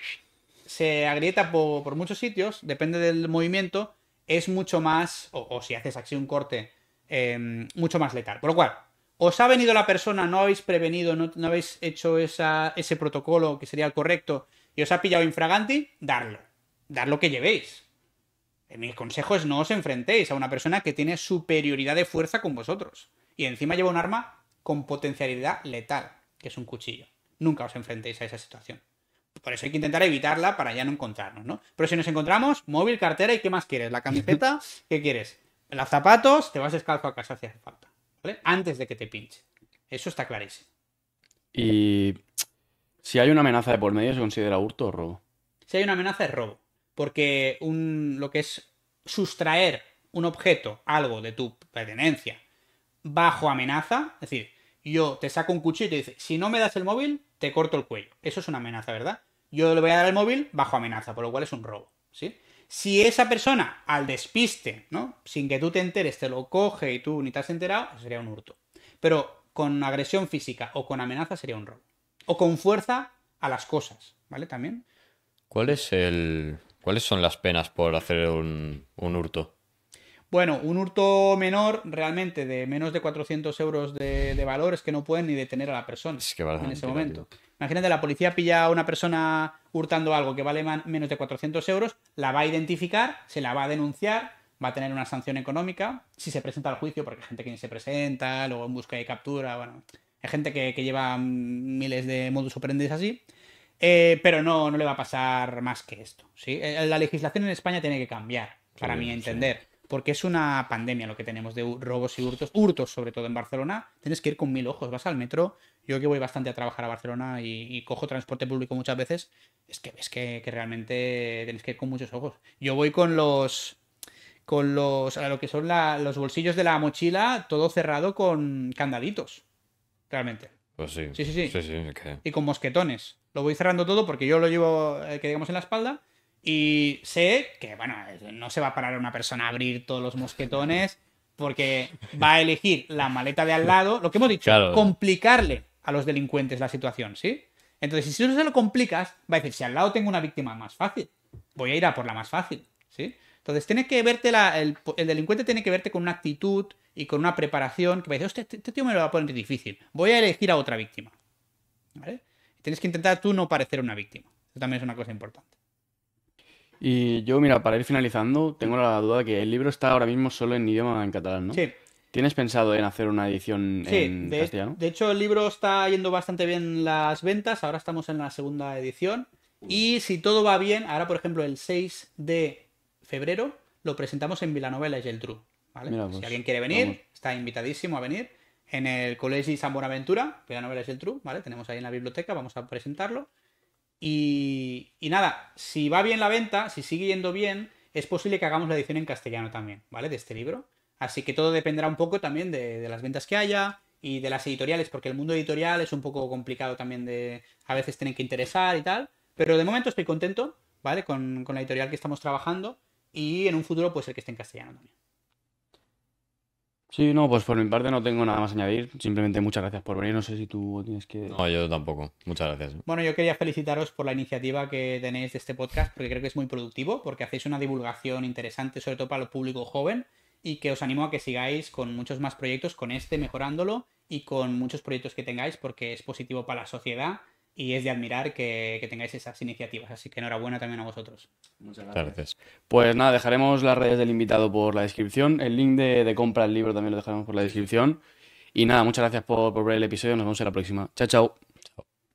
se agrieta por, muchos sitios, depende del movimiento, es mucho más, o, si haces así un corte, em, mucho más letal. Por lo cual, os ha venido la persona, no habéis prevenido, no, no habéis hecho esa, ese protocolo que sería el correcto y os ha pillado infraganti, darlo. Dar lo que llevéis. Mi consejo es no os enfrentéis a una persona que tiene superioridad de fuerza con vosotros. Y encima lleva un arma con potencialidad letal, que es un cuchillo. Nunca os enfrentéis a esa situación. Por eso hay que intentar evitarla para ya no encontrarnos, ¿no? Pero si nos encontramos, móvil, cartera y ¿qué más quieres? ¿La camiseta? ¿Qué quieres? Los zapatos, te vas descalzo a casa si hace falta, ¿vale? Antes de que te pinche. Eso está clarísimo. Y si hay una amenaza de por medio, ¿se considera hurto o robo? Si hay una amenaza es robo, porque un, lo que es sustraer un objeto, algo de tu pertenencia, bajo amenaza, es decir, yo te saco un cuchillo y te dice, si no me das el móvil, te corto el cuello. Eso es una amenaza, ¿verdad? Yo le voy a dar el móvil bajo amenaza, por lo cual es un robo, Si esa persona al despiste, ¿no? Sin que tú te enteres, te lo coge y tú ni te has enterado, sería un hurto. Pero con agresión física o con amenaza sería un robo. O con fuerza a las cosas, ¿vale? También. el... ¿Cuáles son las penas por hacer un hurto? Bueno, un hurto menor realmente de menos de 400 euros de, de valor es que no pueden ni detener a la persona en ese momento. Imagínate, la policía pilla a una persona hurtando algo que vale menos de 400 euros, la va a identificar, se la va a denunciar, va a tener una sanción económica si se presenta al juicio, porque hay gente que ni se presenta, luego en busca y captura, bueno, hay gente que, lleva miles de modus operandi así. Eh, pero no, no le va a pasar más que esto. ¿sí? Eh, la legislación en España tiene que cambiar, para mi entender porque es una pandemia lo que tenemos de robos y hurtos, hurtos sobre todo en Barcelona, tienes que ir con mil ojos, vas al metro, yo que voy bastante a trabajar a Barcelona y, cojo transporte público muchas veces, es que ves que, realmente tienes que ir con muchos ojos. Yo voy con los con los a lo que son los bolsillos de la mochila todo cerrado con candaditos, realmente. Pues sí. Sí, sí, sí. Y con mosquetones. Lo voy cerrando todo porque yo lo llevo, eh, digamos, en la espalda y sé que, bueno, no se va a parar una persona a abrir todos los mosquetones porque va a elegir la maleta de al lado, lo que hemos dicho, complicarle a los delincuentes la situación, ¿sí? Entonces, si tú se lo complicas, va a decir, si al lado tengo una víctima más fácil, voy a ir a por la más fácil, ¿sí? Entonces, tiene que verte la, el, delincuente tiene que verte con una actitud y con una preparación que va a decir, este, este tío me lo va a poner difícil, voy a elegir a otra víctima, ¿vale? Tienes que intentar tú no parecer una víctima. Eso también es una cosa importante. Y yo, mira, para ir finalizando, tengo la duda de que el libro está ahora mismo solo en idioma en catalán, ¿no? Sí. ¿Tienes pensado en hacer una edición en de, Sí. De hecho, el libro está yendo bastante bien las ventas. Ahora estamos en la segunda edición. Y si todo va bien, ahora, por ejemplo, el 6 de febrero lo presentamos en Villanovela y el ¿vale? si pues, alguien quiere venir, está invitadísimo a venir. En el Colegio San Buenaventura, Villanovela y true ¿vale? Tenemos ahí en la biblioteca, vamos a presentarlo. Y, nada, si va bien la venta, si sigue yendo bien, es posible que hagamos la edición en castellano también, ¿vale? De este libro. Así que todo dependerá un poco también de, las ventas que haya y de las editoriales, porque el mundo editorial es un poco complicado también de... A veces tienen que interesar y tal. Pero de momento estoy contento, ¿vale? con la editorial que estamos trabajando y en un futuro pues el que esté en castellano también. Sí, no, pues por mi parte no tengo nada más a añadir. Simplemente muchas gracias por venir. No sé si tú tienes que. No, yo tampoco. Muchas gracias. Bueno, yo quería felicitaros por la iniciativa que tenéis de este podcast, porque creo que es muy productivo, porque hacéis una divulgación interesante, sobre todo para el público joven, y que os animo a que sigáis con muchos más proyectos, con este mejorándolo y con muchos proyectos que tengáis, porque es positivo para la sociedad y es de admirar que, tengáis esas iniciativas. Así que enhorabuena también a vosotros. Muchas gracias. Pues nada, dejaremos las redes del invitado por la descripción. El link de, compra del libro también lo dejaremos por la descripción. Y nada, muchas gracias por, por ver el episodio. Nos vemos en la próxima. Chao, chao.